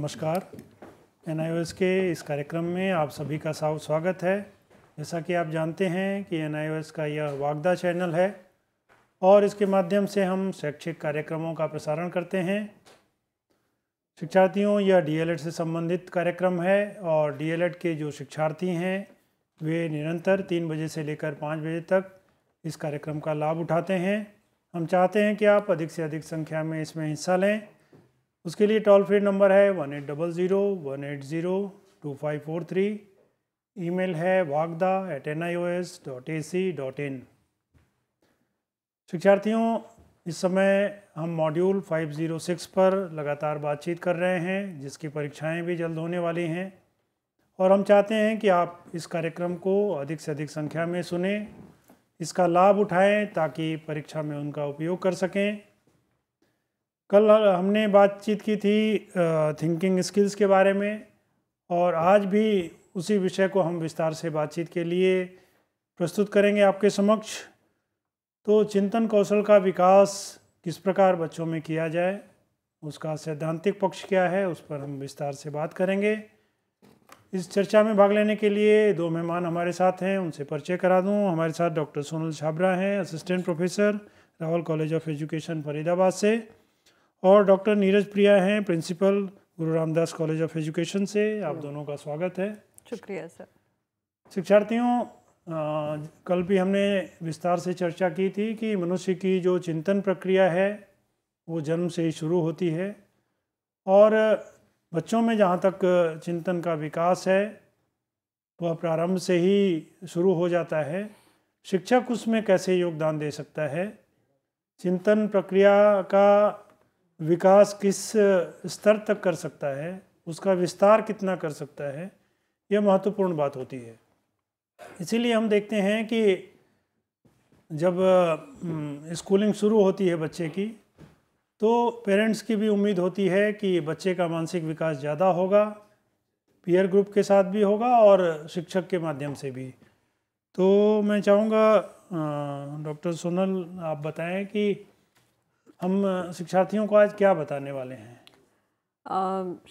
नमस्कार एन के इस कार्यक्रम में आप सभी का साव स्वागत है जैसा कि आप जानते हैं कि एन का यह वागदा चैनल है और इसके माध्यम से हम शैक्षिक कार्यक्रमों का प्रसारण करते हैं शिक्षार्थियों यह डीएलएड से संबंधित कार्यक्रम है और डीएलएड के जो शिक्षार्थी हैं वे निरंतर तीन बजे से लेकर पाँच बजे तक इस कार्यक्रम का लाभ उठाते हैं हम चाहते हैं कि आप अधिक से अधिक संख्या में इसमें हिस्सा लें उसके लिए टोल फ्री नंबर है one eight double zero one eight zero two five four three e mail है Vagda at N I O S dot A C dot in शिक्षार्थियों इस समय हम मॉड्यूल फाइव जीरो सिक्स पर लगातार बातचीत कर रहे हैं जिसकी परीक्षाएं भी जल्द होने वाली हैं और हम चाहते हैं कि आप इस कार्यक्रम को अधिक से अधिक संख्या में सुने इसका लाभ उठाएं ताकि परीक्षा में उनका उपयोग कर सकें कल हमने बातचीत की थी थिंकिंग स्किल्स के बारे में और आज भी उसी विषय को हम विस्तार से बातचीत के लिए प्रस्तुत करेंगे आपके समक्ष तो चिंतन कौशल का विकास किस प्रकार बच्चों में किया जाए उसका सैद्धांतिक पक्ष क्या है उस पर हम विस्तार से बात करेंगे इस चर्चा में भाग लेने के लिए दो मेहमान हमारे साथ हैं उनसे परिचय करा दूं हमारे साथ डॉक्टर सोनल छाबरा हैं assistant professor Rahul college of education Faridabad से और डॉक्टर नीरज प्रिया हैं प्रिंसिपल गुरु रामदास कॉलेज ऑफ एजुकेशन से आप दोनों का स्वागत है शुक्रिया सर शिक्षार्थियों कल भी हमने विस्तार से चर्चा की थी कि मनुष्य की जो चिंतन प्रक्रिया है वो जन्म से ही शुरू होती है और बच्चों में जहाँ तक चिंतन का विकास है वह प्रारंभ से ही शुरू हो जाता है शिक्षक उसमें कैसे योगदान दे सकता है चिंतन प्रक्रिया का विकास किस स्तर तक कर सकता है उसका विस्तार कितना कर सकता है यह महत्वपूर्ण बात होती है इसीलिए हम देखते हैं कि जब स्कूलिंग शुरू होती है बच्चे की तो पेरेंट्स की भी उम्मीद होती है कि बच्चे का मानसिक विकास ज़्यादा होगा पीयर ग्रुप के साथ भी होगा और शिक्षक के माध्यम से भी तो मैं चाहूँगा डॉक्टर सोनल आप बताएं कि हम शिक्षार्थियों को आज क्या बताने वाले हैं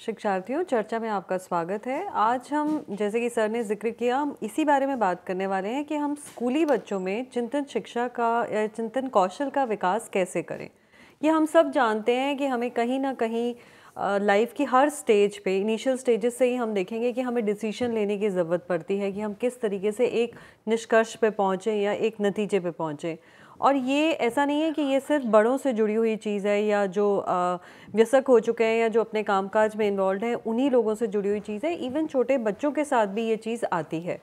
शिक्षार्थियों चर्चा में आपका स्वागत है आज हम जैसे कि सर ने जिक्र किया हम इसी बारे में बात करने वाले हैं कि हम स्कूली बच्चों में चिंतन शिक्षा का या चिंतन कौशल का विकास कैसे करें ये हम सब जानते हैं कि हमें कहीं ना कहीं लाइफ की हर स्टेज पे इनिशियल स्टेजेस से ही हम देखेंगे कि हमें डिसीजन लेने की ज़रूरत पड़ती है कि हम किस तरीके से एक निष्कर्ष पे पहुँचें या एक नतीजे पे पहुँचें और ये ऐसा नहीं है कि ये सिर्फ बड़ों से जुड़ी हुई चीज़ है या जो व्यसक हो चुके हैं या जो अपने कामकाज में इन्वॉल्व हैं उन्हीं लोगों से जुड़ी हुई चीज़ है इवन छोटे बच्चों के साथ भी ये चीज़ आती है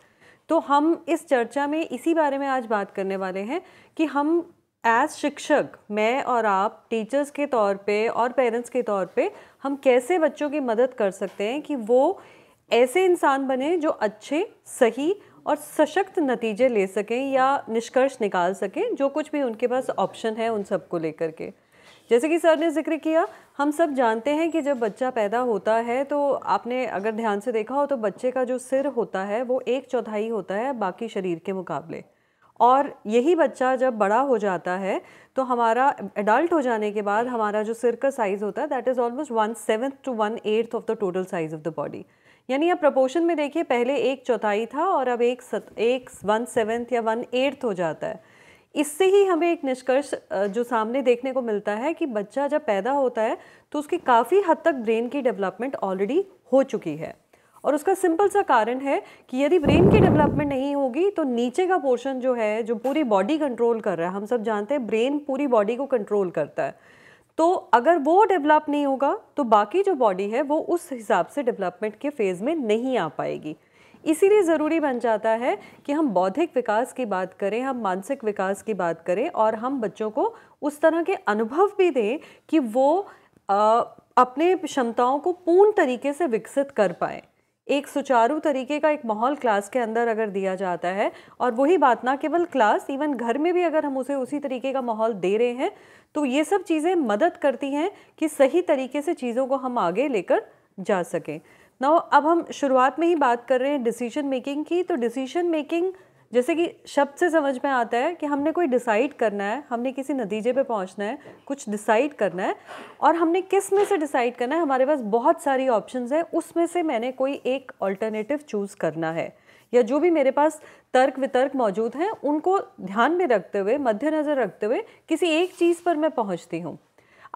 तो हम इस चर्चा में इसी बारे में आज बात करने वाले हैं कि हम एज शिक्षक मैं और आप टीचर्स के तौर पे और पेरेंट्स के तौर पे हम कैसे बच्चों की मदद कर सकते हैं कि वो ऐसे इंसान बने जो अच्छे सही और सशक्त नतीजे ले सकें या निष्कर्ष निकाल सकें जो कुछ भी उनके पास ऑप्शन है उन सबको लेकर के जैसे कि सर ने जिक्र किया हम सब जानते हैं कि जब बच्चा पैदा होता है तो आपने अगर ध्यान से देखा हो तो बच्चे का जो सिर होता है वो एक चौथाई होता है बाकी शरीर के मुकाबले और यही बच्चा जब बड़ा हो जाता है तो हमारा एडल्ट हो जाने के बाद हमारा जो सिर का साइज़ होता है that is almost one seventh to one eighth of the total size of the body यानी अब प्रपोर्शन में देखिए पहले एक चौथाई था और अब एक सत, एक वन सेवेंथ या वन एट्थ हो जाता है इससे ही हमें एक निष्कर्ष जो सामने देखने को मिलता है कि बच्चा जब पैदा होता है तो उसकी काफ़ी हद तक ब्रेन की डेवलपमेंट ऑलरेडी हो चुकी है और उसका सिंपल सा कारण है कि यदि ब्रेन की डेवलपमेंट नहीं होगी तो नीचे का पोर्शन जो है जो पूरी बॉडी कंट्रोल कर रहा है हम सब जानते हैं ब्रेन पूरी बॉडी को कंट्रोल करता है तो अगर वो डेवलप नहीं होगा तो बाकी जो बॉडी है वो उस हिसाब से डेवलपमेंट के फेज़ में नहीं आ पाएगी इसीलिए ज़रूरी बन जाता है कि हम बौद्धिक विकास की बात करें हम मानसिक विकास की बात करें और हम बच्चों को उस तरह के अनुभव भी दें कि वो आ, अपने क्षमताओं को पूर्ण तरीके से विकसित कर पाएँ एक सुचारू तरीके का एक माहौल क्लास के अंदर अगर दिया जाता है और वही बात ना केवल क्लास इवन घर में भी अगर हम उसे उसी तरीके का माहौल दे रहे हैं तो ये सब चीज़ें मदद करती हैं कि सही तरीके से चीज़ों को हम आगे लेकर जा सकें ना अब हम शुरुआत में ही बात कर रहे हैं डिसीजन मेकिंग की तो डिसीजन मेकिंग जैसे कि शब्द से समझ में आता है कि हमने कोई डिसाइड करना है हमने किसी नतीजे पे पहुंचना है कुछ डिसाइड करना है और हमने किस में से डिसाइड करना है हमारे पास बहुत सारी ऑप्शंस हैं उसमें से मैंने कोई एक ऑल्टरनेटिव चूज़ करना है या जो भी मेरे पास तर्क वितर्क मौजूद हैं उनको ध्यान में रखते हुए मध्य नज़र रखते हुए किसी एक चीज़ पर मैं पहुँचती हूँ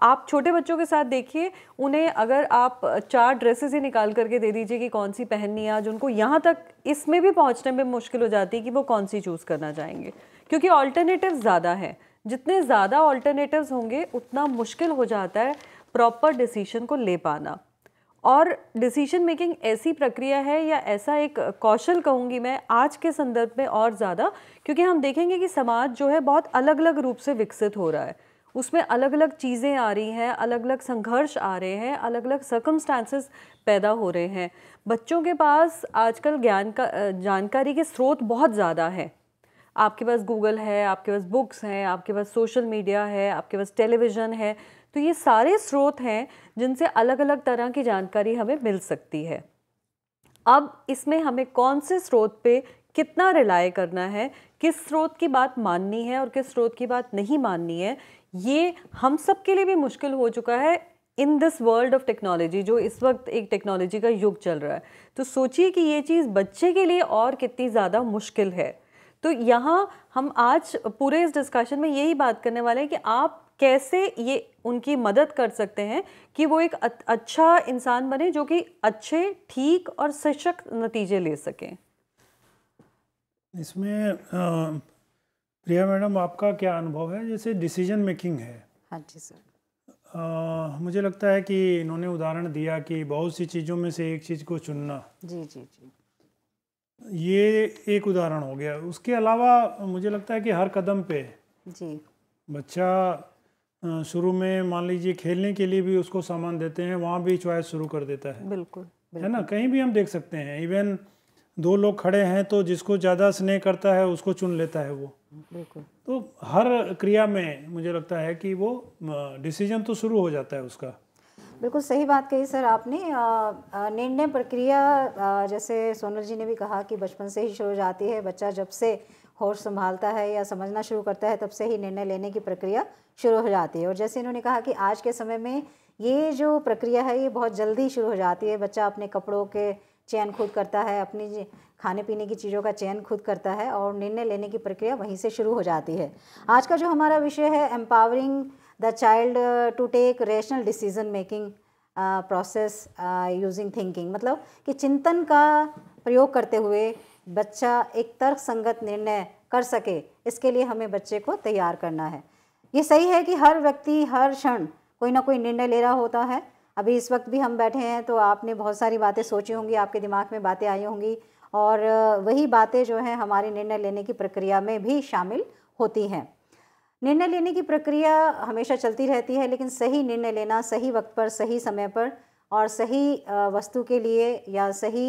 आप छोटे बच्चों के साथ देखिए उन्हें अगर आप चार ड्रेसेस ही निकाल करके दे दीजिए कि कौन सी पहननी है आज उनको यहाँ तक इसमें भी पहुँचने में मुश्किल हो जाती है कि वो कौन सी चूज़ करना चाहेंगे क्योंकि ऑल्टरनेटिव ज़्यादा है जितने ज़्यादा ऑल्टरनेटिव होंगे उतना मुश्किल हो जाता है प्रॉपर डिसीशन को ले पाना और डिसीजन मेकिंग ऐसी प्रक्रिया है या ऐसा एक कौशल कहूँगी मैं आज के संदर्भ में और ज़्यादा क्योंकि हम देखेंगे कि समाज जो है बहुत अलग अलग रूप से विकसित हो रहा है उसमें अलग अलग चीज़ें आ रही हैं अलग अलग संघर्ष आ रहे हैं अलग अलग सर्कमस्टांसेस पैदा हो रहे हैं बच्चों के पास आजकल ज्ञान का जानकारी के स्रोत बहुत ज़्यादा है आपके पास गूगल है आपके पास बुक्स हैं आपके पास सोशल मीडिया है आपके पास टेलीविज़न है तो ये सारे स्रोत हैं जिनसे अलग अलग तरह की जानकारी हमें मिल सकती है अब इसमें हमें कौन से स्रोत पे कितना रिलाय करना है किस स्रोत की बात माननी है और किस स्रोत की बात नहीं माननी है ये हम सब के लिए भी मुश्किल हो चुका है in this world of technology जो इस वक्त एक टेक्नोलॉजी का युग चल रहा है तो सोचिए कि ये चीज़ बच्चे के लिए और कितनी ज़्यादा मुश्किल है तो यहाँ हम आज पूरे इस डिस्कशन में यही बात करने वाले हैं कि आप कैसे ये उनकी मदद कर सकते हैं कि वो एक अच्छा इंसान बने जो कि अच्छे ठीक और सशक्त नतीजे ले सकें इसमें प्रिया मैडम आपका क्या अनुभव है जैसे डिसीजन मेकिंग है हाँ जी सर मुझे लगता है कि इन्होंने उदाहरण दिया कि बहुत सी चीज़ों में से एक चीज़ को चुनना जी जी जी ये एक उदाहरण हो गया उसके अलावा मुझे लगता है कि हर कदम पे जी बच्चा शुरू में मान लीजिए खेलने के लिए भी उसको सामान देते हैं वहाँ भी चॉइस शुरू कर देता है बिल्कुल, बिल्कुल है ना कहीं भी हम देख सकते हैं इवन दो लोग खड़े हैं तो जिसको ज़्यादा स्नेह करता है उसको चुन लेता है वो बिल्कुल तो हर क्रिया में मुझे लगता है कि वो डिसीजन तो शुरू हो जाता है उसका बिल्कुल सही बात कही सर आपने निर्णय प्रक्रिया आ, जैसे सोनल जी ने भी कहा कि बचपन से ही शुरू हो जाती है बच्चा जब से होश संभालता है या समझना शुरू करता है तब से ही निर्णय लेने की प्रक्रिया शुरू हो जाती है और जैसे इन्होंने कहा कि आज के समय में ये जो प्रक्रिया है ये बहुत जल्दी शुरू हो जाती है बच्चा अपने कपड़ों के चयन खुद करता है अपनी खाने पीने की चीज़ों का चयन खुद करता है और निर्णय लेने की प्रक्रिया वहीं से शुरू हो जाती है आज का जो हमारा विषय है empowering the child to take rational decision making process using thinking मतलब कि चिंतन का प्रयोग करते हुए बच्चा एक तर्क संगत निर्णय कर सके इसके लिए हमें बच्चे को तैयार करना है ये सही है कि हर व्यक्ति हर क्षण कोई ना कोई निर्णय ले रहा होता है अभी इस वक्त भी हम बैठे हैं तो आपने बहुत सारी बातें सोची होंगी आपके दिमाग में बातें आई होंगी और वही बातें जो हैं हमारे निर्णय लेने की प्रक्रिया में भी शामिल होती हैं निर्णय लेने की प्रक्रिया हमेशा चलती रहती है लेकिन सही निर्णय लेना सही वक्त पर सही समय पर और सही वस्तु के लिए या सही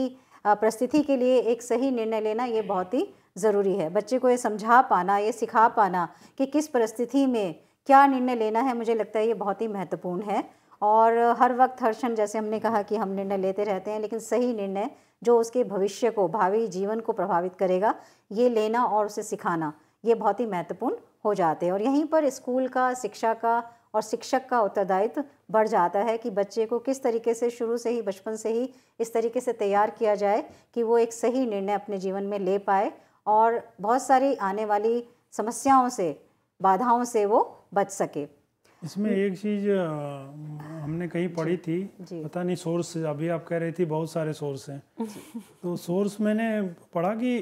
परिस्थिति के लिए एक सही निर्णय लेना ये बहुत ही ज़रूरी है बच्चे को ये समझा पाना ये सिखा पाना कि किस परिस्थिति में क्या निर्णय लेना है मुझे लगता है ये बहुत ही महत्वपूर्ण है और हर वक्त हर क्षण जैसे हमने कहा कि हम निर्णय लेते रहते हैं लेकिन सही निर्णय जो उसके भविष्य को भावी जीवन को प्रभावित करेगा ये लेना और उसे सिखाना ये बहुत ही महत्वपूर्ण हो जाते हैं और यहीं पर स्कूल का शिक्षा का और शिक्षक का उत्तरदायित्व बढ़ जाता है कि बच्चे को किस तरीके से शुरू से ही बचपन से ही इस तरीके से तैयार किया जाए कि वो एक सही निर्णय अपने जीवन में ले पाए और बहुत सारी आने वाली समस्याओं से बाधाओं से वो बच सके इसमें हम्म। एक चीज हमने कहीं पढ़ी थी पता नहीं सोर्स अभी आप कह रही थी बहुत सारे सोर्स हैं तो सोर्स मैंने पढ़ा कि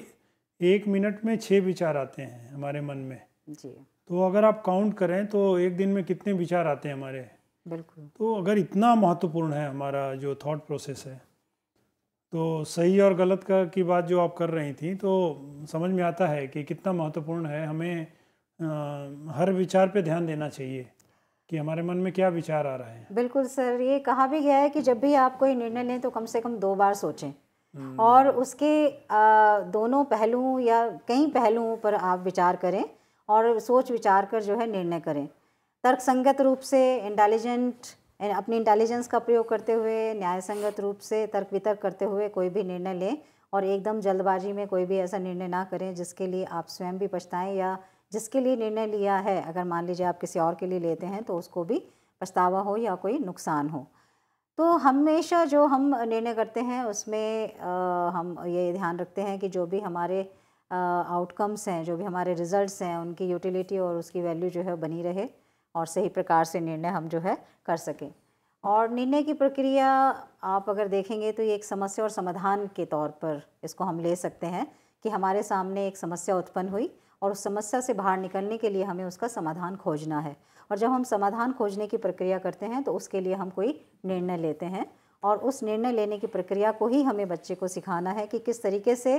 एक मिनट में छः विचार आते हैं हमारे मन में जी तो अगर आप काउंट करें तो एक दिन में कितने विचार आते हैं हमारे बिल्कुल तो अगर इतना महत्वपूर्ण है हमारा जो थॉट प्रोसेस है तो सही और गलत का की बात जो आप कर रही थी तो समझ में आता है कि कितना महत्वपूर्ण है हमें आ, हर विचार पे ध्यान देना चाहिए कि हमारे मन में क्या विचार आ रहा है बिल्कुल सर ये कहा भी गया है कि जब भी आप कोई निर्णय लें तो कम से कम दो बार सोचें हम्म। और उसके आ, दोनों पहलुओं या कई पहलुओं पर आप विचार करें और सोच विचार कर जो है निर्णय करें तर्कसंगत रूप से इंटेलिजेंट अपनी इंटेलिजेंस का प्रयोग करते हुए न्याय संगत रूप से तर्क वितर्क करते हुए कोई भी निर्णय लें और एकदम जल्दबाजी में कोई भी ऐसा निर्णय ना करें जिसके लिए आप स्वयं भी पछताएं या जिसके लिए निर्णय लिया है अगर मान लीजिए आप किसी और के लिए लेते हैं तो उसको भी पछतावा हो या कोई नुकसान हो तो हमेशा जो हम निर्णय करते हैं उसमें आ, हम ये ध्यान रखते हैं कि जो भी हमारे आउटकम्स हैं जो भी हमारे रिज़ल्ट्स हैं उनकी यूटिलिटी और उसकी वैल्यू जो है बनी रहे और सही प्रकार से निर्णय हम जो है कर सकें और निर्णय की प्रक्रिया आप अगर देखेंगे तो ये एक समस्या और समाधान के तौर पर इसको हम ले सकते हैं कि हमारे सामने एक समस्या उत्पन्न हुई और उस समस्या से बाहर निकलने के लिए हमें उसका समाधान खोजना है और जब हम समाधान खोजने की प्रक्रिया करते हैं तो उसके लिए हम कोई निर्णय लेते हैं और उस निर्णय लेने की प्रक्रिया को ही हमें बच्चे को सिखाना है कि किस तरीके से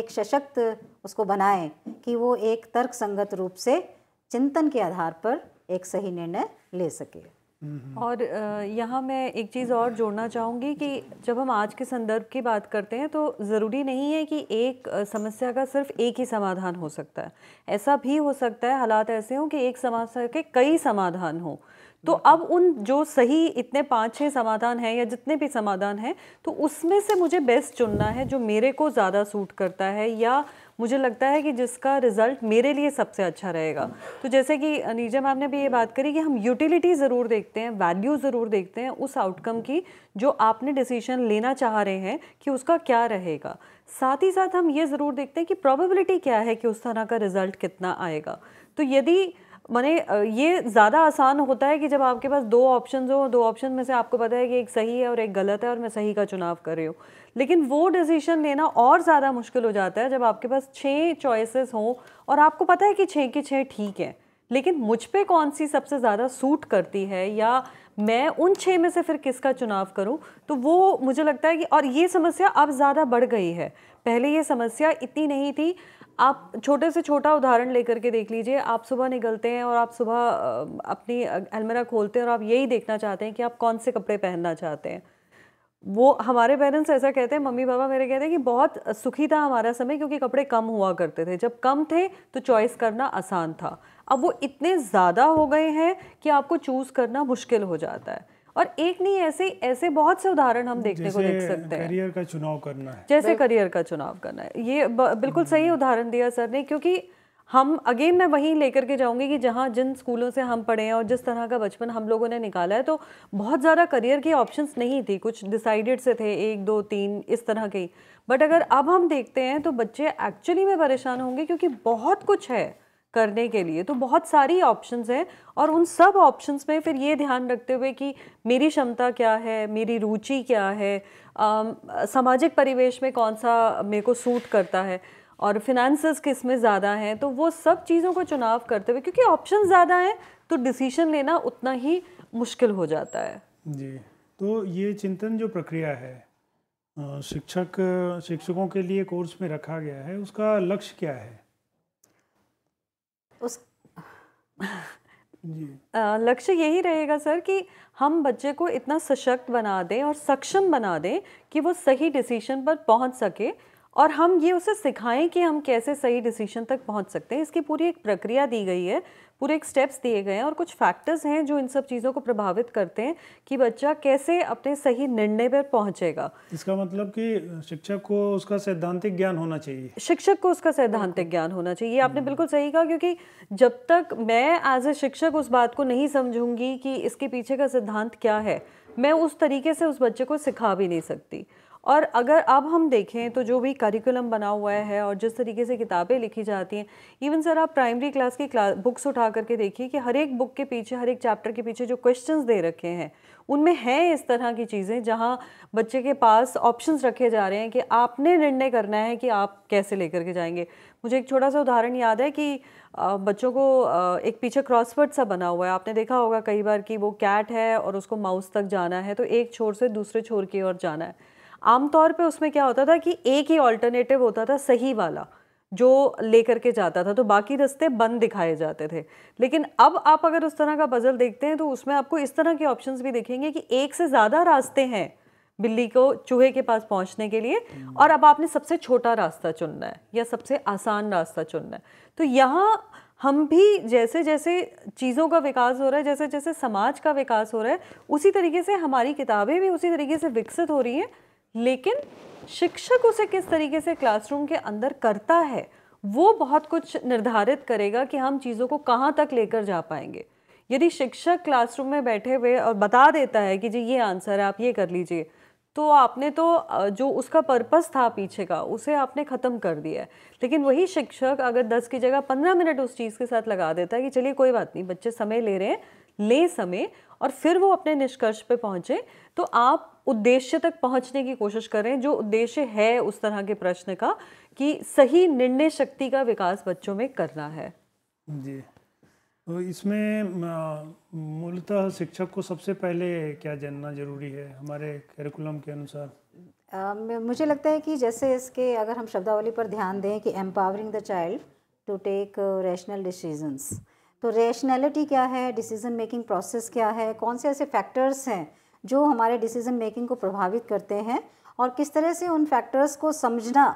एक सशक्त उसको बनाएं कि वो एक तर्क संगत रूप से चिंतन के आधार पर एक सही निर्णय ले सके और यहाँ मैं एक चीज़ और जोड़ना चाहूँगी कि जब हम आज के संदर्भ की बात करते हैं तो ज़रूरी नहीं है कि एक समस्या का सिर्फ एक ही समाधान हो सकता है ऐसा भी हो सकता है हालात ऐसे हों कि एक समस्या के कई समाधान हों तो अब उन जो सही इतने पाँच छः समाधान हैं या जितने भी समाधान हैं तो उसमें से मुझे बेस्ट चुनना है जो मेरे को ज़्यादा सूट करता है या मुझे लगता है कि जिसका रिज़ल्ट मेरे लिए सबसे अच्छा रहेगा तो जैसे कि अनिजा मैम ने भी ये बात करी कि हम यूटिलिटी ज़रूर देखते हैं वैल्यू ज़रूर देखते हैं उस आउटकम की जो आपने डिसीजन लेना चाह रहे हैं कि उसका क्या रहेगा साथ ही साथ हम ये ज़रूर देखते हैं कि प्रोबेबिलिटी क्या है कि उस तरह का रिज़ल्ट कितना आएगा तो यदि मैंने ये ज़्यादा आसान होता है कि जब आपके पास दो ऑप्शन हो दो ऑप्शन में से आपको पता है कि एक सही है और एक गलत है और मैं सही का चुनाव कर रही हूँ लेकिन वो डिसीजन लेना और ज़्यादा मुश्किल हो जाता है जब आपके पास छः चॉइसेस हों और आपको पता है कि छः की छः ठीक है लेकिन मुझ पर कौन सी सबसे ज़्यादा सूट करती है या मैं उन छः में से फिर किसका चुनाव करूं तो वो मुझे लगता है कि और ये समस्या अब ज़्यादा बढ़ गई है पहले ये समस्या इतनी नहीं थी आप छोटे से छोटा उदाहरण लेकर के देख लीजिए आप सुबह निकलते हैं और आप सुबह अपनी अलमरा खोलते हैं और आप यही देखना चाहते हैं कि आप कौन से कपड़े पहनना चाहते हैं वो हमारे पेरेंट्स ऐसा कहते हैं मम्मी पापा मेरे कहते हैं कि बहुत सुखी था हमारा समय क्योंकि कपड़े कम हुआ करते थे जब कम थे तो चॉइस करना आसान था अब वो इतने ज़्यादा हो गए हैं कि आपको चूज़ करना मुश्किल हो जाता है और एक नहीं ऐसे ऐसे बहुत से उदाहरण हम देखने को देख सकते हैं करियर का चुनाव करना है जैसे करियर का चुनाव करना है ये बिल्कुल सही हम्म। उदाहरण दिया सर ने क्योंकि हम अगेन मैं वहीं लेकर के जाऊंगी कि जहाँ जिन स्कूलों से हम पढ़े हैं और जिस तरह का बचपन हम लोगों ने निकाला है तो बहुत ज़्यादा करियर के ऑप्शंस नहीं थी कुछ डिसाइडेड से थे एक दो तीन इस तरह के बट अगर अब हम देखते हैं तो बच्चे एक्चुअली में परेशान होंगे क्योंकि बहुत कुछ है करने के लिए तो बहुत सारी ऑप्शंस हैं और उन सब ऑप्शंस में फिर ये ध्यान रखते हुए कि मेरी क्षमता क्या है मेरी रुचि क्या है सामाजिक परिवेश में कौन सा मेरे को सूट करता है और फिनेंसेस किस में ज़्यादा हैं तो वो सब चीज़ों को चुनाव करते हुए क्योंकि ऑप्शन ज़्यादा हैं तो डिसीजन लेना उतना ही मुश्किल हो जाता है जी तो ये चिंतन जो प्रक्रिया है शिक्षक शिक्षकों के लिए कोर्स में रखा गया है उसका लक्ष्य क्या है लक्ष्य यही रहेगा सर कि हम बच्चे को इतना सशक्त बना दें और सक्षम बना दें कि वो सही डिसीजन पर पहुंच सके और हम ये उसे सिखाएं कि हम कैसे सही डिसीजन तक पहुंच सकते हैं इसकी पूरी एक प्रक्रिया दी गई है पूरे एक स्टेप्स दिए गए हैं और कुछ फैक्टर्स हैं जो इन सब चीज़ों को प्रभावित करते हैं कि बच्चा कैसे अपने सही निर्णय पर पहुंचेगा इसका मतलब कि शिक्षक को उसका सैद्धांतिक ज्ञान होना चाहिए शिक्षक को उसका सैद्धांतिक ज्ञान होना चाहिए आपने हम्म। बिल्कुल सही कहा क्योंकि जब तक मैं एज ए शिक्षक उस बात को नहीं समझूंगी कि इसके पीछे का सिद्धांत क्या है मैं उस तरीके से उस बच्चे को सिखा भी नहीं सकती और अगर अब हम देखें तो जो भी करिकुलम बना हुआ है और जिस तरीके से किताबें लिखी जाती हैं इवन सर आप प्राइमरी क्लास की क्लास बुक्स उठा करके देखिए कि हर एक बुक के पीछे हर एक चैप्टर के पीछे जो क्वेश्चंस दे रखे हैं उनमें हैं इस तरह की चीज़ें जहाँ बच्चे के पास ऑप्शंस रखे जा रहे हैं कि आपने निर्णय करना है कि आप कैसे लेकर के जाएंगे मुझे एक छोटा सा उदाहरण याद है कि बच्चों को एक पीछे क्रॉसवर्ड सा बना हुआ है आपने देखा होगा कई बार कि वो कैट है और उसको माउस तक जाना है तो एक छोर से दूसरे छोर की ओर जाना है आमतौर पे उसमें क्या होता था कि एक ही ऑल्टरनेटिव होता था सही वाला जो लेकर के जाता था तो बाकी रस्ते बंद दिखाए जाते थे लेकिन अब आप अगर उस तरह का पजल देखते हैं तो उसमें आपको इस तरह के ऑप्शंस भी देखेंगे कि एक से ज़्यादा रास्ते हैं बिल्ली को चूहे के पास पहुंचने के लिए हम्म। और अब आपने सबसे छोटा रास्ता चुनना है या सबसे आसान रास्ता चुनना है तो यहाँ हम भी जैसे जैसे चीज़ों का विकास हो रहा है जैसे जैसे समाज का विकास हो रहा है उसी तरीके से हमारी किताबें भी उसी तरीके से विकसित हो रही हैं लेकिन शिक्षक उसे किस तरीके से क्लासरूम के अंदर करता है वो बहुत कुछ निर्धारित करेगा कि हम चीज़ों को कहाँ तक लेकर जा पाएंगे यदि शिक्षक क्लासरूम में बैठे हुए और बता देता है कि जी ये आंसर है आप ये कर लीजिए तो आपने तो जो उसका पर्पस था पीछे का उसे आपने ख़त्म कर दिया है लेकिन वही शिक्षक अगर दस की जगह पंद्रह मिनट उस चीज़ के साथ लगा देता है कि चलिए कोई बात नहीं बच्चे समय ले रहे हैं ले समय और फिर वो अपने निष्कर्ष पे पहुँचे तो आप उद्देश्य तक पहुँचने की कोशिश करें जो उद्देश्य है उस तरह के प्रश्न का कि सही निर्णय शक्ति का विकास बच्चों में करना है जी तो इसमें मूलतः शिक्षक को सबसे पहले क्या जानना जरूरी है हमारे करिकुलम के अनुसार मुझे लगता है कि जैसे इसके अगर हम शब्दावली पर ध्यान दें कि empowering the child to take rational decisions तो रेशनैलिटी क्या है डिसीज़न मेकिंग प्रोसेस क्या है कौन से ऐसे फैक्टर्स हैं जो हमारे डिसीज़न मेकिंग को प्रभावित करते हैं और किस तरह से उन फैक्टर्स को समझना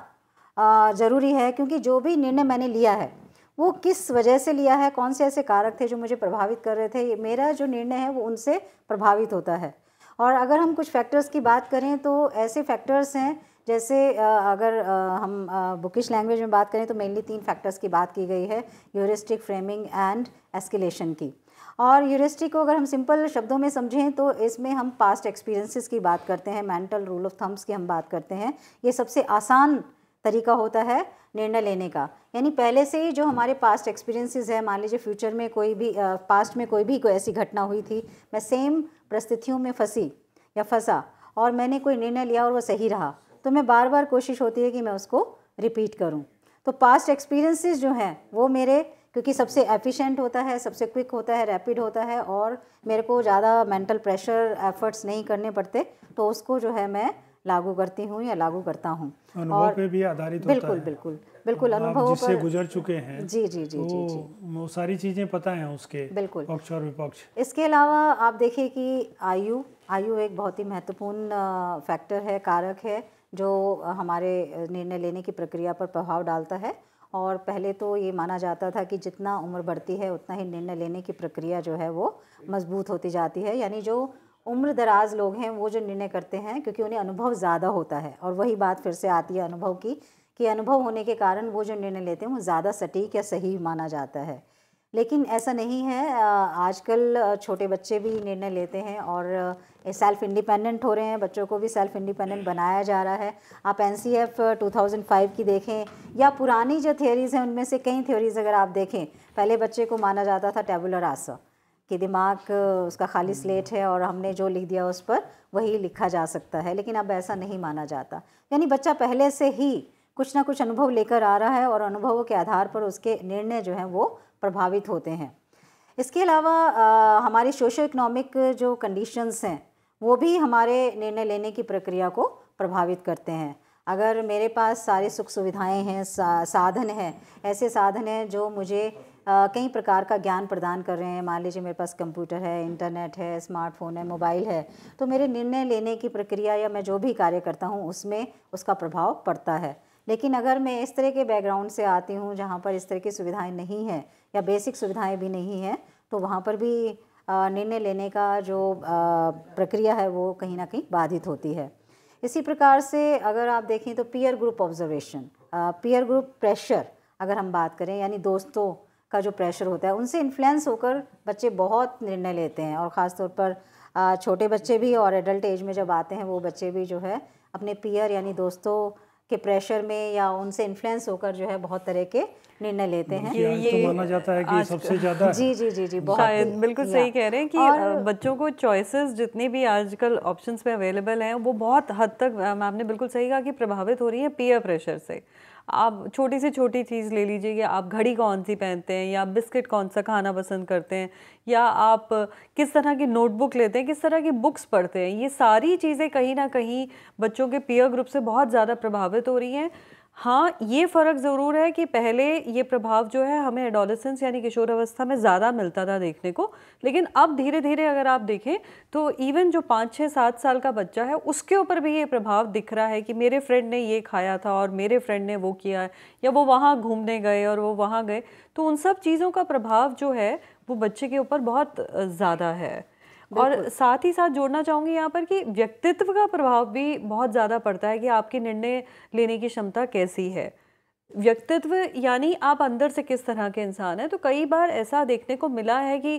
ज़रूरी है क्योंकि जो भी निर्णय मैंने लिया है वो किस वजह से लिया है कौन से ऐसे कारक थे जो मुझे प्रभावित कर रहे थे मेरा जो निर्णय है वो उनसे प्रभावित होता है और अगर हम कुछ फैक्टर्स की बात करें तो ऐसे फैक्टर्स हैं जैसे अगर हम बुकिश लैंग्वेज में बात करें तो मेनली तीन फैक्टर्स की बात की गई है यूरिस्टिक फ्रेमिंग एंड एस्केलेशन की और यूरिस्टिक को अगर हम सिंपल शब्दों में समझें तो इसमें हम पास्ट एक्सपीरियंसेस की बात करते हैं मेंटल रूल ऑफ थम्स की हम बात करते हैं ये सबसे आसान तरीका होता है निर्णय लेने का यानी पहले से ही जो हमारे पास्ट एक्सपीरियंसेस है मान लीजिए फ्यूचर में कोई भी पास्ट में कोई भी कोई ऐसी घटना हुई थी मैं सेम परिस्थितियों में फंसी या फंसा और मैंने कोई निर्णय लिया और वो सही रहा तो मैं बार बार कोशिश होती है कि मैं उसको रिपीट करूँ तो पास्ट एक्सपीरियंसेस जो हैं वो मेरे क्योंकि सबसे एफिशिएंट होता है सबसे क्विक होता है रैपिड होता है और मेरे को ज़्यादा मेंटल प्रेशर एफर्ट्स नहीं करने पड़ते तो उसको जो है मैं लागू करती हूँ या लागू करता हूँ और पे भी आधारित बिल्कुल होता बिल्कुल है। बिल्कुल अनुभव जिससे गुजर चुके हैं जी जी जी तो जी जी तो वो सारी चीज़ें पता है उसके बिल्कुल पक्ष और विपक्ष इसके अलावा आप देखिए कि आयु आयु एक बहुत ही महत्वपूर्ण फैक्टर है कारक है जो हमारे निर्णय लेने की प्रक्रिया पर प्रभाव डालता है और पहले तो ये माना जाता था कि जितना उम्र बढ़ती है उतना ही निर्णय लेने की प्रक्रिया जो है वो मजबूत होती जाती है यानी जो उम्र दराज लोग हैं वो जो निर्णय करते हैं क्योंकि उन्हें अनुभव ज़्यादा होता है और वही बात फिर से आती है अनुभव की कि अनुभव होने के कारण वो जो निर्णय लेते हैं वो ज़्यादा सटीक या सही माना जाता है लेकिन ऐसा नहीं है आजकल छोटे बच्चे भी निर्णय लेते हैं और सेल्फ़ इंडिपेंडेंट हो रहे हैं बच्चों को भी सेल्फ़ इंडिपेंडेंट बनाया जा रहा है आप N C F two thousand five की देखें या पुरानी जो थियोरीज़ हैं उनमें से कई थियोरीज़ अगर आप देखें पहले बच्चे को माना जाता था टेबुलर आसा कि दिमाग उसका खाली स्लेट हम्म। है और हमने जो लिख दिया उस पर वही लिखा जा सकता है लेकिन अब ऐसा नहीं माना जाता यानी बच्चा पहले से ही कुछ ना कुछ अनुभव लेकर आ रहा है और अनुभवों के आधार पर उसके निर्णय जो हैं वो प्रभावित होते हैं इसके अलावा हमारी सोशो इकनॉमिक जो कंडीशंस हैं वो भी हमारे निर्णय लेने की प्रक्रिया को प्रभावित करते हैं अगर मेरे पास सारी सुख सुविधाएं हैं सा, साधन हैं ऐसे साधन हैं जो मुझे कई प्रकार का ज्ञान प्रदान कर रहे हैं मान लीजिए मेरे पास कंप्यूटर है इंटरनेट है स्मार्टफोन है मोबाइल है तो मेरे निर्णय लेने की प्रक्रिया या मैं जो भी कार्य करता हूँ उसमें उसका प्रभाव पड़ता है लेकिन अगर मैं इस तरह के बैकग्राउंड से आती हूँ जहाँ पर इस तरह की सुविधाएँ नहीं हैं या बेसिक सुविधाएं भी नहीं हैं तो वहाँ पर भी निर्णय लेने का जो प्रक्रिया है वो कहीं ना कहीं बाधित होती है इसी प्रकार से अगर आप देखें तो peer group observation peer group pressure अगर हम बात करें यानी दोस्तों का जो प्रेशर होता है उनसे इन्फ्लुएंस होकर बच्चे बहुत निर्णय लेते हैं और ख़ास तौर पर छोटे बच्चे भी और एडल्ट एज में जब आते हैं वो बच्चे भी जो है अपने पीयर यानी दोस्तों के प्रेशर में या उनसे इन्फ्लुएंस होकर जो है बहुत तरह के निर्णय लेते हैं तो ये, ये तो माना जाता है कि सबसे ज्यादा जी जी जी जी बहुत बिल्कुल सही कह रहे हैं कि बच्चों को चॉइसेस जितने भी आजकल ऑप्शंस पे अवेलेबल हैं वो बहुत हद तक मैम ने बिल्कुल सही कहा कि प्रभावित हो रही है पीयर प्रेशर से आप छोटी से छोटी चीज़ ले लीजिए कि आप घड़ी कौन सी पहनते हैं या बिस्किट कौन सा खाना पसंद करते हैं या आप किस तरह की नोटबुक लेते हैं किस तरह की बुक्स पढ़ते हैं ये सारी चीज़ें कहीं ना कहीं बच्चों के पीयर ग्रुप से बहुत ज़्यादा प्रभावित हो रही हैं हाँ ये फ़र्क ज़रूर है कि पहले ये प्रभाव जो है हमें एडोलेसेंस यानी किशोर अवस्था में ज़्यादा मिलता था देखने को लेकिन अब धीरे धीरे अगर आप देखें तो इवन जो पाँच छः सात साल का बच्चा है उसके ऊपर भी ये प्रभाव दिख रहा है कि मेरे फ्रेंड ने ये खाया था और मेरे फ्रेंड ने वो किया है या वो वहाँ घूमने गए और वो वहाँ गए तो उन सब चीज़ों का प्रभाव जो है वो बच्चे के ऊपर बहुत ज़्यादा है और साथ ही साथ जोड़ना चाहूँगी यहाँ पर कि व्यक्तित्व का प्रभाव भी बहुत ज़्यादा पड़ता है कि आपकी निर्णय लेने की क्षमता कैसी है व्यक्तित्व यानी आप अंदर से किस तरह के इंसान हैं तो कई बार ऐसा देखने को मिला है कि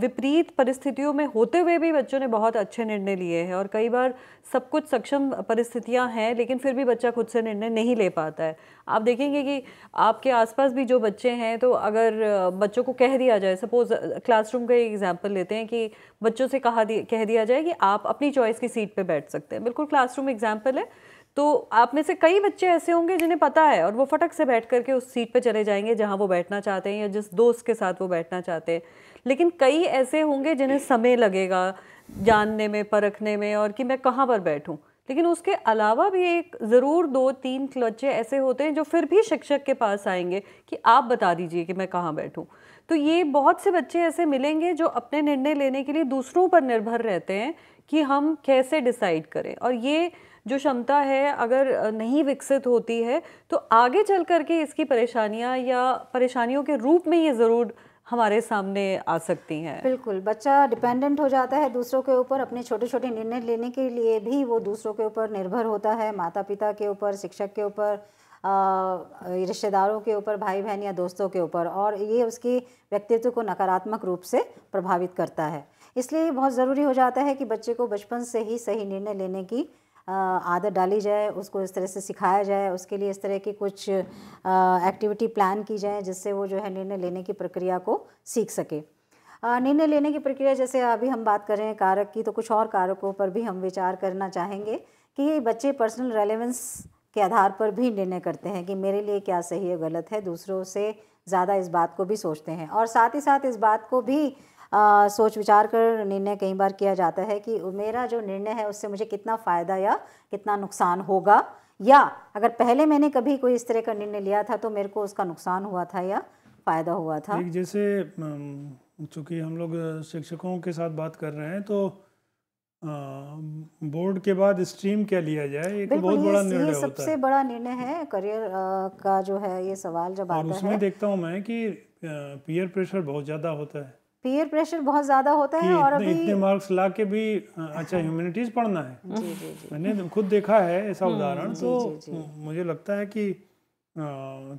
विपरीत परिस्थितियों में होते हुए भी बच्चों ने बहुत अच्छे निर्णय लिए हैं और कई बार सब कुछ सक्षम परिस्थितियां हैं लेकिन फिर भी बच्चा खुद से निर्णय नहीं ले पाता है आप देखेंगे कि आपके आसपास भी जो बच्चे हैं तो अगर बच्चों को कह दिया जाए सपोज क्लासरूम का एग्जाम्पल लेते हैं कि बच्चों से कहा कह दिया जाए कि आप अपनी चॉइस की सीट पर बैठ सकते हैं बिल्कुल क्लासरूम एग्जाम्पल है तो आप में से कई बच्चे ऐसे होंगे जिन्हें पता है और वो फटक से बैठ करके उस सीट पे चले जाएंगे जहाँ वो बैठना चाहते हैं या जिस दोस्त के साथ वो बैठना चाहते हैं लेकिन कई ऐसे होंगे जिन्हें समय लगेगा जानने में परखने में और कि मैं कहाँ पर बैठूँ लेकिन उसके अलावा भी एक ज़रूर दो तीन बच्चे ऐसे होते हैं जो फिर भी शिक्षक के पास आएंगे कि आप बता दीजिए कि मैं कहाँ बैठूँ तो ये बहुत से बच्चे ऐसे मिलेंगे जो अपने निर्णय लेने के लिए दूसरों पर निर्भर रहते हैं कि हम कैसे डिसाइड करें और ये जो क्षमता है अगर नहीं विकसित होती है तो आगे चल कर के इसकी परेशानियाँ या परेशानियों के रूप में ये ज़रूर हमारे सामने आ सकती हैं बिल्कुल बच्चा डिपेंडेंट हो जाता है दूसरों के ऊपर अपने छोटे छोटे निर्णय लेने के लिए भी वो दूसरों के ऊपर निर्भर होता है माता पिता के ऊपर शिक्षक के ऊपर रिश्तेदारों के ऊपर भाई बहन या दोस्तों के ऊपर और ये उसकी व्यक्तित्व को नकारात्मक रूप से प्रभावित करता है इसलिए बहुत ज़रूरी हो जाता है कि बच्चे को बचपन से ही सही निर्णय लेने की आदत डाली जाए उसको इस तरह से सिखाया जाए उसके लिए इस तरह की कुछ एक्टिविटी प्लान की जाए जिससे वो जो है निर्णय लेने की प्रक्रिया को सीख सके निर्णय लेने की प्रक्रिया जैसे अभी हम बात कर रहे हैं कारक की तो कुछ और कारकों पर भी हम विचार करना चाहेंगे कि बच्चे पर्सनल रेलेवेंस के आधार पर भी निर्णय करते हैं कि मेरे लिए क्या सही है गलत है दूसरों से ज़्यादा इस बात को भी सोचते हैं और साथ ही साथ इस बात को भी आ, सोच विचार कर निर्णय कई बार किया जाता है कि मेरा जो निर्णय है उससे मुझे कितना फ़ायदा या कितना नुकसान होगा या अगर पहले मैंने कभी कोई इस तरह का निर्णय लिया था तो मेरे को उसका नुकसान हुआ था या फ़ायदा हुआ था जैसे चूँकि हम लोग शिक्षकों के साथ बात कर रहे हैं तो बोर्ड के बाद स्ट्रीम क्या लिया जाए एक बहुत बड़ा निर्णय होता है सबसे बड़ा निर्णय है करियर का जो है ये सवाल जब आता है उसमें देखता हूँ मैं कि पीयर प्रेशर बहुत ज़्यादा होता है पीयर प्रेशर बहुत ज्यादा होता है और अभी इतने मार्क्स ला के भी अच्छा ह्यूमैनिटीज हाँ। पढ़ना है जी, जी, जी. मैंने खुद देखा है ऐसा हम्म, उदाहरण तो मुझे लगता है कि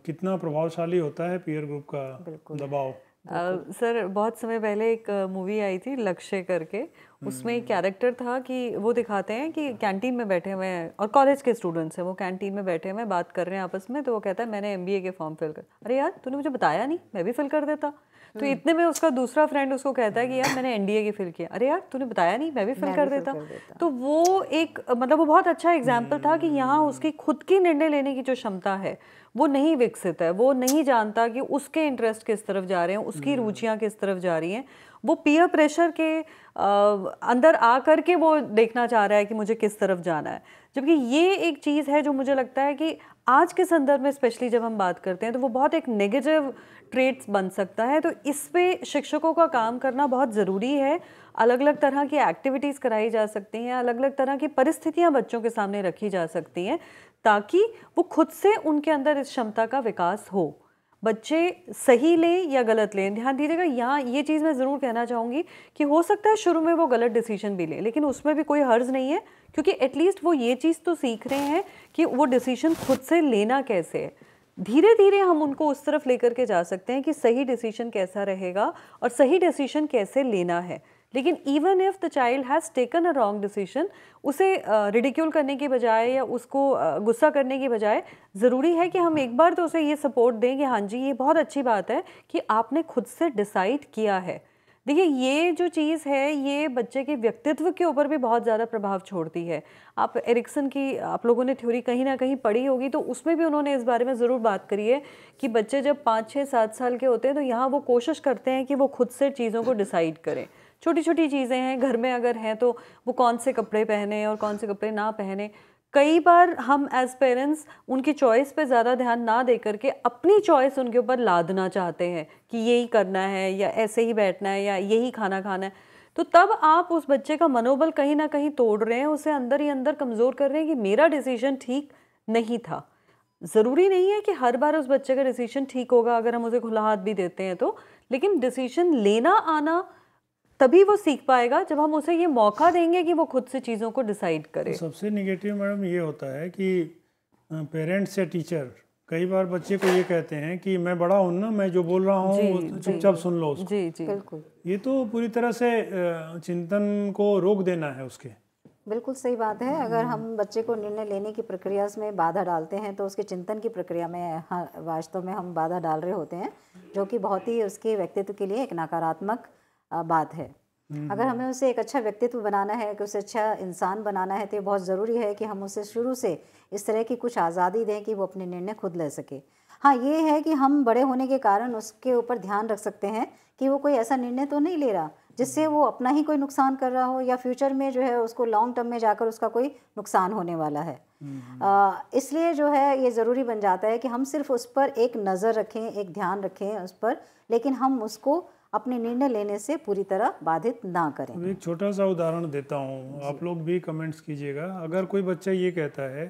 कितना प्रभावशाली होता है पीयर ग्रुप का दबाव सर uh, बहुत समय पहले एक मूवी आई थी लक्ष्य करके उसमें एक कैरेक्टर हम्म। था कि वो दिखाते हैं कि कैंटीन में बैठे हुए हैं और कॉलेज के स्टूडेंट्स हैं वो कैंटीन में बैठे हुए हैं बात कर रहे हैं आपस में तो वो कहता है मैंने एमबीए के फॉर्म फिल कर अरे यार तूने मुझे बताया नहीं मैं भी फिल कर देता तो हम्म। इतने में उसका दूसरा फ्रेंड उसको कहता है कि यार मैंने एनडीए की फिल किया अरे यार तूने बताया नहीं मैं भी फिल कर देता तो वो एक मतलब वो बहुत अच्छा एग्जाम्पल था कि यहाँ हम्म। उसकी खुद की निर्णय लेने की जो क्षमता है वो नहीं विकसित है वो नहीं जानता कि उसके इंटरेस्ट किस तरफ जा रहे हैं उसकी हम्म। रुचियाँ किस तरफ जा रही हैं वो पीयर प्रेशर के अंदर आ कर के वो देखना चाह रहा है कि मुझे किस तरफ जाना है जबकि ये एक चीज़ है जो मुझे लगता है कि आज के संदर्भ में स्पेशली जब हम बात करते हैं तो वो बहुत एक नेगेटिव ट्रेड्स बन सकता है तो इस पर शिक्षकों का काम करना बहुत ज़रूरी है अलग अलग तरह की एक्टिविटीज़ कराई जा सकती हैं अलग अलग तरह की परिस्थितियाँ बच्चों के सामने रखी जा सकती हैं ताकि वो खुद से उनके अंदर इस क्षमता का विकास हो बच्चे सही लें या गलत लें ध्यान दीजिएगा यहाँ ये चीज़ मैं ज़रूर कहना चाहूँगी कि हो सकता है शुरू में वो गलत डिसीजन भी लें लेकिन उसमें भी कोई हर्ज नहीं है क्योंकि एटलीस्ट वो ये चीज़ तो सीख रहे हैं कि वो डिसीजन खुद से लेना कैसे है धीरे धीरे हम उनको उस तरफ लेकर के जा सकते हैं कि सही डिसीजन कैसा रहेगा और सही डिसीजन कैसे लेना है लेकिन even if the child has taken a wrong decision उसे रिडिक्यूल करने के बजाय या उसको गुस्सा करने के बजाय ज़रूरी है कि हम एक बार तो उसे ये सपोर्ट दें कि हाँ जी ये बहुत अच्छी बात है कि आपने खुद से डिसाइड किया है देखिए ये जो चीज़ है ये बच्चे के व्यक्तित्व के ऊपर भी बहुत ज़्यादा प्रभाव छोड़ती है आप एरिक्सन की आप लोगों ने थ्योरी कहीं ना कहीं पढ़ी होगी तो उसमें भी उन्होंने इस बारे में ज़रूर बात करी है कि बच्चे जब पाँच छः सात साल के होते हैं तो यहाँ वो कोशिश करते हैं कि वो खुद से चीज़ों को डिसाइड करें छोटी छोटी चीज़ें हैं घर में अगर हैं तो वो कौन से कपड़े पहने और कौन से कपड़े ना पहने कई बार हम एज पेरेंट्स उनकी चॉइस पे ज़्यादा ध्यान ना दे करके अपनी चॉइस उनके ऊपर लादना चाहते हैं कि यही करना है या ऐसे ही बैठना है या यही खाना खाना है तो तब आप उस बच्चे का मनोबल कहीं ना कहीं तोड़ रहे हैं उसे अंदर ही अंदर कमज़ोर कर रहे हैं कि मेरा डिसीजन ठीक नहीं था ज़रूरी नहीं है कि हर बार उस बच्चे का डिसीजन ठीक होगा अगर हम उसे खुला हाथ भी देते हैं तो लेकिन डिसीजन लेना आना तभी वो सीख पाएगा जब हम उसे ये मौका देंगे कि वो खुद से चीज़ों को डिसाइड करे तो सबसे निगेटिव मैडम ये होता है कि पेरेंट्स या टीचर कई बार बच्चे को ये कहते हैं कि मैं बड़ा हूँ ना मैं जो बोल रहा हूँ चुपचाप सुन लो उसको जी जी बिल्कुल ये तो पूरी तरह से चिंतन को रोक देना है उसके बिल्कुल सही बात है अगर हम बच्चे को निर्णय लेने की प्रक्रिया में बाधा डालते हैं तो उसके चिंतन की प्रक्रिया में हाँ, वास्तव में हम बाधा डाल रहे होते हैं जो कि बहुत ही उसके व्यक्तित्व के लिए एक नकारात्मक बात है अगर हमें हम्म। उसे एक अच्छा व्यक्तित्व बनाना है कि उसे अच्छा इंसान बनाना है तो ये बहुत ज़रूरी है कि हम उसे शुरू से इस तरह की कुछ आज़ादी दें कि वो अपने निर्णय खुद ले सके हाँ ये है कि हम बड़े होने के कारण उसके ऊपर ध्यान रख सकते हैं कि वो कोई ऐसा निर्णय तो नहीं ले रहा जिससे वो अपना ही कोई नुकसान कर रहा हो या फ्यूचर में जो है उसको लॉन्ग टर्म में जाकर उसका कोई नुकसान होने वाला है हम्म। इसलिए जो है ये ज़रूरी बन जाता है कि हम सिर्फ उस पर एक नज़र रखें एक ध्यान रखें उस पर लेकिन हम उसको अपने निर्णय लेने से पूरी तरह बाधित ना करें एक छोटा सा उदाहरण देता हूँ आप लोग भी कमेंट्स कीजिएगा अगर कोई बच्चा ये कहता है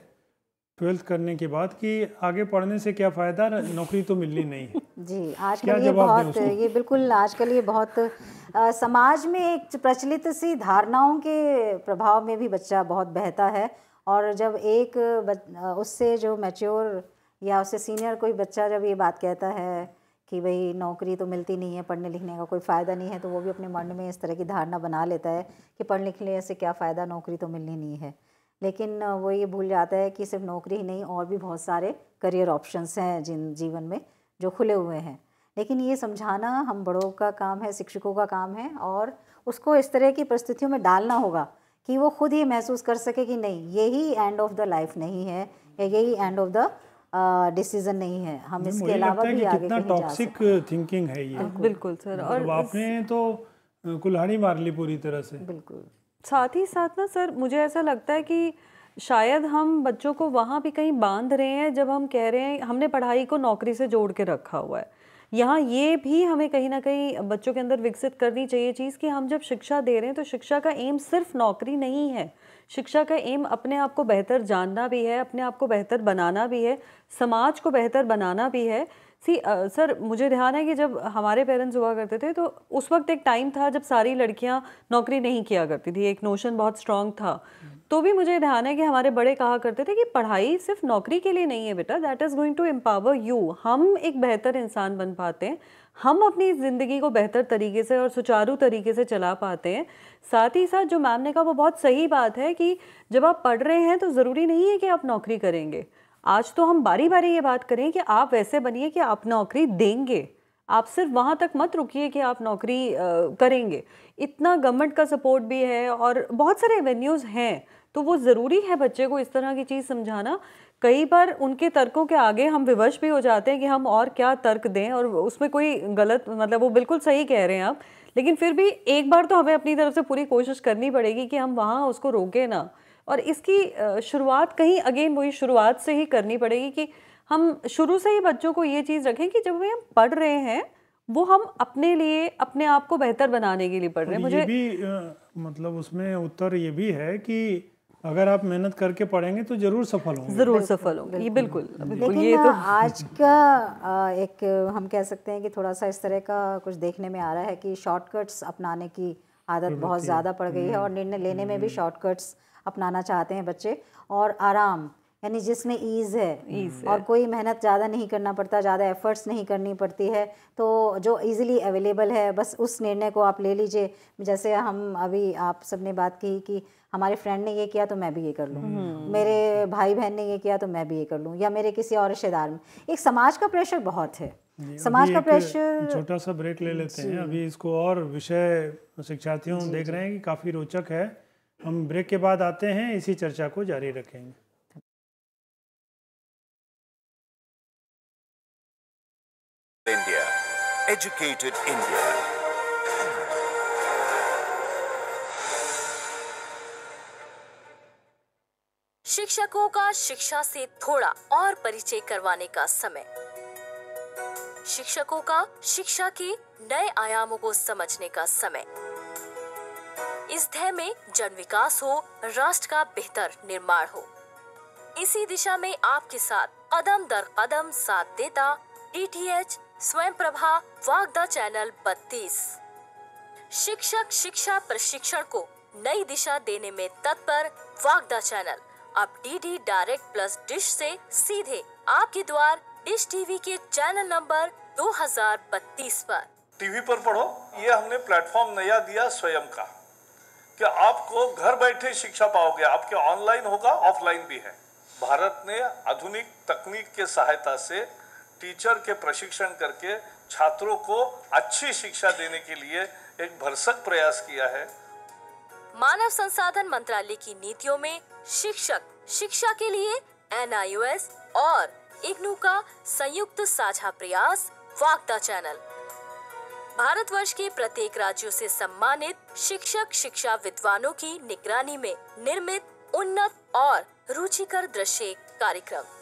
ट्वेल्थ करने के बाद कि आगे पढ़ने से क्या फ़ायदा नौकरी तो मिलनी नहीं जी जी आजकल ये बहुत ये बिल्कुल आजकल ये बहुत आ, समाज में एक प्रचलित सी धारणाओं के प्रभाव में भी बच्चा बहुत बहता है और जब एक उससे जो मैच्योर या उससे सीनियर कोई बच्चा जब ये बात कहता है कि भाई नौकरी तो मिलती नहीं है पढ़ने लिखने का कोई फ़ायदा नहीं है तो वो भी अपने मन में इस तरह की धारणा बना लेता है कि पढ़ लिखने से क्या फ़ायदा नौकरी तो मिलनी नहीं है लेकिन वो ये भूल जाता है कि सिर्फ नौकरी ही नहीं और भी बहुत सारे करियर ऑप्शंस हैं जिन जीवन में जो खुले हुए हैं लेकिन ये समझाना हम बड़ों का काम है शिक्षकों का काम है और उसको इस तरह की परिस्थितियों में डालना होगा कि वो खुद ही महसूस कर सके कि नहीं यही एंड ऑफ द लाइफ नहीं है या यही एंड ऑफ द डिसीजन नहीं है हम इसके अलावा भी आगे कितना टॉक्सिक थिंकिंग है ये बिल्कुल सर तो और आपने तो कुल्हाड़ी मार ली पूरी तरह से बिल्कुल साथ ही साथ ना सर मुझे ऐसा लगता है कि शायद हम बच्चों को वहाँ भी कहीं बांध रहे हैं जब हम कह रहे हैं हमने पढ़ाई को नौकरी से जोड़ के रखा हुआ है यहाँ ये भी हमें कहीं ना कहीं बच्चों के अंदर विकसित करनी चाहिए चीज़ कि हम जब शिक्षा दे रहे हैं तो शिक्षा का एम सिर्फ नौकरी नहीं है शिक्षा का एम अपने आप को बेहतर जानना भी है अपने आप को बेहतर बनाना भी है समाज को बेहतर बनाना भी है सी आ, सर मुझे ध्यान है कि जब हमारे पेरेंट्स हुआ करते थे तो उस वक्त एक टाइम था जब सारी लड़कियां नौकरी नहीं किया करती थी एक नोशन बहुत स्ट्रांग था तो भी मुझे ध्यान है कि हमारे बड़े कहा करते थे कि पढ़ाई सिर्फ नौकरी के लिए नहीं है बेटा that is going to empower you हम एक बेहतर इंसान बन पाते हैं हम अपनी ज़िंदगी को बेहतर तरीके से और सुचारू तरीके से चला पाते हैं साथ ही साथ जो मैम ने कहा वो बहुत सही बात है कि जब आप पढ़ रहे हैं तो ज़रूरी नहीं है कि आप नौकरी करेंगे आज तो हम बारी बारी ये बात करें कि आप वैसे बनिए कि आप नौकरी देंगे आप सिर्फ वहाँ तक मत रुकिए कि आप नौकरी आ, करेंगे इतना गवर्नमेंट का सपोर्ट भी है और बहुत सारे एवेन्यूज़ हैं तो वो ज़रूरी है बच्चे को इस तरह की चीज़ समझाना कई बार उनके तर्कों के आगे हम विवश भी हो जाते हैं कि हम और क्या तर्क दें और उसमें कोई गलत मतलब वो बिल्कुल सही कह रहे हैं आप लेकिन फिर भी एक बार तो हमें अपनी तरफ से पूरी कोशिश करनी पड़ेगी कि हम वहाँ उसको रोकें ना और इसकी शुरुआत कहीं अगेन वही शुरुआत से ही करनी पड़ेगी कि हम शुरू से ही बच्चों को ये चीज़ रखें कि जब वे हम पढ़ रहे हैं वो हम अपने लिए अपने आप को बेहतर बनाने के लिए पढ़ रहे हैं तो मुझे भी मतलब उसमें उत्तर ये भी है कि अगर आप मेहनत करके पढ़ेंगे तो जरूर सफल होंगे जरूर सफल होंगे तो तो ये बिल्कुल लेकिन ये तो आज का एक हम कह सकते हैं कि थोड़ा सा इस तरह का कुछ देखने में आ रहा है कि शॉर्टकट्स अपनाने की आदत बहुत ज़्यादा पड़ गई है हम्म, और निर्णय लेने में भी शॉर्टकट्स हम्म। अपनाना चाहते हैं बच्चे और आराम यानी जिसमें ईज है और कोई मेहनत ज़्यादा नहीं करना पड़ता ज़्यादा एफर्ट्स नहीं करनी पड़ती है तो जो ईजिली अवेलेबल है बस उस निर्णय को आप ले लीजिए जैसे हम अभी आप सब ने बात की कि हमारे फ्रेंड ने ये किया तो मैं भी ये कर लूँ हम्म, मेरे हम्म। भाई बहन ने ये किया तो मैं भी ये कर लूँ या मेरे किसी और रिश्तेदार में एक समाज का प्रेशर बहुत है समाज का प्रेशर छोटा सा ब्रेक ले लेते हैं अभी इसको और विषय शिक्षार्थियों देख रहे हैं कि काफ़ी रोचक है हम ब्रेक के बाद आते हैं इसी चर्चा को जारी रखेंगे educated India. शिक्षकों का शिक्षा से थोड़ा और परिचय करवाने का समय शिक्षकों का शिक्षा के नए आयामों को समझने का समय इस ध्यय में जन विकास हो राष्ट्र का बेहतर निर्माण हो इसी दिशा में आपके साथ कदम दर कदम साथ देता डी टी एच स्वयं प्रभा वागदा चैनल बत्तीस शिक्षक शिक्षा प्रशिक्षण को नई दिशा देने में तत्पर वागदा चैनल अब डीडी डायरेक्ट प्लस डिश से सीधे आपके द्वार डिश टीवी के चैनल नंबर 2032 पर टीवी पर पढ़ो ये हमने प्लेटफॉर्म नया दिया स्वयं का कि आपको घर बैठे शिक्षा पाओगे आपके ऑनलाइन होगा ऑफलाइन भी है भारत ने आधुनिक तकनीक के सहायता से टीचर के प्रशिक्षण करके छात्रों को अच्छी शिक्षा देने के लिए एक भरसक प्रयास किया है मानव संसाधन मंत्रालय की नीतियों में शिक्षक शिक्षा के लिए एन और इग्नू का संयुक्त साझा प्रयास वागदा चैनल भारतवर्ष के प्रत्येक राज्यों से सम्मानित शिक्षक शिक्षा विद्वानों की निगरानी में निर्मित उन्नत और रुचिकर दृश्य कार्यक्रम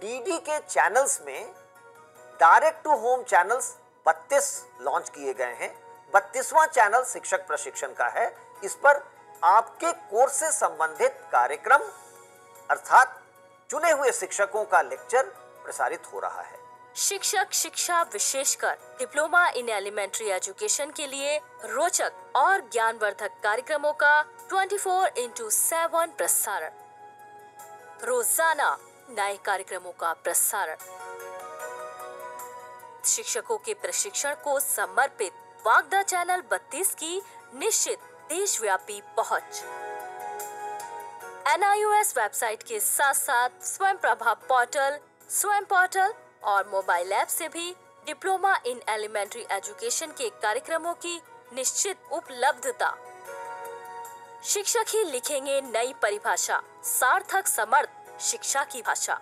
डीडी के चैनल्स में direct to home channels 32 launch किए गए हैं बत्तीसवां चैनल शिक्षक प्रशिक्षण का है इस पर आपके कोर्स से संबंधित कार्यक्रम अर्थात चुने हुए शिक्षकों का लेक्चर प्रसारित हो रहा है शिक्षक शिक्षा विशेषकर डिप्लोमा इन एलिमेंट्री एजुकेशन के लिए रोचक और ज्ञानवर्धक कार्यक्रमों का 24 फोर इंटू सेवन प्रसारण रोजाना नए कार्यक्रमों का प्रसारण शिक्षकों के प्रशिक्षण को समर्पित वागदा चैनल 32 की निश्चित देशव्यापी पहुंच एनआईओएस वेबसाइट के साथ साथ स्वयं प्रभाव पोर्टल स्वयं पोर्टल और मोबाइल ऐप से भी डिप्लोमा इन एलिमेंट्री एजुकेशन के कार्यक्रमों की निश्चित उपलब्धता शिक्षक ही लिखेंगे नई परिभाषा सार्थक समर्थ शिक्षा की भाषा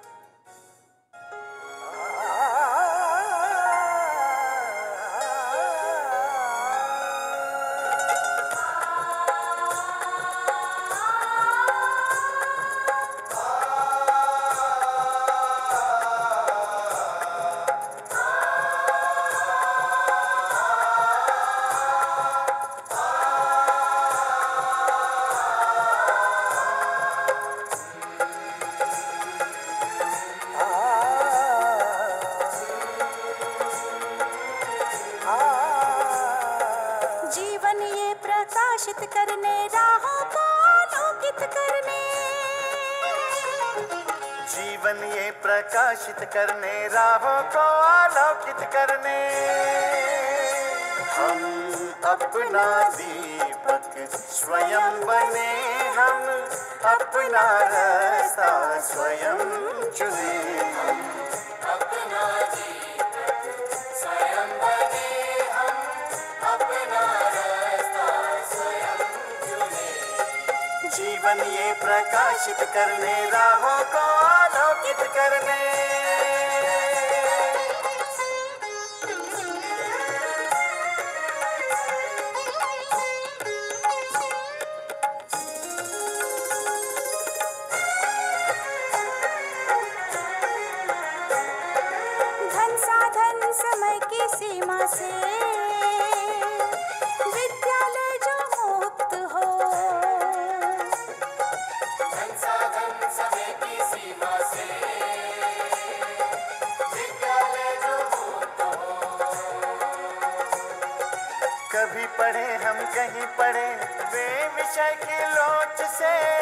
प्रकाशित करने राहों को आलोकित करने धन साधन समय की सीमा से शकिलोट से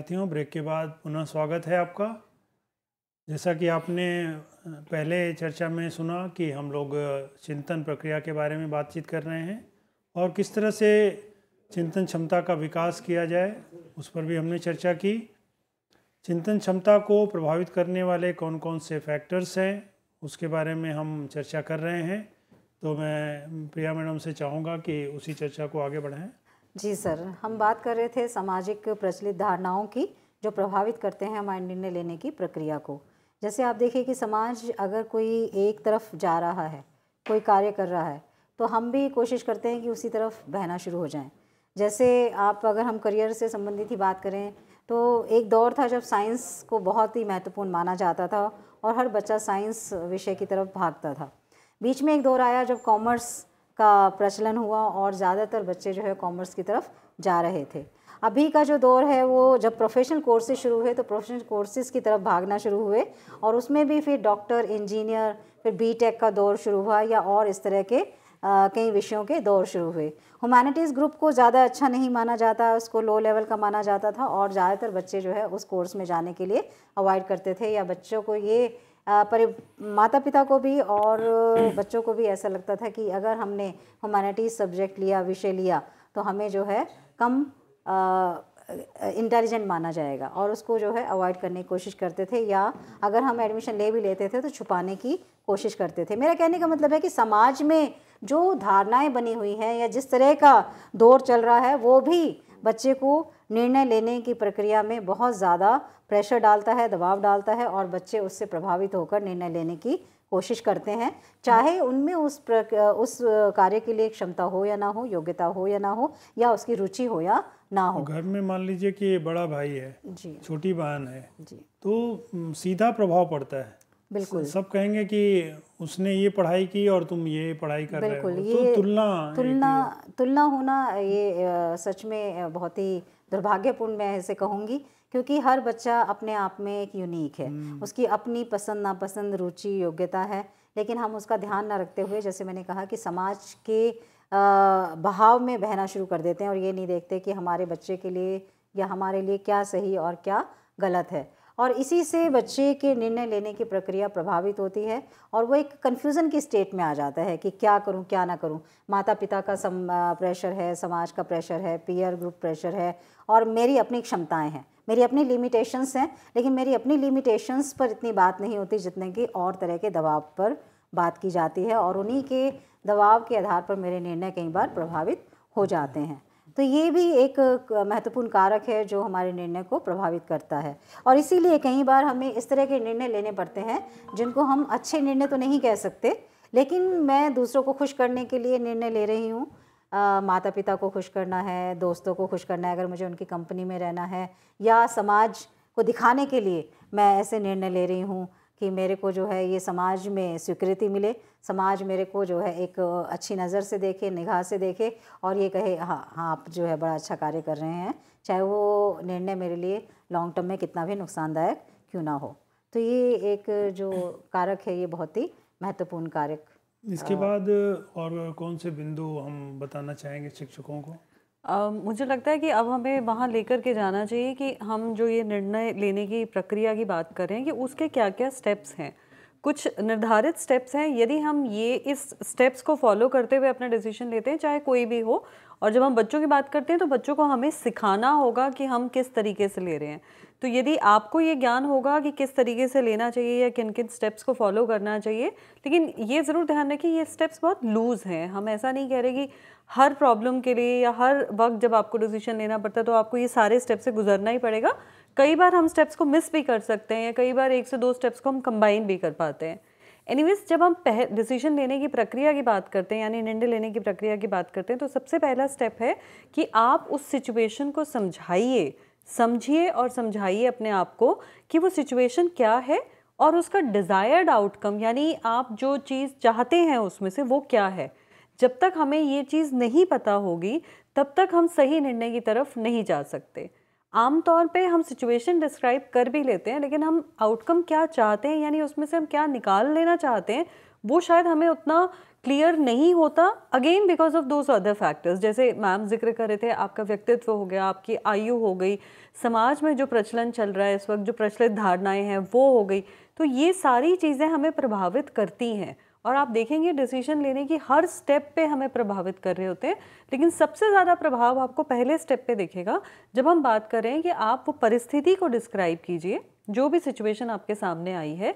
विद्यार्थियों ब्रेक के बाद पुनः स्वागत है आपका जैसा कि आपने पहले चर्चा में सुना कि हम लोग चिंतन प्रक्रिया के बारे में बातचीत कर रहे हैं और किस तरह से चिंतन क्षमता का विकास किया जाए उस पर भी हमने चर्चा की चिंतन क्षमता को प्रभावित करने वाले कौन कौन से फैक्टर्स हैं उसके बारे में हम चर्चा कर रहे हैं तो मैं प्रिया मैडम से चाहूँगा कि उसी चर्चा को आगे बढ़ाएं जी सर हम बात कर रहे थे सामाजिक प्रचलित धारणाओं की जो प्रभावित करते हैं हमारे निर्णय लेने की प्रक्रिया को जैसे आप देखिए कि समाज अगर कोई एक तरफ जा रहा है कोई कार्य कर रहा है तो हम भी कोशिश करते हैं कि उसी तरफ बहना शुरू हो जाए जैसे आप अगर हम करियर से संबंधित ही बात करें तो एक दौर था जब साइंस को बहुत ही महत्वपूर्ण माना जाता था और हर बच्चा साइंस विषय की तरफ भागता था बीच में एक दौर आया जब कॉमर्स का प्रचलन हुआ और ज़्यादातर बच्चे जो है कॉमर्स की तरफ जा रहे थे अभी का जो दौर है वो जब प्रोफेशनल कोर्सेज शुरू हुए तो प्रोफेशनल कोर्सेज की तरफ भागना शुरू हुए और उसमें भी फिर डॉक्टर इंजीनियर फिर बीटेक का दौर शुरू हुआ या और इस तरह के कई विषयों के दौर शुरू हुए ह्यूमैनिटीज़ ग्रुप को ज़्यादा अच्छा नहीं माना जाता उसको लो लेवल का माना जाता था और ज़्यादातर बच्चे जो है उस कोर्स में जाने के लिए अवॉइड करते थे या बच्चों को ये परि माता पिता को भी और बच्चों को भी ऐसा लगता था कि अगर हमने ह्यूमैनिटीज़ सब्जेक्ट लिया विषय लिया तो हमें जो है कम इंटेलिजेंट माना जाएगा और उसको जो है अवॉइड करने की कोशिश करते थे या अगर हम एडमिशन ले भी लेते थे तो छुपाने की कोशिश करते थे मेरा कहने का मतलब है कि समाज में जो धारणाएं बनी हुई हैं या जिस तरह का दौर चल रहा है वो भी बच्चे को निर्णय लेने की प्रक्रिया में बहुत ज़्यादा प्रेशर डालता है दबाव डालता है और बच्चे उससे प्रभावित होकर निर्णय लेने की कोशिश करते हैं चाहे उनमें उस प्र, उस कार्य के लिए क्षमता हो या ना हो योग्यता हो या ना हो या उसकी रुचि हो या ना हो घर में मान लीजिए कि बड़ा भाई है जी छोटी बहन है जी तो सीधा प्रभाव पड़ता है बिल्कुल सब कहेंगे कि उसने ये पढ़ाई की और तुम ये पढ़ाई कर रहे हो तो ये तो तुलना तुलना तुलना होना ये सच में बहुत ही दुर्भाग्यपूर्ण मैं ऐसे कहूँगी क्योंकि हर बच्चा अपने आप में एक यूनिक है हम्म। उसकी अपनी पसंद नापसंद रुचि योग्यता है लेकिन हम उसका ध्यान ना रखते हुए जैसे मैंने कहा कि समाज के बहाव में बहना शुरू कर देते हैं और ये नहीं देखते कि हमारे बच्चे के लिए या हमारे लिए क्या सही और क्या गलत है और इसी से बच्चे के निर्णय लेने की प्रक्रिया प्रभावित होती है और वो एक कन्फ्यूज़न की स्टेट में आ जाता है कि क्या करूं क्या ना करूं माता पिता का सम प्रेशर है समाज का प्रेशर है पीयर ग्रुप प्रेशर है और मेरी अपनी क्षमताएं हैं मेरी अपनी लिमिटेशंस हैं लेकिन मेरी अपनी लिमिटेशंस पर इतनी बात नहीं होती जितने कि और तरह के दबाव पर बात की जाती है और उन्हीं के दबाव के आधार पर मेरे निर्णय कई बार प्रभावित हो जाते हैं तो ये भी एक महत्वपूर्ण कारक है जो हमारे निर्णय को प्रभावित करता है और इसीलिए कई बार हमें इस तरह के निर्णय लेने पड़ते हैं जिनको हम अच्छे निर्णय तो नहीं कह सकते लेकिन मैं दूसरों को खुश करने के लिए निर्णय ले रही हूँ माता पिता को खुश करना है दोस्तों को खुश करना है अगर मुझे उनकी कंपनी में रहना है या समाज को दिखाने के लिए मैं ऐसे निर्णय ले रही हूँ कि मेरे को जो है ये समाज में स्वीकृति मिले समाज मेरे को जो है एक अच्छी नज़र से देखे निगाह से देखे और ये कहे हाँ हाँ आप जो है बड़ा अच्छा कार्य कर रहे हैं चाहे वो निर्णय मेरे लिए लॉन्ग टर्म में कितना भी नुकसानदायक क्यों ना हो तो ये एक जो कारक है ये बहुत ही महत्वपूर्ण कारक इसके हाँ। बाद और कौन से बिंदु हम बताना चाहेंगे शिक्षकों को आ, मुझे लगता है कि अब हमें वहाँ लेकर के जाना चाहिए कि हम जो ये निर्णय लेने की प्रक्रिया की बात करें कि उसके क्या क्या स्टेप्स हैं कुछ निर्धारित स्टेप्स हैं यदि हम ये इस स्टेप्स को फॉलो करते हुए अपना डिसीजन लेते हैं चाहे कोई भी हो और जब हम बच्चों की बात करते हैं तो बच्चों को हमें सिखाना होगा कि हम किस तरीके से ले रहे हैं तो यदि आपको ये ज्ञान होगा कि किस तरीके से लेना चाहिए या किन किन स्टेप्स को फॉलो करना चाहिए लेकिन ये ज़रूर ध्यान रखें ये स्टेप्स बहुत लूज़ हैं हम ऐसा नहीं कह रहे कि हर प्रॉब्लम के लिए या हर वक्त जब आपको डिसीजन लेना पड़ता है तो आपको ये सारे स्टेप्स से गुजरना ही पड़ेगा कई बार हम स्टेप्स को मिस भी कर सकते हैं या कई बार एक से दो स्टेप्स को हम कंबाइन भी कर पाते हैं एनीवेज जब हम पह डिसीजन लेने की प्रक्रिया की बात करते हैं यानी निर्णय लेने की प्रक्रिया की बात करते हैं तो सबसे पहला स्टेप है कि आप उस सिचुएशन को समझाइए समझिए और समझाइए अपने आप को कि वो सिचुएशन क्या है और उसका डिज़ायर्ड आउटकम यानी आप जो चीज़ चाहते हैं उसमें से वो क्या है जब तक हमें ये चीज़ नहीं पता होगी तब तक हम सही निर्णय की तरफ नहीं जा सकते आमतौर पे हम सिचुएशन डिस्क्राइब कर भी लेते हैं लेकिन हम आउटकम क्या चाहते हैं यानी उसमें से हम क्या निकाल लेना चाहते हैं वो शायद हमें उतना क्लियर नहीं होता again because of those other factors जैसे मैम जिक्र कर रहे थे आपका व्यक्तित्व हो गया आपकी आयु हो गई समाज में जो प्रचलन चल रहा है इस वक्त जो प्रचलित धारणाएं हैं वो हो गई तो ये सारी चीज़ें हमें प्रभावित करती हैं और आप देखेंगे डिसीजन लेने की हर स्टेप पे हमें प्रभावित कर रहे होते हैं लेकिन सबसे ज़्यादा प्रभाव आपको पहले स्टेप पे देखेगा जब हम बात करें कि आप वो परिस्थिति को डिस्क्राइब कीजिए जो भी सिचुएशन आपके सामने आई है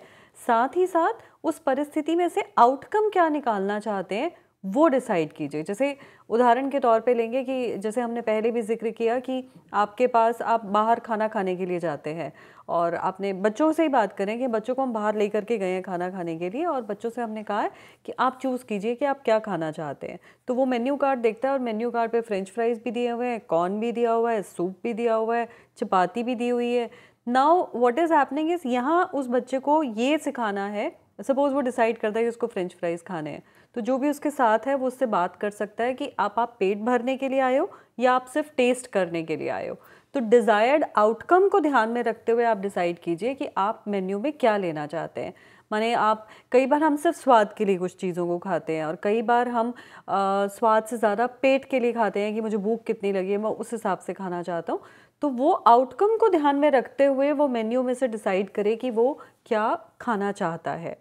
साथ ही साथ उस परिस्थिति में से आउटकम क्या निकालना चाहते हैं वो डिसाइड कीजिए जैसे उदाहरण के तौर पे लेंगे कि जैसे हमने पहले भी जिक्र किया कि आपके पास आप बाहर खाना खाने के लिए जाते हैं और आपने बच्चों से ही बात करें कि बच्चों को हम बाहर ले करके गए हैं खाना खाने के लिए और बच्चों से हमने कहा है कि आप चूज़ कीजिए कि आप क्या खाना चाहते हैं तो वो मेन्यू कार्ड देखता है और मेन्यू कार्ड पर फ्रेंच फ्राइज़ भी दिए हुए हैं कॉर्न भी दिया हुआ है सूप भी दिया हुआ है चपाती भी दी हुई है now what is happening is यहाँ उस बच्चे को ये सिखाना है सपोज़ वो डिसाइड करता है कि उसको फ्रेंच फ्राइज़ खाने हैं तो जो भी उसके साथ है वो उससे बात कर सकता है कि आप आप पेट भरने के लिए आए हो या आप सिर्फ टेस्ट करने के लिए आए हो तो डिज़ायर्ड आउटकम को ध्यान में रखते हुए आप डिसाइड कीजिए कि आप मेन्यू में क्या लेना चाहते हैं माने आप कई बार हम सिर्फ स्वाद के लिए कुछ चीज़ों को खाते हैं और कई बार हम आ, स्वाद से ज़्यादा पेट के लिए खाते हैं कि मुझे भूख कितनी लगी है मैं उस हिसाब से खाना चाहता हूँ तो वो आउटकम को ध्यान में रखते हुए वो मेन्यू में से डिसाइड करे कि वो क्या खाना चाहता है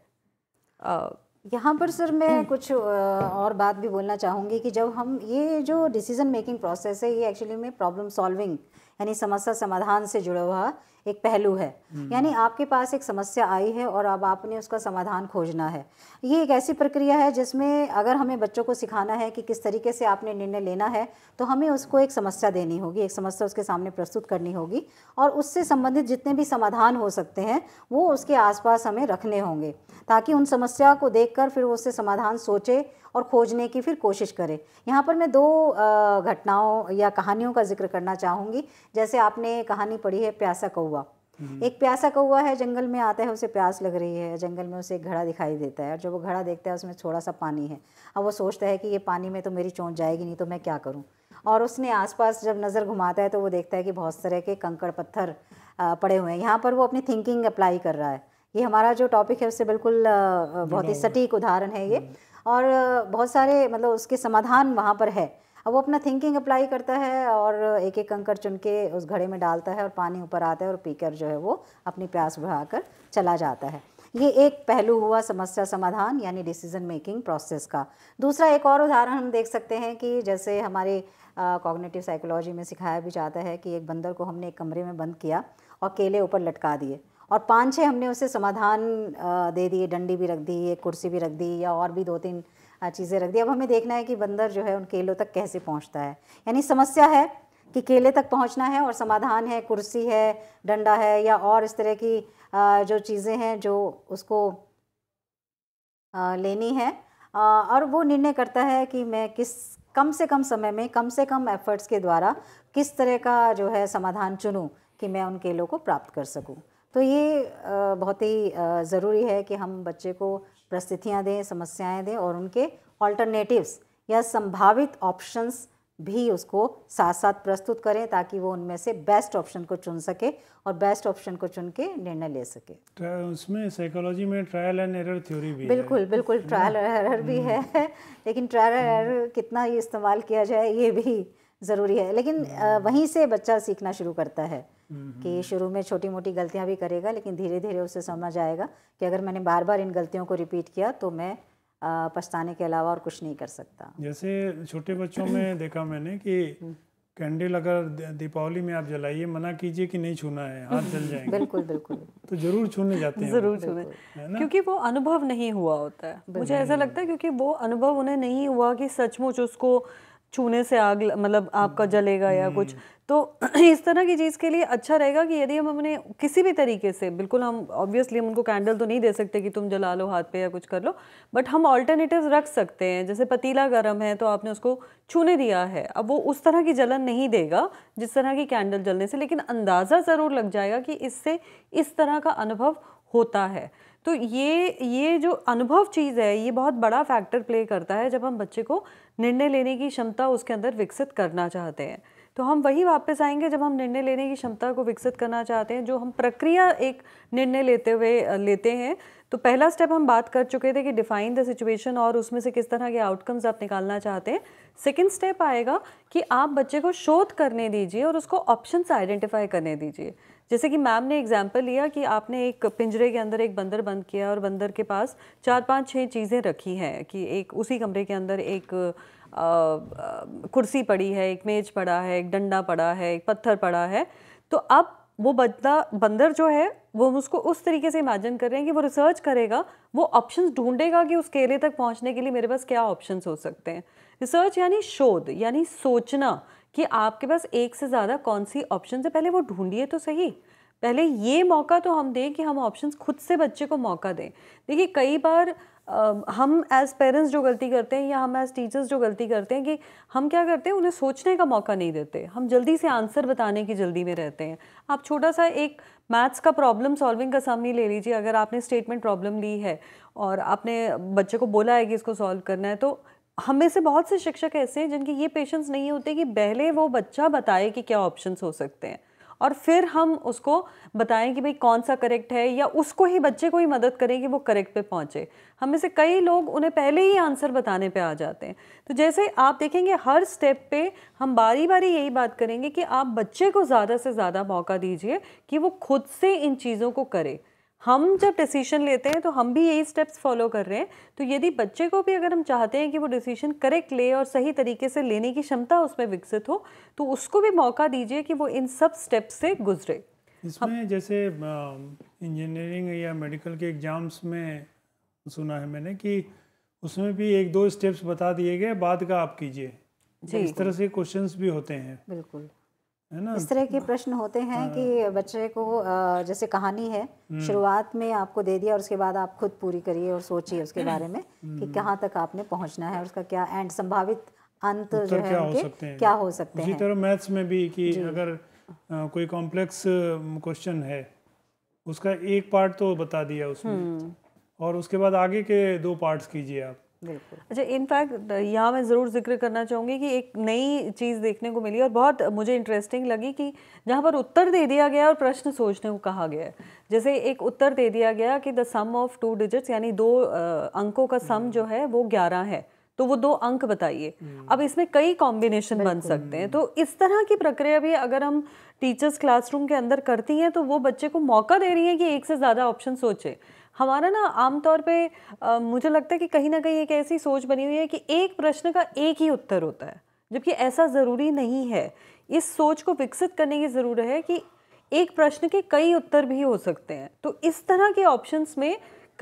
यहाँ पर सर मैं हम्म। कुछ और बात भी बोलना चाहूँगी कि जब हम ये जो डिसीज़न मेकिंग प्रोसेस है ये एक्चुअली में प्रॉब्लम सॉल्विंग यानी समस्या समाधान से जुड़ा हुआ एक पहलू है हम्म। यानी आपके पास एक समस्या आई है और अब आपने उसका समाधान खोजना है ये एक ऐसी प्रक्रिया है जिसमें अगर हमें बच्चों को सिखाना है कि किस तरीके से आपने निर्णय लेना है तो हमें उसको एक समस्या देनी होगी एक समस्या उसके सामने प्रस्तुत करनी होगी और उससे संबंधित जितने भी समाधान हो सकते हैं वो उसके आसपास हमें रखने होंगे ताकि उन समस्या को देख फिर वो उससे समाधान सोचे और खोजने की फिर कोशिश करें यहाँ पर मैं दो घटनाओं या कहानियों का जिक्र करना चाहूँगी जैसे आपने कहानी पढ़ी है प्यासा कौआ हम्म। एक प्यासा कौआ है जंगल में आता है उसे प्यास लग रही है जंगल में उसे एक घड़ा दिखाई देता है और जब वो घड़ा देखता है उसमें थोड़ा सा पानी है अब वो सोचता है कि ये पानी में तो मेरी चोंच जाएगी नहीं तो मैं क्या करूँ और उसने आसपास जब नज़र घुमाता है तो वो देखता है कि बहुत तरह के कंकड़ पत्थर पड़े हुए हैं यहाँ पर वो अपनी थिंकिंग अप्लाई कर रहा है ये हमारा जो टॉपिक है उससे बिल्कुल बहुत ही सटीक उदाहरण है ये हम्म। और बहुत सारे मतलब उसके समाधान वहाँ पर है अब वो अपना थिंकिंग अप्लाई करता है और एक एक कंकर चुन के उस घड़े में डालता है और पानी ऊपर आता है और पीकर जो है वो अपनी प्यास बढ़ा कर चला जाता है ये एक पहलू हुआ समस्या समाधान यानी डिसीजन मेकिंग प्रोसेस का दूसरा एक और उदाहरण हम देख सकते हैं कि जैसे हमारे कॉग्नेटिव साइकोलॉजी में सिखाया भी जाता है कि एक बंदर को हमने एक कमरे में बंद किया और केले ऊपर लटका दिए और पाँच छः हमने उसे समाधान दे दिए डंडी भी रख दी एक कुर्सी भी रख दी या और भी दो तीन चीज़ें रख दी अब हमें देखना है कि बंदर जो है उन केलों तक कैसे पहुंचता है यानी समस्या है कि केले तक पहुंचना है और समाधान है कुर्सी है डंडा है या और इस तरह की जो चीज़ें हैं जो उसको लेनी है और वो निर्णय करता है कि मैं किस कम से कम समय में कम से कम एफर्ट्स के द्वारा किस तरह का जो है समाधान चुनूँ कि मैं उन केलों को प्राप्त कर सकूँ तो ये बहुत ही ज़रूरी है कि हम बच्चे को परिस्थितियाँ दें समस्याएँ दें और उनके ऑल्टरनेटिव्स या संभावित ऑप्शंस भी उसको साथ साथ प्रस्तुत करें ताकि वो उनमें से बेस्ट ऑप्शन को चुन सके और बेस्ट ऑप्शन को चुन के निर्णय ले सके तो उसमें साइकोलॉजी में ट्रायल एंड एरर थ्योरी भी बिल्कुल है। बिल्कुल ट्रायल एरर भी हम्म। है लेकिन ट्रायल हम्म। एरर कितना इस्तेमाल किया जाए ये भी ज़रूरी है लेकिन हम्म। वहीं से बच्चा सीखना शुरू करता है कि शुरू में छोटी मोटी गलतियां भी करेगा लेकिन धीरे धीरे उसे समझ आएगा कि अगर मैंने बार बार इन गलतियों को रिपीट किया तो मैं पछताने के अलावा और कुछ नहीं कर सकता जैसे छोटे बच्चों में देखा मैंने कि कैंडल अगर दीपावली में आप जलाइए मना कीजिए कि नहीं छूना है हाथ जल जाएंगे बिल्कुल बिल्कुल तो जरूर छूने जाते हैं जरूर छूने क्योंकि वो अनुभव नहीं हुआ होता है मुझे ऐसा लगता है क्योंकि वो अनुभव उन्हें नहीं हुआ कि सचमुच उसको छूने से आग मतलब आपका जलेगा या हम्म। कुछ तो इस तरह की चीज़ के लिए अच्छा रहेगा कि यदि हम अपने किसी भी तरीके से बिल्कुल हम ऑब्वियसली हम उनको कैंडल तो नहीं दे सकते कि तुम जला लो हाथ पे या कुछ कर लो बट हम ऑल्टरनेटिव रख सकते हैं जैसे पतीला गर्म है तो आपने उसको छूने दिया है अब वो उस तरह की जलन नहीं देगा जिस तरह की कैंडल जलने से लेकिन अंदाज़ा ज़रूर लग जाएगा कि इससे इस तरह का अनुभव होता है तो ये ये जो अनुभव चीज़ है ये बहुत बड़ा फैक्टर प्ले करता है जब हम बच्चे को निर्णय लेने की क्षमता उसके अंदर विकसित करना चाहते हैं तो हम वही वापस आएंगे जब हम निर्णय लेने की क्षमता को विकसित करना चाहते हैं जो हम प्रक्रिया एक निर्णय लेते हुए लेते हैं तो पहला स्टेप हम बात कर चुके थे कि डिफाइन द सिचुएशन और उसमें से किस तरह के आउटकम्स आप निकालना चाहते हैं सेकेंड स्टेप आएगा कि आप बच्चे को शोध करने दीजिए और उसको ऑप्शंस आइडेंटिफाई करने दीजिए जैसे कि मैम ने एग्जाम्पल लिया कि आपने एक पिंजरे के अंदर एक बंदर बंद किया और बंदर के पास चार पांच छः चीज़ें रखी हैं कि एक उसी कमरे के अंदर एक आ, आ, कुर्सी पड़ी है एक मेज पड़ा है एक डंडा पड़ा है एक पत्थर पड़ा है तो अब वो बंदा बंदर जो है वो उसको उस तरीके से इमेजिन कर रहे हैं कि वो रिसर्च करेगा वो ऑप्शंस ढूंढेगा कि उस केले तक पहुंचने के लिए मेरे पास क्या ऑप्शंस हो सकते हैं रिसर्च यानी शोध यानी सोचना कि आपके पास एक से ज़्यादा कौन सी ऑप्शन है पहले वो ढूंढिए तो सही पहले ये मौका तो हम दें कि हम ऑप्शन खुद से बच्चे को मौका दें देखिए कई बार हम एज़ पेरेंट्स जो गलती करते हैं या हम एज़ टीचर्स जो गलती करते हैं कि हम क्या करते हैं उन्हें सोचने का मौका नहीं देते हम जल्दी से आंसर बताने की जल्दी में रहते हैं आप छोटा सा एक मैथ्स का प्रॉब्लम सॉल्विंग का सामने ले लीजिए अगर आपने स्टेटमेंट प्रॉब्लम ली है और आपने बच्चे को बोला है कि इसको सॉल्व करना है तो हमें से बहुत से शिक्षक ऐसे हैं जिनके ये पेशेंस नहीं होते कि पहले वो बच्चा बताए कि क्या ऑप्शंस हो सकते हैं और फिर हम उसको बताएं कि भाई कौन सा करेक्ट है या उसको ही बच्चे को ही मदद करें कि वो करेक्ट पे पहुंचे हमें से कई लोग उन्हें पहले ही आंसर बताने पे आ जाते हैं तो जैसे आप देखेंगे हर स्टेप पे हम बारी बारी यही बात करेंगे कि आप बच्चे को ज़्यादा से ज़्यादा मौका दीजिए कि वो खुद से इन चीज़ों को करे हम जब डिसीजन लेते हैं तो हम भी यही स्टेप्स फॉलो कर रहे हैं तो यदि बच्चे को भी अगर हम चाहते हैं कि वो डिसीजन करेक्ट ले और सही तरीके से लेने की क्षमता उसमें विकसित हो तो उसको भी मौका दीजिए कि वो इन सब स्टेप्स से गुजरे इसमें हम... जैसे इंजीनियरिंग या मेडिकल के एग्ज़ाम्स में सुना है मैंने कि उसमें भी एक दो स्टेप्स बता दिए गए बाद का आप कीजिए इस तरह से क्वेश्चंस भी होते हैं बिल्कुल इस तरह के प्रश्न होते हैं हाँ। कि बच्चे को जैसे कहानी है हम्म। शुरुआत में आपको दे दिया और उसके बाद आप खुद पूरी करिए और सोचिए उसके बारे में कि हम्म। कहाँ तक आपने पहुँचना है और उसका क्या एंड संभावित अंत जो है क्या हो सकते हैं क्या हो सकते हैं इसी तरह मैथ्स में भी कि अगर कोई कॉम्प्लेक्स क्वेश्चन है उसका एक पार्ट तो बता दिया उसमें हम्म। और उसके बाद आगे के दो पार्ट्स कीजिए आप अच्छा इनफैक्ट यहाँ मैं ज़रूर जिक्र करना चाहूँगी कि एक नई चीज़ देखने को मिली और बहुत मुझे इंटरेस्टिंग लगी कि जहाँ पर उत्तर दे दिया गया और प्रश्न सोचने को कहा गया है जैसे एक उत्तर दे दिया गया कि the sum of two digits यानी दो अंकों का सम हम्म। जो है वो ग्यारह है तो वो दो अंक बताइए हम्म। अब इसमें कई कॉम्बिनेशन बन सकते हैं तो इस तरह की प्रक्रिया भी अगर हम टीचर्स क्लासरूम के अंदर करती हैं तो वो बच्चे को मौका दे रही हैं कि एक से ज़्यादा ऑप्शन सोचे हमारा ना आमतौर पे आ, मुझे लगता है कि कहीं ना कहीं एक ऐसी सोच बनी हुई है कि एक प्रश्न का एक ही उत्तर होता है जबकि ऐसा ज़रूरी नहीं है इस सोच को विकसित करने की ज़रूरत है कि एक प्रश्न के कई उत्तर भी हो सकते हैं तो इस तरह के ऑप्शंस में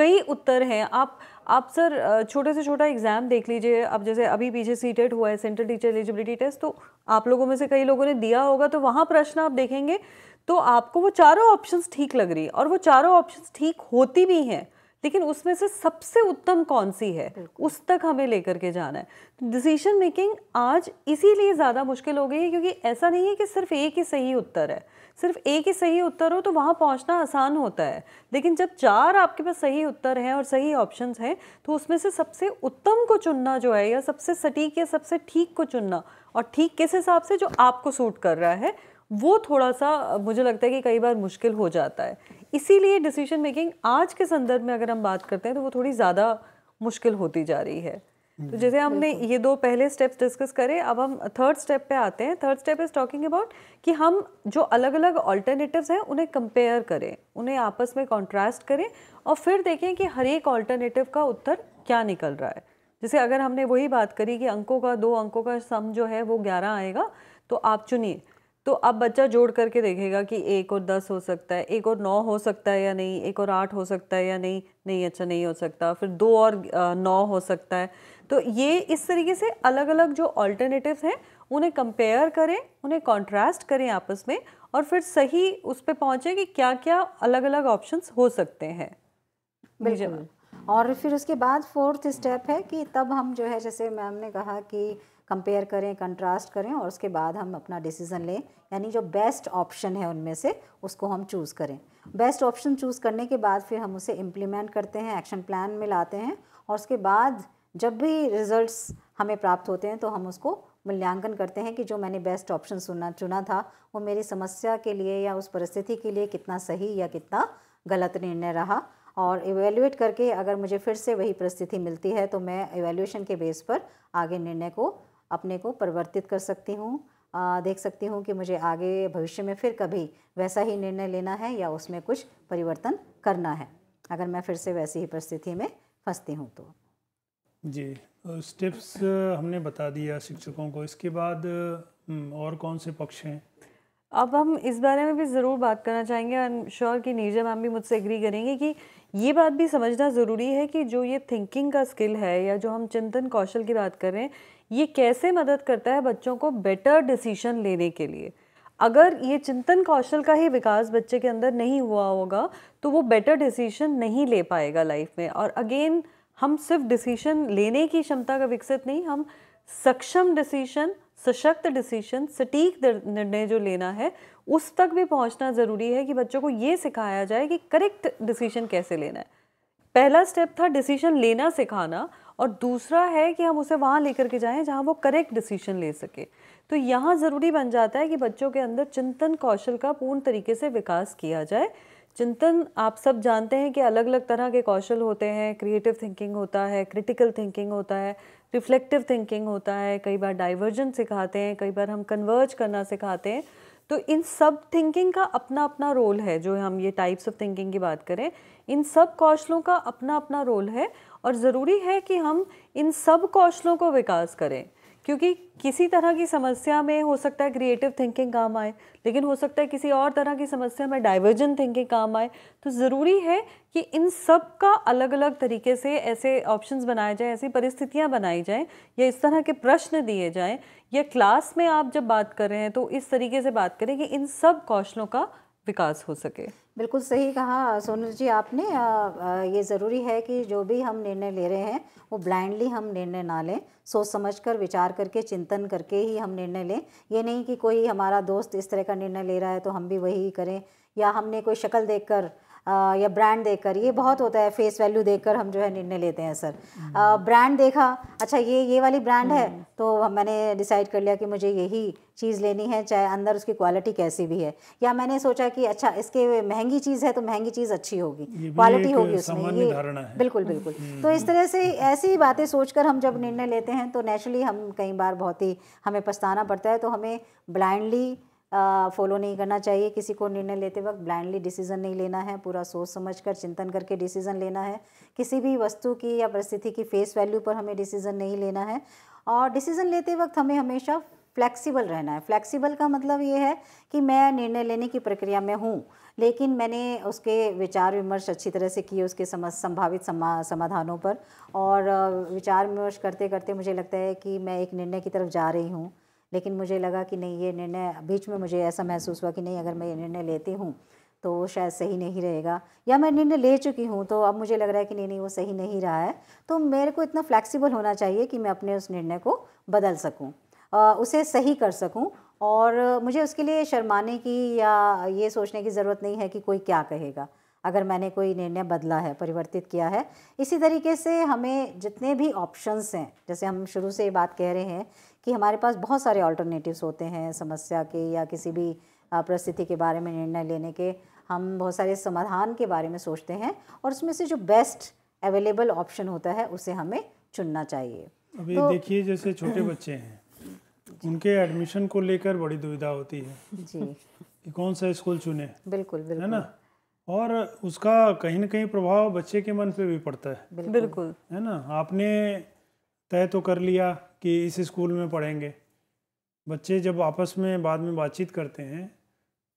कई उत्तर हैं आप आप सर छोटे से छोटा एग्ज़ाम देख लीजिए अब जैसे अभी पीछे सीटेट हुआ है सेंट्रल टीचर एलिजिबिलिटी टेस्ट तो आप लोगों में से कई लोगों ने दिया होगा तो वहाँ प्रश्न आप देखेंगे तो आपको वो चारों ऑप्शंस ठीक लग रही है और वो चारों ऑप्शंस ठीक होती भी हैं लेकिन उसमें से सबसे उत्तम कौन सी है उस तक हमें लेकर के जाना है डिसीजन मेकिंग आज इसीलिए ज़्यादा मुश्किल हो गई है क्योंकि ऐसा नहीं है कि सिर्फ एक ही सही उत्तर है सिर्फ एक ही सही उत्तर हो तो वहाँ पहुँचना आसान होता है लेकिन जब चार आपके पास सही उत्तर हैं और सही ऑप्शंस हैं तो उसमें से सबसे उत्तम को चुनना जो है या सबसे सटीक या सबसे ठीक को चुनना और ठीक किस हिसाब से जो आपको सूट कर रहा है वो थोड़ा सा मुझे लगता है कि कई बार मुश्किल हो जाता है इसीलिए डिसीजन मेकिंग आज के संदर्भ में अगर हम बात करते हैं तो वो थोड़ी ज़्यादा मुश्किल होती जा रही है तो जैसे हमने ये दो पहले स्टेप्स डिस्कस करे अब हम थर्ड स्टेप पे आते हैं third step is talking about कि हम जो अलग अलग ऑल्टरनेटिव्स हैं उन्हें कंपेयर करें उन्हें आपस में कॉन्ट्रास्ट करें और फिर देखें कि हर एक ऑल्टरनेटिव का उत्तर क्या निकल रहा है जैसे अगर हमने वही बात करी कि अंकों का दो अंकों का सम जो है वो ग्यारह आएगा तो आप चुनिए तो अब बच्चा जोड़ करके देखेगा कि एक और दस हो सकता है एक और नौ हो सकता है या नहीं एक और आठ हो सकता है या नहीं नहीं अच्छा नहीं हो सकता फिर दो और नौ हो सकता है तो ये इस तरीके से अलग अलग जो ऑल्टरनेटिव हैं उन्हें कंपेयर करें उन्हें कॉन्ट्रास्ट करें आपस में और फिर सही उस पर पहुँचें कि क्या क्या अलग अलग ऑप्शन हो सकते हैं बिल्कुल और फिर उसके बाद फोर्थ स्टेप है कि तब हम जो है जैसे मैम ने कहा कि कंपेयर करें कंट्रास्ट करें और उसके बाद हम अपना डिसीज़न लें यानी जो बेस्ट ऑप्शन है उनमें से उसको हम चूज़ करें बेस्ट ऑप्शन चूज़ करने के बाद फिर हम उसे इम्प्लीमेंट करते हैं एक्शन प्लान में लाते हैं और उसके बाद जब भी रिज़ल्ट्स हमें प्राप्त होते हैं तो हम उसको मूल्यांकन करते हैं कि जो मैंने बेस्ट ऑप्शन सुना चुना था वो मेरी समस्या के लिए या उस परिस्थिति के लिए कितना सही या कितना गलत निर्णय रहा और इवेल्यूएट करके अगर मुझे फिर से वही परिस्थिति मिलती है तो मैं इवेल्यूएशन के बेस पर आगे निर्णय को अपने को परिवर्तित कर सकती हूँ देख सकती हूँ कि मुझे आगे भविष्य में फिर कभी वैसा ही निर्णय लेना है या उसमें कुछ परिवर्तन करना है अगर मैं फिर से वैसी ही परिस्थिति में फंसती हूँ तो जी स्टेप्स हमने बता दिया शिक्षकों को इसके बाद हम्म, और कौन से पक्ष हैं अब हम इस बारे में भी ज़रूर बात करना चाहेंगे आई एम श्योर कि नीरजा मैम भी मुझसे एग्री करेंगे कि ये बात भी समझना ज़रूरी है कि जो ये थिंकिंग का स्किल है या जो हम चिंतन कौशल की बात कर रहे हैं ये कैसे मदद करता है बच्चों को बेटर डिसीजन लेने के लिए अगर ये चिंतन कौशल का ही विकास बच्चे के अंदर नहीं हुआ होगा तो वो बेटर डिसीजन नहीं ले पाएगा लाइफ में और अगेन हम सिर्फ डिसीजन लेने की क्षमता का विकसित नहीं हम सक्षम डिसीजन सशक्त डिसीजन सटीक निर्णय जो लेना है उस तक भी पहुंचना ज़रूरी है कि बच्चों को ये सिखाया जाए कि करेक्ट डिसीजन कैसे लेना है पहला स्टेप था डिसीजन लेना सिखाना और दूसरा है कि हम उसे वहाँ लेकर के जाएं जहाँ वो करेक्ट डिसीजन ले सके तो यहाँ ज़रूरी बन जाता है कि बच्चों के अंदर चिंतन कौशल का पूर्ण तरीके से विकास किया जाए चिंतन आप सब जानते हैं कि अलग अलग तरह के कौशल होते हैं क्रिएटिव थिंकिंग होता है क्रिटिकल थिंकिंग होता है रिफ्लेक्टिव थिंकिंग होता है कई बार डाइवर्जन सिखाते हैं कई बार हम कन्वर्ज करना सिखाते हैं तो इन सब थिंकिंग का अपना अपना रोल है जो हम ये टाइप्स ऑफ थिंकिंग की बात करें इन सब कौशलों का अपना अपना रोल है और ज़रूरी है कि हम इन सब कौशलों को विकास करें क्योंकि किसी तरह की समस्या में हो सकता है क्रिएटिव थिंकिंग काम आए लेकिन हो सकता है किसी और तरह की समस्या में डाइवर्जन थिंकिंग काम आए तो ज़रूरी है कि इन सब का अलग अलग तरीके से ऐसे ऑप्शंस बनाए जाएं ऐसी परिस्थितियां बनाई जाएं या इस तरह के प्रश्न दिए जाएं या क्लास में आप जब बात कर रहे हैं तो इस तरीके से बात करें कि इन सब कौशलों का विकास हो सके बिल्कुल सही कहा सोनल जी आपने आ, आ, ये ज़रूरी है कि जो भी हम निर्णय ले रहे हैं वो ब्लाइंडली हम निर्णय ना लें सोच समझकर विचार करके चिंतन करके ही हम निर्णय लें ये नहीं कि कोई हमारा दोस्त इस तरह का निर्णय ले रहा है तो हम भी वही करें या हमने कोई शक्ल देखकर या ब्रांड देखकर ये बहुत होता है फेस वैल्यू देखकर हम जो है निर्णय लेते हैं सर ब्रांड देखा अच्छा ये ये वाली ब्रांड है हम्म। तो मैंने डिसाइड कर लिया कि मुझे यही चीज़ लेनी है चाहे अंदर उसकी क्वालिटी कैसी भी है या मैंने सोचा कि अच्छा इसके महंगी चीज़ है तो महंगी चीज़ अच्छी होगी क्वालिटी होगी उसमें ये बिल्कुल बिल्कुल हम्म। तो इस तरह से ऐसी बातें सोचकर हम जब निर्णय लेते हैं तो नेचुरली हम कई बार बहुत ही हमें पछताना पड़ता है तो हमें ब्लाइंडली फॉलो नहीं करना चाहिए किसी को निर्णय लेते वक्त ब्लाइंडली डिसीजन नहीं लेना है पूरा सोच समझकर चिंतन करके डिसीजन लेना है किसी भी वस्तु की या परिस्थिति की फेस वैल्यू पर हमें डिसीजन नहीं लेना है और डिसीजन लेते वक्त हमें हमेशा फ्लेक्सिबल रहना है फ्लेक्सिबल का मतलब ये है कि मैं निर्णय लेने की प्रक्रिया में हूँ लेकिन मैंने उसके विचार विमर्श अच्छी तरह से किए उसके समझ संभावित समा, समाधानों पर और विचार विमर्श करते करते मुझे लगता है कि मैं एक निर्णय की तरफ जा रही हूँ लेकिन मुझे लगा कि नहीं ये निर्णय बीच में मुझे ऐसा महसूस हुआ कि नहीं अगर मैं ये निर्णय लेती हूँ तो वो शायद सही नहीं रहेगा या मैं निर्णय ले चुकी हूँ तो अब मुझे लग रहा है कि नहीं नहीं वो सही नहीं रहा है तो मेरे को इतना फ्लैक्सीबल होना चाहिए कि मैं अपने उस निर्णय को बदल सकूँ उसे सही कर सकूँ और मुझे उसके लिए शर्माने की या ये सोचने की ज़रूरत नहीं है कि कोई क्या कहेगा अगर मैंने कोई निर्णय बदला है परिवर्तित किया है इसी तरीके से हमें जितने भी ऑप्शंस हैं जैसे हम शुरू से ये बात कह रहे हैं कि हमारे पास बहुत सारे ऑल्टरनेटिव्स होते हैं समस्या के या किसी भी परिस्थिति के बारे में निर्णय लेने के हम बहुत सारे समाधान के बारे में सोचते हैं और उसमें से जो बेस्ट अवेलेबल ऑप्शन होता है उसे हमें चुनना चाहिए अभी तो, देखिए जैसे छोटे बच्चे हैं उनके एडमिशन को लेकर बड़ी दुविधा होती है जी कि कौन सा स्कूल चुने बिल्कुल बिल्कुल है ना और उसका कहीं ना कहीं प्रभाव बच्चे के मन पे भी पड़ता है बिल्कुल है ना आपने तय तो कर लिया कि इस स्कूल में पढ़ेंगे बच्चे जब आपस में बाद में बातचीत करते हैं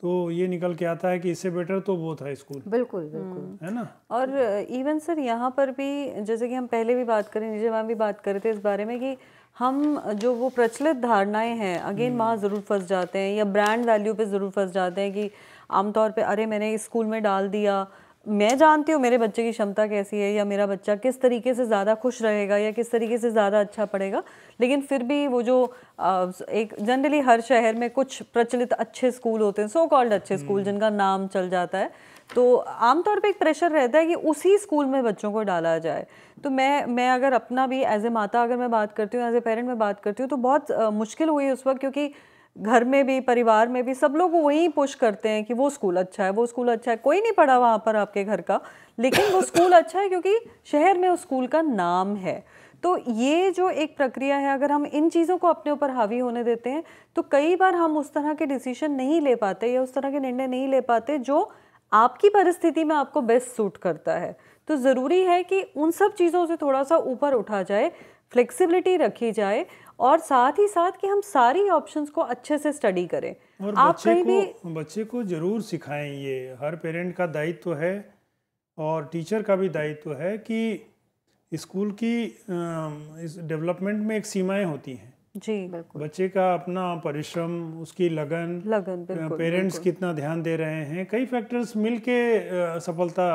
तो ये निकल के आता है कि इससे बेटर तो वो था स्कूल बिल्कुल बिल्कुल हम्म। है ना और इवन सर यहाँ पर भी जैसे कि हम पहले भी बात करें निजे भी बात कर रहे थे इस बारे में कि हम जो वो प्रचलित धारणाएं हैं अगेन हम्म। वहाँ ज़रूर फंस जाते हैं या ब्रांड वैल्यू पे ज़रूर फंस जाते हैं कि आमतौर पे अरे मैंने स्कूल में डाल दिया मैं जानती हूँ मेरे बच्चे की क्षमता कैसी है या मेरा बच्चा किस तरीके से ज़्यादा खुश रहेगा या किस तरीके से ज़्यादा अच्छा पढ़ेगा लेकिन फिर भी वो जो एक जनरली हर शहर में कुछ प्रचलित अच्छे स्कूल होते हैं सो कॉल्ड अच्छे स्कूल हम्म। जिनका नाम चल जाता है तो आमतौर पे एक प्रेशर रहता है कि उसी स्कूल में बच्चों को डाला जाए तो मैं मैं अगर अपना भी एज ए माता अगर मैं बात करती हूँ एज ए पेरेंट में बात करती हूँ तो बहुत मुश्किल हुई उस वक्त क्योंकि घर में भी परिवार में भी सब लोग वही पुश करते हैं कि वो स्कूल अच्छा है वो स्कूल अच्छा है कोई नहीं पढ़ा वहाँ पर आपके घर का लेकिन वो स्कूल अच्छा है क्योंकि शहर में उस स्कूल का नाम है तो ये जो एक प्रक्रिया है अगर हम इन चीज़ों को अपने ऊपर हावी होने देते हैं तो कई बार हम उस तरह के डिसीजन नहीं ले पाते या उस तरह के निर्णय नहीं ले पाते जो आपकी परिस्थिति में आपको बेस्ट सूट करता है तो ज़रूरी है कि उन सब चीज़ों से थोड़ा सा ऊपर उठा जाए फ्लेक्सिबिलिटी रखी जाए और साथ ही साथ कि हम सारी ऑप्शंस को अच्छे से स्टडी करें और आप बच्चे कहीं को, भी बच्चे को जरूर सिखाएं ये हर पेरेंट का दायित्व तो है और टीचर का भी दायित्व तो है कि स्कूल की इस डेवलपमेंट में एक सीमाएं होती हैं जी बिल्कुल बच्चे का अपना परिश्रम उसकी लगन लगन बिल्कुल, पेरेंट्स बिल्कुल। कितना ध्यान दे रहे हैं कई फैक्टर्स मिल के सफलता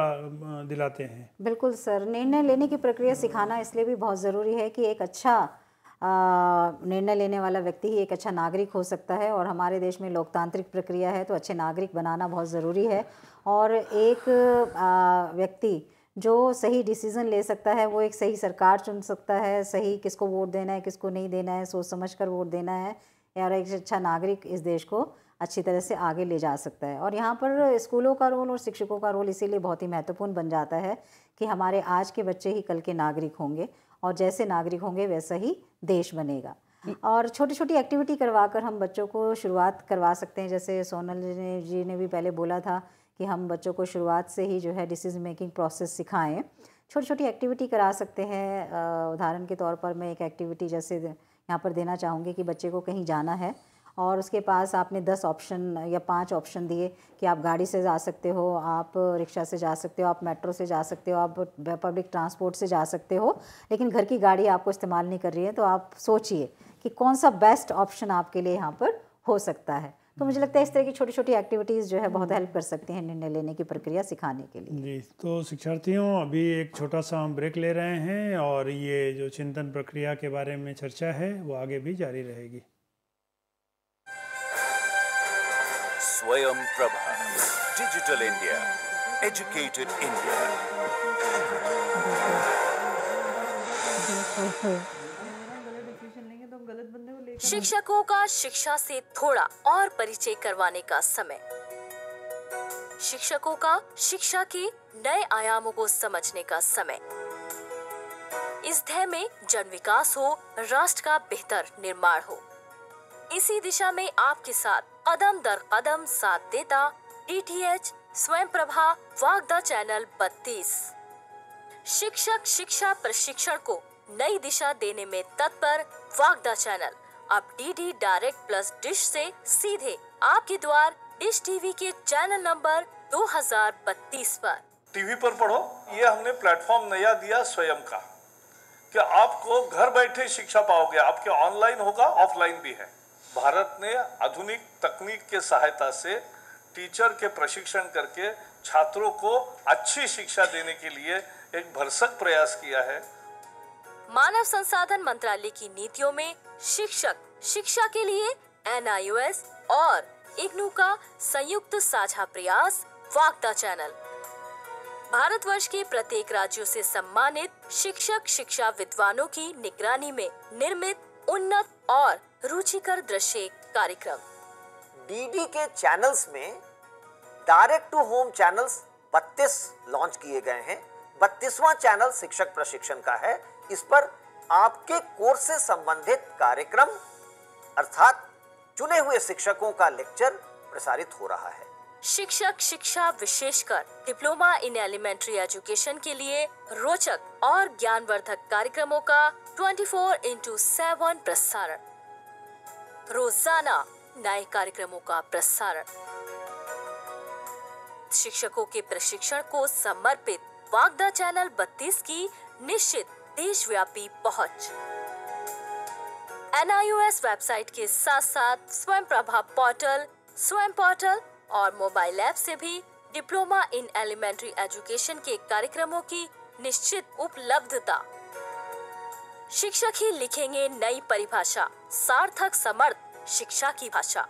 दिलाते हैं बिल्कुल सर निर्णय लेने की प्रक्रिया सिखाना इसलिए भी बहुत ज़रूरी है कि एक अच्छा निर्णय लेने वाला व्यक्ति ही एक अच्छा नागरिक हो सकता है और हमारे देश में लोकतांत्रिक प्रक्रिया है तो अच्छे नागरिक बनाना बहुत ज़रूरी है और एक व्यक्ति जो सही डिसीज़न ले सकता है वो एक सही सरकार चुन सकता है सही किसको वोट देना है किसको नहीं देना है सोच समझ कर वोट देना है यार एक अच्छा नागरिक इस देश को अच्छी तरह से आगे ले जा सकता है और यहाँ पर स्कूलों का रोल और शिक्षकों का रोल इसीलिए बहुत ही महत्वपूर्ण बन जाता है कि हमारे आज के बच्चे ही कल के नागरिक होंगे और जैसे नागरिक होंगे वैसा ही देश बनेगा और छोटी छोटी एक्टिविटी करवा कर हम बच्चों को शुरुआत करवा सकते हैं जैसे सोनल जी ने जी ने भी पहले बोला था कि हम बच्चों को शुरुआत से ही जो है डिसीजन मेकिंग प्रोसेस सिखाएं छोटी छोटी एक्टिविटी करा सकते हैं उदाहरण के तौर पर मैं एक एक्टिविटी जैसे यहाँ पर देना चाहूँगी कि बच्चे को कहीं जाना है और उसके पास आपने दस ऑप्शन या पांच ऑप्शन दिए कि आप गाड़ी से जा सकते हो आप रिक्शा से जा सकते हो आप मेट्रो से जा सकते हो आप पब्लिक ट्रांसपोर्ट से जा सकते हो लेकिन घर की गाड़ी आपको इस्तेमाल नहीं कर रही है तो आप सोचिए कि कौन सा बेस्ट ऑप्शन आपके लिए यहाँ पर हो सकता है तो मुझे लगता है इस तरह की छोटी छोटी एक्टिविटीज़ जो है बहुत हेल्प हम्म। कर सकती हैं निर्णय लेने की प्रक्रिया सिखाने के लिए जी तो शिक्षार्थियों अभी एक छोटा सा हम ब्रेक ले रहे हैं और ये जो चिंतन प्रक्रिया के बारे में चर्चा है वो आगे भी जारी रहेगी Swayam Prabha. Digital India. Educated India. शिक्षकों का शिक्षा से थोड़ा और परिचय करवाने का समय शिक्षकों का शिक्षा के नए आयामों को समझने का समय इस ध्यय में जन विकास हो राष्ट्र का बेहतर निर्माण हो इसी दिशा में आपके साथ कदम दर कदम साथ देता डी टी एच स्वयं प्रभा वागदा चैनल बत्तीस शिक्षक शिक्षा प्रशिक्षण को नई दिशा देने में तत्पर वागदा चैनल अब D D direct plus dish से सीधे आपके द्वार डिश टीवी के चैनल नंबर 2032 पर टीवी पर पढ़ो ये हमने प्लेटफॉर्म नया दिया स्वयं का कि आपको घर बैठे शिक्षा पाओगे आपके ऑनलाइन होगा ऑफलाइन भी है भारत ने आधुनिक तकनीक के सहायता से टीचर के प्रशिक्षण करके छात्रों को अच्छी शिक्षा देने के लिए एक भरसक प्रयास किया है मानव संसाधन मंत्रालय की नीतियों में शिक्षक शिक्षा के लिए एन और इग्नू का संयुक्त साझा प्रयास वागता चैनल भारतवर्ष के प्रत्येक राज्यों से सम्मानित शिक्षक शिक्षा विद्वानों की निगरानी में निर्मित उन्नत और रुचिकर दृश्य कार्यक्रम डीडी के चैनल्स में direct to home channels 32 launch किए गए हैं 32वां चैनल शिक्षक प्रशिक्षण का है इस पर आपके कोर्स से संबंधित कार्यक्रम अर्थात चुने हुए शिक्षकों का लेक्चर प्रसारित हो रहा है शिक्षक शिक्षा विशेषकर डिप्लोमा इन एलिमेंट्री एजुकेशन के लिए रोचक और ज्ञानवर्धक कार्यक्रमों का 24 इंटू सेवन प्रसारण रोजाना नए कार्यक्रमों का प्रसारण शिक्षकों के प्रशिक्षण को समर्पित वागदा चैनल 32 की निश्चित देशव्यापी पहुंच एनआईओएस वेबसाइट के साथ साथ स्वयं प्रभा पोर्टल स्वयं पोर्टल और मोबाइल ऐप से भी डिप्लोमा इन एलिमेंट्री एजुकेशन के कार्यक्रमों की निश्चित उपलब्धता शिक्षक ही लिखेंगे नई परिभाषा सार्थक समर्थ शिक्षा की भाषा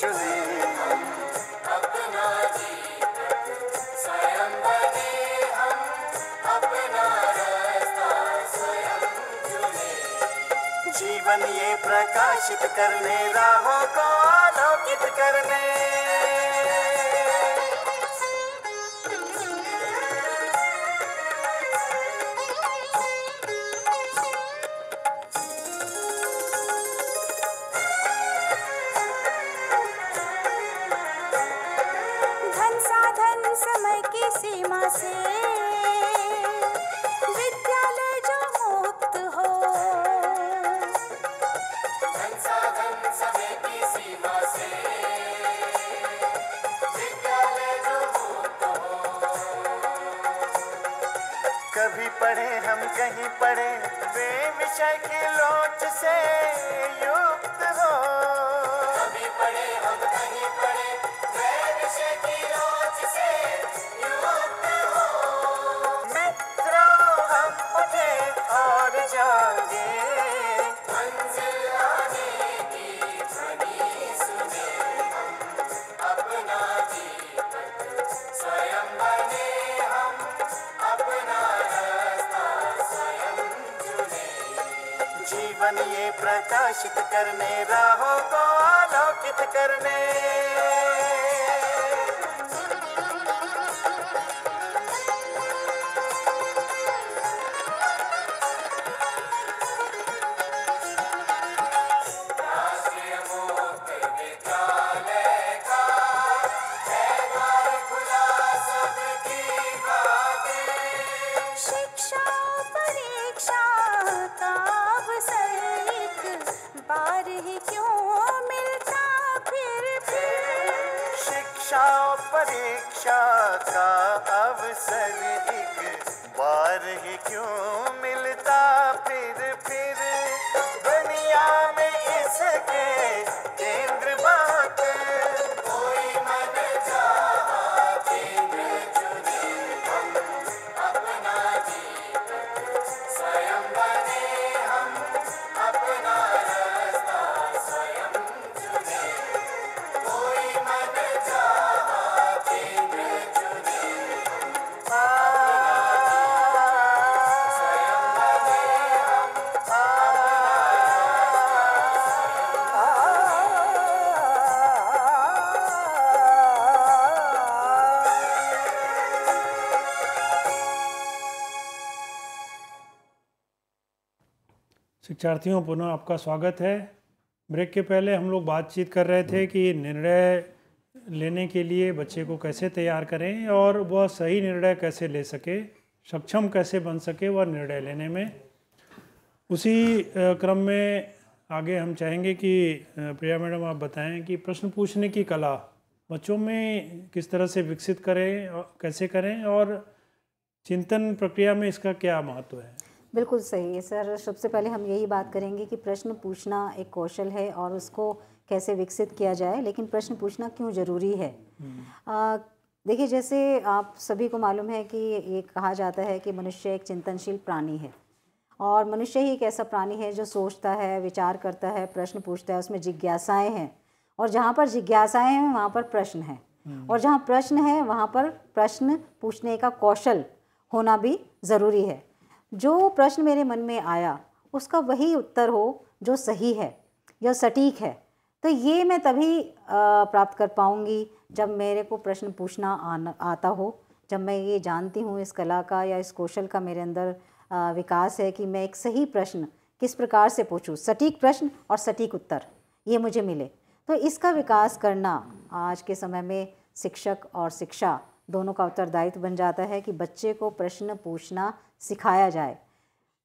चुने अपना स्वयं बने हम अपना रास्ता स्वयं चुने जीवन ये प्रकाशित करने राहों को आलोकित करने आशा का अवसर एक बार ही क्यों मिलता शिक्षार्थियों पुनः आपका स्वागत है ब्रेक के पहले हम लोग बातचीत कर रहे थे कि निर्णय लेने के लिए बच्चे को कैसे तैयार करें और वह सही निर्णय कैसे ले सके सक्षम कैसे बन सके वह निर्णय लेने में उसी क्रम में आगे हम चाहेंगे कि प्रिया मैडम आप बताएं कि प्रश्न पूछने की कला बच्चों में किस तरह से विकसित करें कैसे करें और चिंतन प्रक्रिया में इसका क्या महत्व है बिल्कुल सही है सर सबसे पहले हम यही बात करेंगे कि प्रश्न पूछना एक कौशल है और उसको कैसे विकसित किया जाए लेकिन प्रश्न पूछना क्यों ज़रूरी है हम्म। देखिए जैसे आप सभी को मालूम है कि ये कहा जाता है कि मनुष्य एक चिंतनशील प्राणी है और मनुष्य ही एक ऐसा प्राणी है जो सोचता है विचार करता है प्रश्न पूछता है उसमें जिज्ञासाएँ हैं और जहाँ पर जिज्ञासाएँ हैं वहाँ पर प्रश्न है हम्म। और जहाँ प्रश्न है वहाँ पर प्रश्न पूछने का कौशल होना भी ज़रूरी है जो प्रश्न मेरे मन में आया उसका वही उत्तर हो जो सही है जो सटीक है तो ये मैं तभी प्राप्त कर पाऊँगी जब मेरे को प्रश्न पूछना आना आता हो जब मैं ये जानती हूँ इस कला का या इस कौशल का मेरे अंदर विकास है कि मैं एक सही प्रश्न किस प्रकार से पूछूँ सटीक प्रश्न और सटीक उत्तर ये मुझे मिले तो इसका विकास करना आज के समय में शिक्षक और शिक्षा दोनों का उत्तरदायित्व बन जाता है कि बच्चे को प्रश्न पूछना सिखाया जाए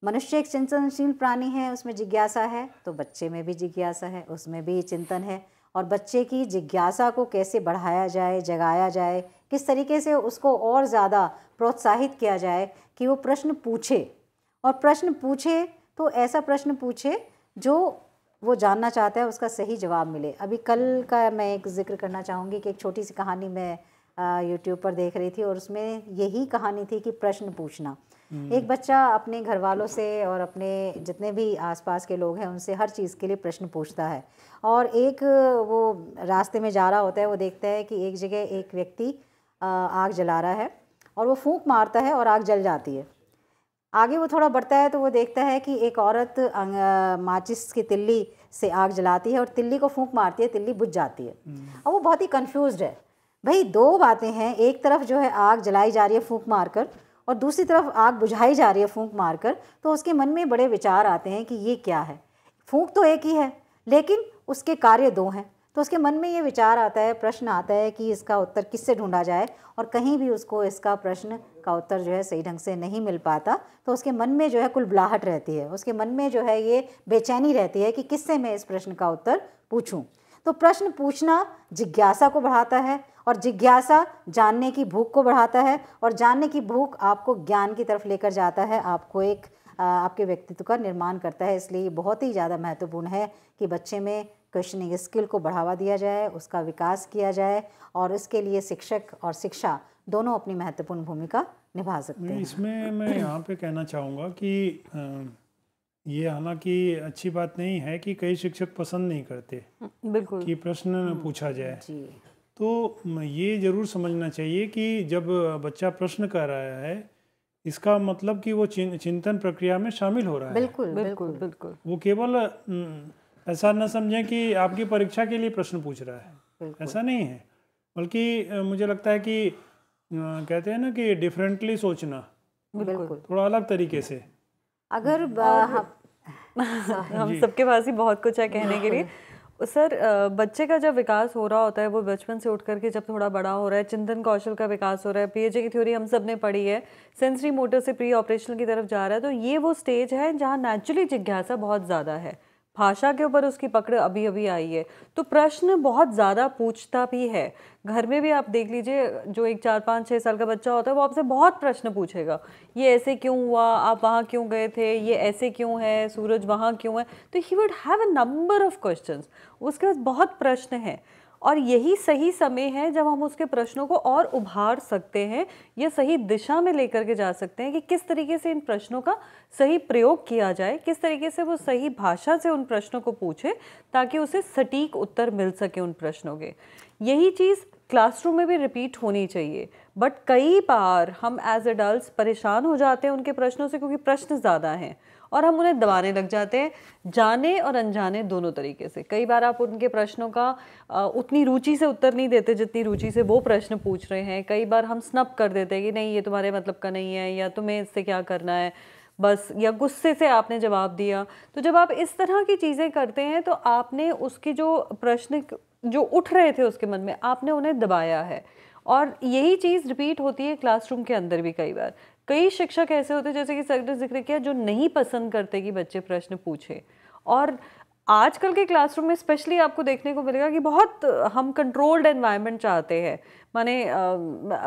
मनुष्य एक चिंतनशील प्राणी है उसमें जिज्ञासा है तो बच्चे में भी जिज्ञासा है उसमें भी चिंतन है और बच्चे की जिज्ञासा को कैसे बढ़ाया जाए जगाया जाए किस तरीके से उसको और ज़्यादा प्रोत्साहित किया जाए कि वो प्रश्न पूछे और प्रश्न पूछे तो ऐसा प्रश्न पूछे जो वो जानना चाहता है उसका सही जवाब मिले अभी कल का मैं एक जिक्र करना चाहूँगी कि एक छोटी सी कहानी मैं यूट्यूब पर देख रही थी और उसमें यही कहानी थी कि प्रश्न पूछना हम्म। एक बच्चा अपने घर वालों से और अपने जितने भी आसपास के लोग हैं उनसे हर चीज़ के लिए प्रश्न पूछता है और एक वो रास्ते में जा रहा होता है वो देखता है कि एक जगह एक व्यक्ति आग जला रहा है और वो फूंक मारता है और आग जल जाती है आगे वो थोड़ा बढ़ता है तो वो देखता है कि एक औरत माचिस की तिल्ली से आग जलाती है और तिल्ली को फूंक मारती है तिल्ली बुझ जाती है और हम्म। वो बहुत ही कन्फ्यूज़ है भाई दो बातें हैं एक तरफ जो है आग जलाई जा रही है फूंक मार और दूसरी तरफ आग बुझाई जा रही है फूंक मारकर तो उसके मन में बड़े विचार आते हैं कि ये क्या है फूंक तो एक ही है लेकिन उसके कार्य दो हैं तो उसके मन में ये विचार आता है प्रश्न आता है कि इसका उत्तर किससे ढूंढा जाए और कहीं भी उसको इसका प्रश्न का उत्तर जो है सही ढंग से नहीं मिल पाता तो उसके मन में जो है कुल बुलाहट रहती है उसके मन में जो है ये बेचैनी रहती है कि किससे मैं इस प्रश्न का उत्तर पूछूं तो प्रश्न पूछना जिज्ञासा को बढ़ाता है और जिज्ञासा जानने की भूख को बढ़ाता है और जानने की भूख आपको ज्ञान की तरफ लेकर जाता है आपको एक आपके व्यक्तित्व का निर्माण करता है इसलिए ये बहुत ही ज़्यादा महत्वपूर्ण है कि बच्चे में क्वेश्चनिंग स्किल को बढ़ावा दिया जाए उसका विकास किया जाए और इसके लिए शिक्षक और शिक्षा दोनों अपनी महत्वपूर्ण भूमिका निभा सकते हैं इसमें मैं यहाँ पे कहना चाहूँगा कि ये हालांकि अच्छी बात नहीं है कि कई शिक्षक पसंद नहीं करते बिल्कुल कि प्रश्न पूछा जाए तो ये ज़रूर समझना चाहिए कि जब बच्चा प्रश्न कर रहा है इसका मतलब कि वो चिं, चिंतन प्रक्रिया में शामिल हो रहा है बिल्कुल बिल्कुल बिल्कुल वो केवल ऐसा ना समझें कि आपकी परीक्षा के लिए प्रश्न पूछ रहा है ऐसा नहीं है बल्कि मुझे लगता है कि कहते हैं ना कि डिफरेंटली सोचना बिल्कुल थोड़ा अलग तरीके से अगर हम सबके पास ही बहुत कुछ है कहने के लिए सर बच्चे का जब विकास हो रहा होता है वो बचपन से उठ करके जब थोड़ा बड़ा हो रहा है चिंतन कौशल का विकास हो रहा है पीएचए की थ्योरी हम सब ने पढ़ी है सेंसरी मोटर से प्री ऑपरेशन की तरफ जा रहा है तो ये वो स्टेज है जहाँ नेचुरली जिज्ञासा बहुत ज़्यादा है भाषा के ऊपर उसकी पकड़ अभी अभी आई है तो प्रश्न बहुत ज़्यादा पूछता भी है घर में भी आप देख लीजिए जो एक चार पाँच छः साल का बच्चा होता है वो आपसे बहुत प्रश्न पूछेगा ये ऐसे क्यों हुआ आप वहाँ क्यों गए थे ये ऐसे क्यों है सूरज वहाँ क्यों है तो he would have a number of question उसके पास बहुत प्रश्न है और यही सही समय है जब हम उसके प्रश्नों को और उभार सकते हैं या सही दिशा में लेकर के जा सकते हैं कि किस तरीके से इन प्रश्नों का सही प्रयोग किया जाए किस तरीके से वो सही भाषा से उन प्रश्नों को पूछे ताकि उसे सटीक उत्तर मिल सके उन प्रश्नों के यही चीज़ क्लासरूम में भी रिपीट होनी चाहिए बट कई बार हम एज एडल्ट परेशान हो जाते हैं उनके प्रश्नों से क्योंकि प्रश्न ज़्यादा हैं और हम उन्हें दबाने लग जाते हैं जाने और अनजाने दोनों तरीके से कई बार आप उनके प्रश्नों का उतनी रुचि से उत्तर नहीं देते जितनी रुचि से वो प्रश्न पूछ रहे हैं कई बार हम स्नप कर देते हैं कि नहीं ये तुम्हारे मतलब का नहीं है या तुम्हें इससे क्या करना है बस या गुस्से से आपने जवाब दिया तो जब आप इस तरह की चीज़ें करते हैं तो आपने उसके जो प्रश्न जो उठ रहे थे उसके मन में आपने उन्हें दबाया है और यही चीज़ रिपीट होती है क्लासरूम के अंदर भी कई बार कई शिक्षक ऐसे होते हैं जैसे कि सर ने जिक्र किया जो नहीं पसंद करते कि बच्चे प्रश्न पूछे और आजकल के क्लासरूम में स्पेशली आपको देखने को मिलेगा कि बहुत हम कंट्रोल्ड एनवायरनमेंट चाहते हैं माने आ,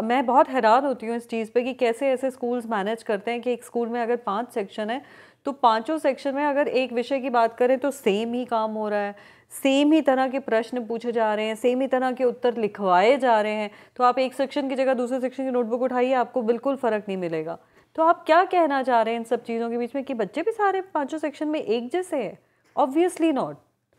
मैं बहुत हैरान होती हूँ इस चीज़ पे कि कैसे ऐसे स्कूल्स मैनेज करते हैं कि एक स्कूल में अगर पांच सेक्शन है तो पांचों सेक्शन में अगर एक विषय की बात करें तो सेम ही काम हो रहा है सेम ही तरह के प्रश्न पूछे जा रहे हैं सेम ही तरह के उत्तर लिखवाए जा रहे हैं तो आप एक सेक्शन की जगह दूसरे सेक्शन की नोटबुक उठाइए आपको बिल्कुल फ़र्क नहीं मिलेगा तो आप क्या कहना चाह रहे हैं इन सब चीज़ों के बीच में कि बच्चे भी सारे पाँचों सेक्शन में एक जैसे हैं ऑब्वियसली नॉट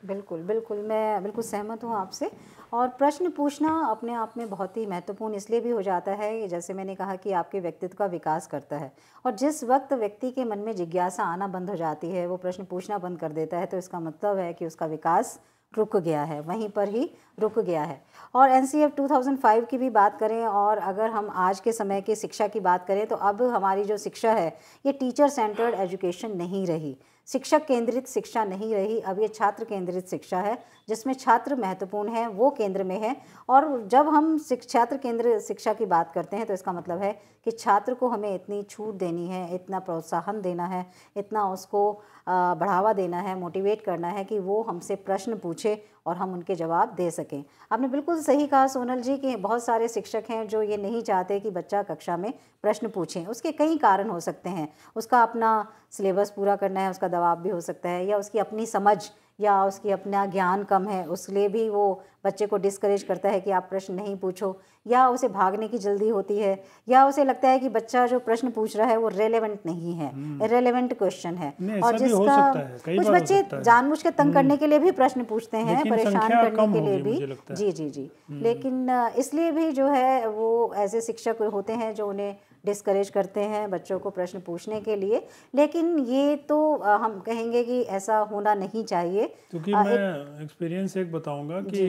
बिल्कुल बिल्कुल मैं बिल्कुल सहमत हूँ आपसे और प्रश्न पूछना अपने आप में बहुत ही महत्वपूर्ण इसलिए भी हो जाता है जैसे मैंने कहा कि आपके व्यक्तित्व का विकास करता है और जिस वक्त व्यक्ति के मन में जिज्ञासा आना बंद हो जाती है वो प्रश्न पूछना बंद कर देता है तो इसका मतलब है कि उसका विकास रुक गया है वहीं पर ही रुक गया है और एन फाइव की भी बात करें और अगर हम आज के समय की शिक्षा की बात करें तो अब हमारी जो शिक्षा है ये टीचर सेंटर्ड एजुकेशन नहीं रही शिक्षक केंद्रित शिक्षा नहीं रही अब ये छात्र केंद्रित शिक्षा है जिसमें छात्र महत्वपूर्ण है वो केंद्र में है और जब हम छात्र केंद्र शिक्षा की बात करते हैं तो इसका मतलब है कि छात्र को हमें इतनी छूट देनी है इतना प्रोत्साहन देना है इतना उसको बढ़ावा देना है मोटिवेट करना है कि वो हमसे प्रश्न पूछे और हम उनके जवाब दे सकें आपने बिल्कुल सही कहा सोनल जी कि बहुत सारे शिक्षक हैं जो ये नहीं चाहते कि बच्चा कक्षा में प्रश्न पूछें उसके कई कारण हो सकते हैं उसका अपना सिलेबस पूरा करना है उसका दबाव भी हो सकता है या उसकी अपनी समझ या उसकी अपना ज्ञान कम है उस लिए भी वो बच्चे को डिस्करेज करता है कि आप प्रश्न नहीं पूछो या उसे भागने की जल्दी होती है या उसे लगता है कि बच्चा जो प्रश्न पूछ रहा है वो रेलेवेंट नहीं है रेलेवेंट हम्म। क्वेश्चन है और जिसका है, कुछ बच्चे जानबूझ के तंग करने हम्म। के लिए भी प्रश्न पूछते हैं परेशान करने के लिए भी जी जी जी हम्म। लेकिन इसलिए भी जो है वो ऐसे शिक्षक होते हैं जो उन्हें डिस्करेज करते हैं बच्चों को प्रश्न पूछने के लिए लेकिन ये तो हम कहेंगे कि ऐसा होना नहीं चाहिए क्योंकि आ, मैं एक्सपीरियंस एक, एक बताऊंगा कि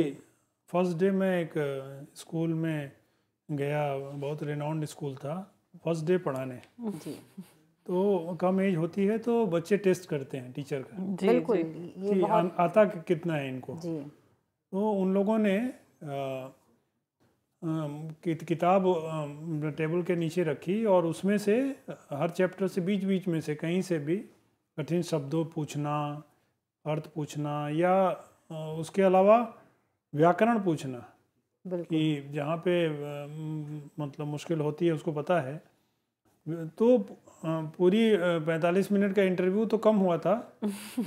फर्स्ट डे मैं एक स्कूल में गया बहुत रेनाउंड स्कूल था फर्स्ट डे पढ़ाने जी तो कम एज होती है तो बच्चे टेस्ट करते हैं टीचर का बिल्कुल कि आता कितना है इनको जी। तो उन लोगों ने आ, किताब टेबल के नीचे रखी और उसमें से हर चैप्टर से बीच बीच में से कहीं से भी कठिन शब्दों पूछना अर्थ पूछना या उसके अलावा व्याकरण पूछना कि जहाँ पे मतलब मुश्किल होती है उसको पता है तो पूरी 45 मिनट का इंटरव्यू तो कम हुआ था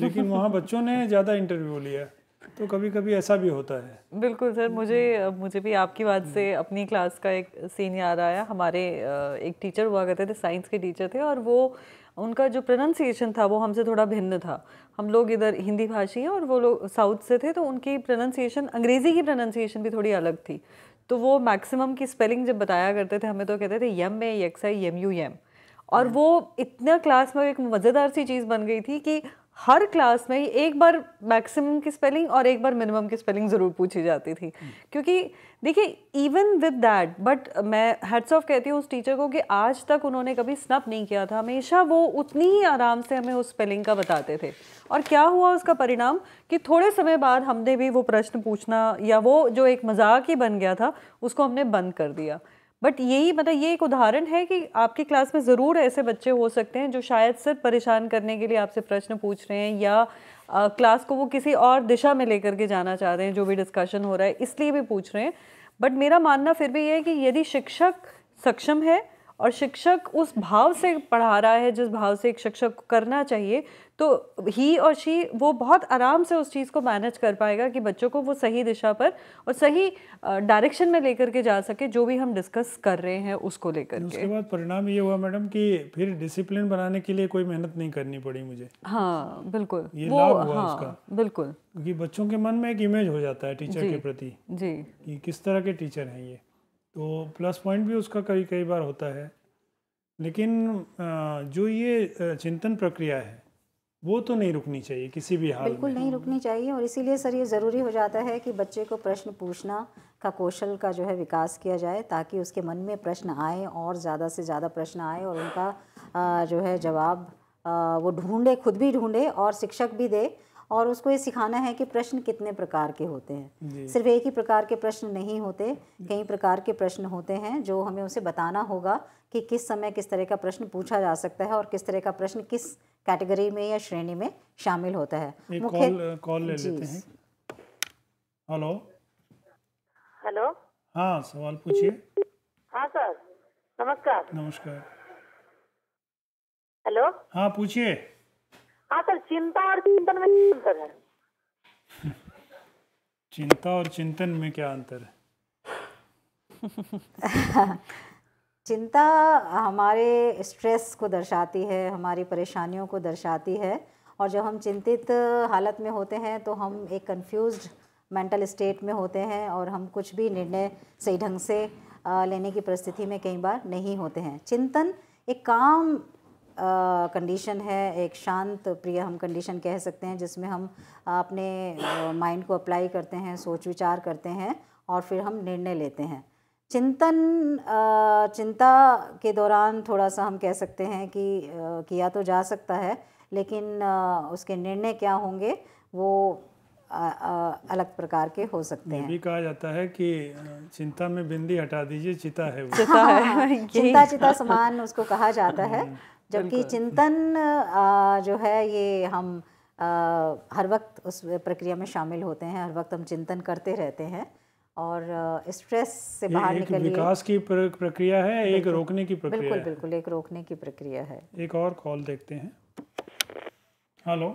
लेकिन वहाँ बच्चों ने ज़्यादा इंटरव्यू लिया तो कभी कभी ऐसा भी होता है बिल्कुल सर मुझे मुझे भी आपकी बात से हम्म। अपनी क्लास का एक सीन याद आया हमारे एक टीचर हुआ करते थे साइंस के टीचर थे और वो उनका जो प्रोनाउंसिएशन था वो हमसे थोड़ा भिन्न था हम लोग इधर हिंदी भाषी हैं और वो लोग साउथ से थे तो उनकी प्रोनाउंसिएशन अंग्रेज़ी की प्रोनाउंसिएशन भी थोड़ी अलग थी तो वो मैक्सिमम की स्पेलिंग जब बताया करते थे हमें तो कहते थे M X I M U M और हम्म। वो इतना क्लास में एक मज़ेदार सी चीज़ बन गई थी कि हर क्लास में एक बार मैक्सिमम की स्पेलिंग और एक बार मिनिमम की स्पेलिंग ज़रूर पूछी जाती थी hmm. क्योंकि देखिए इवन विद दैट बट मैं हेड्स ऑफ कहती हूँ उस टीचर को कि आज तक उन्होंने कभी स्नप नहीं किया था हमेशा वो उतनी ही आराम से हमें उस स्पेलिंग का बताते थे और क्या हुआ उसका परिणाम कि थोड़े समय बाद हमने भी वो प्रश्न पूछना या वो जो एक मजाक ही बन गया था उसको हमने बंद कर दिया बट यही मतलब ये एक उदाहरण है कि आपकी क्लास में ज़रूर ऐसे बच्चे हो सकते हैं जो शायद सिर्फ परेशान करने के लिए आपसे प्रश्न पूछ रहे हैं या आ, क्लास को वो किसी और दिशा में लेकर के जाना चाह रहे हैं जो भी डिस्कशन हो रहा है इसलिए भी पूछ रहे हैं बट मेरा मानना फिर भी ये है कि यदि शिक्षक सक्षम है और शिक्षक उस भाव से पढ़ा रहा है जिस भाव से एक शिक्षक को करना चाहिए तो ही और शी वो बहुत आराम से उस चीज़ को मैनेज कर पाएगा कि बच्चों को वो सही दिशा पर और सही डायरेक्शन में लेकर के जा सके जो भी हम डिस्कस कर रहे हैं उसको लेकर उसके बाद परिणाम ये हुआ मैडम कि फिर डिसिप्लिन बनाने के लिए कोई मेहनत नहीं करनी पड़ी मुझे हाँ बिल्कुल ये वो, लाभ हुआ हाँ, उसका बिल्कुल क्योंकि बच्चों के मन में एक इमेज हो जाता है टीचर के प्रति जी कि किस तरह के टीचर हैं ये तो प्लस पॉइंट भी उसका कई कई बार होता है लेकिन जो ये चिंतन प्रक्रिया है वो तो नहीं रुकनी चाहिए किसी भी हाल बिल्कुल में। नहीं रुकनी चाहिए और इसीलिए सर ये ज़रूरी हो जाता है कि बच्चे को प्रश्न पूछना का कौशल का जो है विकास किया जाए ताकि उसके मन में प्रश्न आए और ज़्यादा से ज़्यादा प्रश्न आए और उनका जो है जवाब वो ढूंढे खुद भी ढूंढे और शिक्षक भी दे और उसको ये सिखाना है कि प्रश्न कितने प्रकार के होते हैं सिर्फ एक ही प्रकार के प्रश्न नहीं होते कई प्रकार के प्रश्न होते हैं जो हमें उसे बताना होगा कि किस समय किस तरह का प्रश्न पूछा जा सकता है और किस तरह का प्रश्न किस कैटेगरी में या श्रेणी में शामिल होता है मुख्य कॉल ले लेते हैं हेलो हेलो हाँ सवाल पूछिए हाँ सर नमस्कार नमस्कार हेलो हाँ पूछिए हाँ सर चिंता और चिंतन में अंतर है चिंता और चिंतन में क्या अंतर है चिंता हमारे स्ट्रेस को दर्शाती है हमारी परेशानियों को दर्शाती है और जब हम चिंतित हालत में होते हैं तो हम एक कंफ्यूज्ड मेंटल स्टेट में होते हैं और हम कुछ भी निर्णय सही ढंग से लेने की परिस्थिति में कई बार नहीं होते हैं चिंतन एक काम कंडीशन है एक शांत प्रिय हम कंडीशन कह सकते हैं जिसमें हम अपने माइंड को अप्लाई करते हैं सोच विचार करते हैं और फिर हम निर्णय लेते हैं चिंतन चिंता के दौरान थोड़ा सा हम कह सकते हैं कि किया तो जा सकता है लेकिन उसके निर्णय क्या होंगे वो अलग प्रकार के हो सकते हैं भी कहा जाता है कि चिंता में बिंदी हटा दीजिए चिता है वो चिता है हाँ, हाँ। चिंता चिता समान उसको कहा जाता है हम्म। जबकि चिंतन आ, जो है ये हम आ, हर वक्त उस प्रक्रिया में शामिल होते हैं हर वक्त हम चिंतन करते रहते हैं और स्ट्रेस से बाहर निकलिए विकास की प्रक्रिया है एक रोकने की प्रक्रिया बिल्कुल बिल्कुल एक रोकने की प्रक्रिया है एक और कॉल देखते हैं हेलो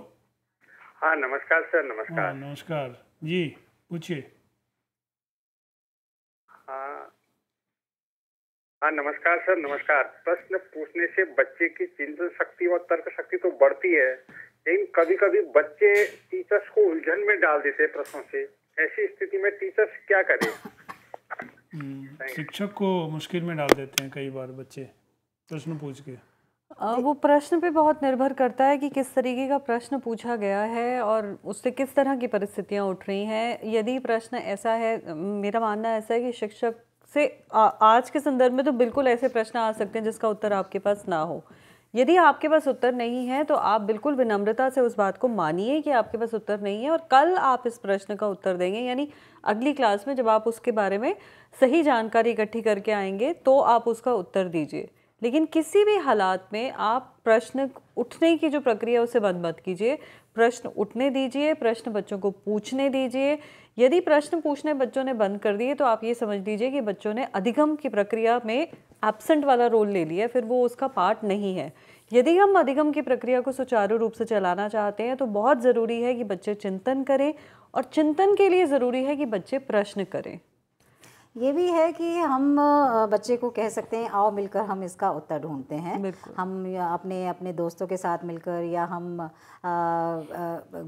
हाँ नमस्कार सर नमस्कार हाँ, नमस्कार जी पूछिए हाँ नमस्कार सर नमस्कार प्रश्न पूछने से बच्चे की चिंतन शक्ति और तर्क शक्ति तो बढ़ती है लेकिन कभी कभी बच्चे टीचर्स को उलझन में डाल देते हैं प्रश्नों से ऐसी स्थिति में टीचर्स क्या करें हम्म, शिक्षक को मुश्किल में डाल देते हैं कई बार बच्चे प्रश्न पूछ के वो प्रश्न पे बहुत निर्भर करता है कि किस तरीके का प्रश्न पूछा गया है और उससे किस तरह की परिस्थितियाँ उठ रही हैं यदि प्रश्न ऐसा है मेरा मानना ऐसा है कि शिक्षक से आ, आज के संदर्भ में तो बिल्कुल ऐसे प्रश्न आ सकते हैं जिसका उत्तर आपके पास ना हो यदि आपके पास उत्तर नहीं है तो आप बिल्कुल विनम्रता से उस बात को मानिए कि आपके पास उत्तर नहीं है और कल आप इस प्रश्न का उत्तर देंगे यानी अगली क्लास में जब आप उसके बारे में सही जानकारी इकट्ठी करके आएंगे तो आप उसका उत्तर दीजिए लेकिन किसी भी हालात में आप प्रश्न उठने की जो प्रक्रिया उसे बंद मत कीजिए प्रश्न उठने दीजिए प्रश्न बच्चों को पूछने दीजिए यदि प्रश्न पूछने बच्चों ने बंद कर दिए तो आप ये समझ लीजिए कि बच्चों ने अधिगम की प्रक्रिया में एबसेंट वाला रोल ले लिया फिर वो उसका पार्ट नहीं है यदि हम अधिगम की प्रक्रिया को सुचारू रूप से चलाना चाहते हैं तो बहुत ज़रूरी है कि बच्चे चिंतन करें और चिंतन के लिए ज़रूरी है कि बच्चे प्रश्न करें ये भी है कि हम बच्चे को कह सकते हैं आओ मिलकर हम इसका उत्तर ढूंढते हैं हम अपने अपने दोस्तों के साथ मिलकर या हम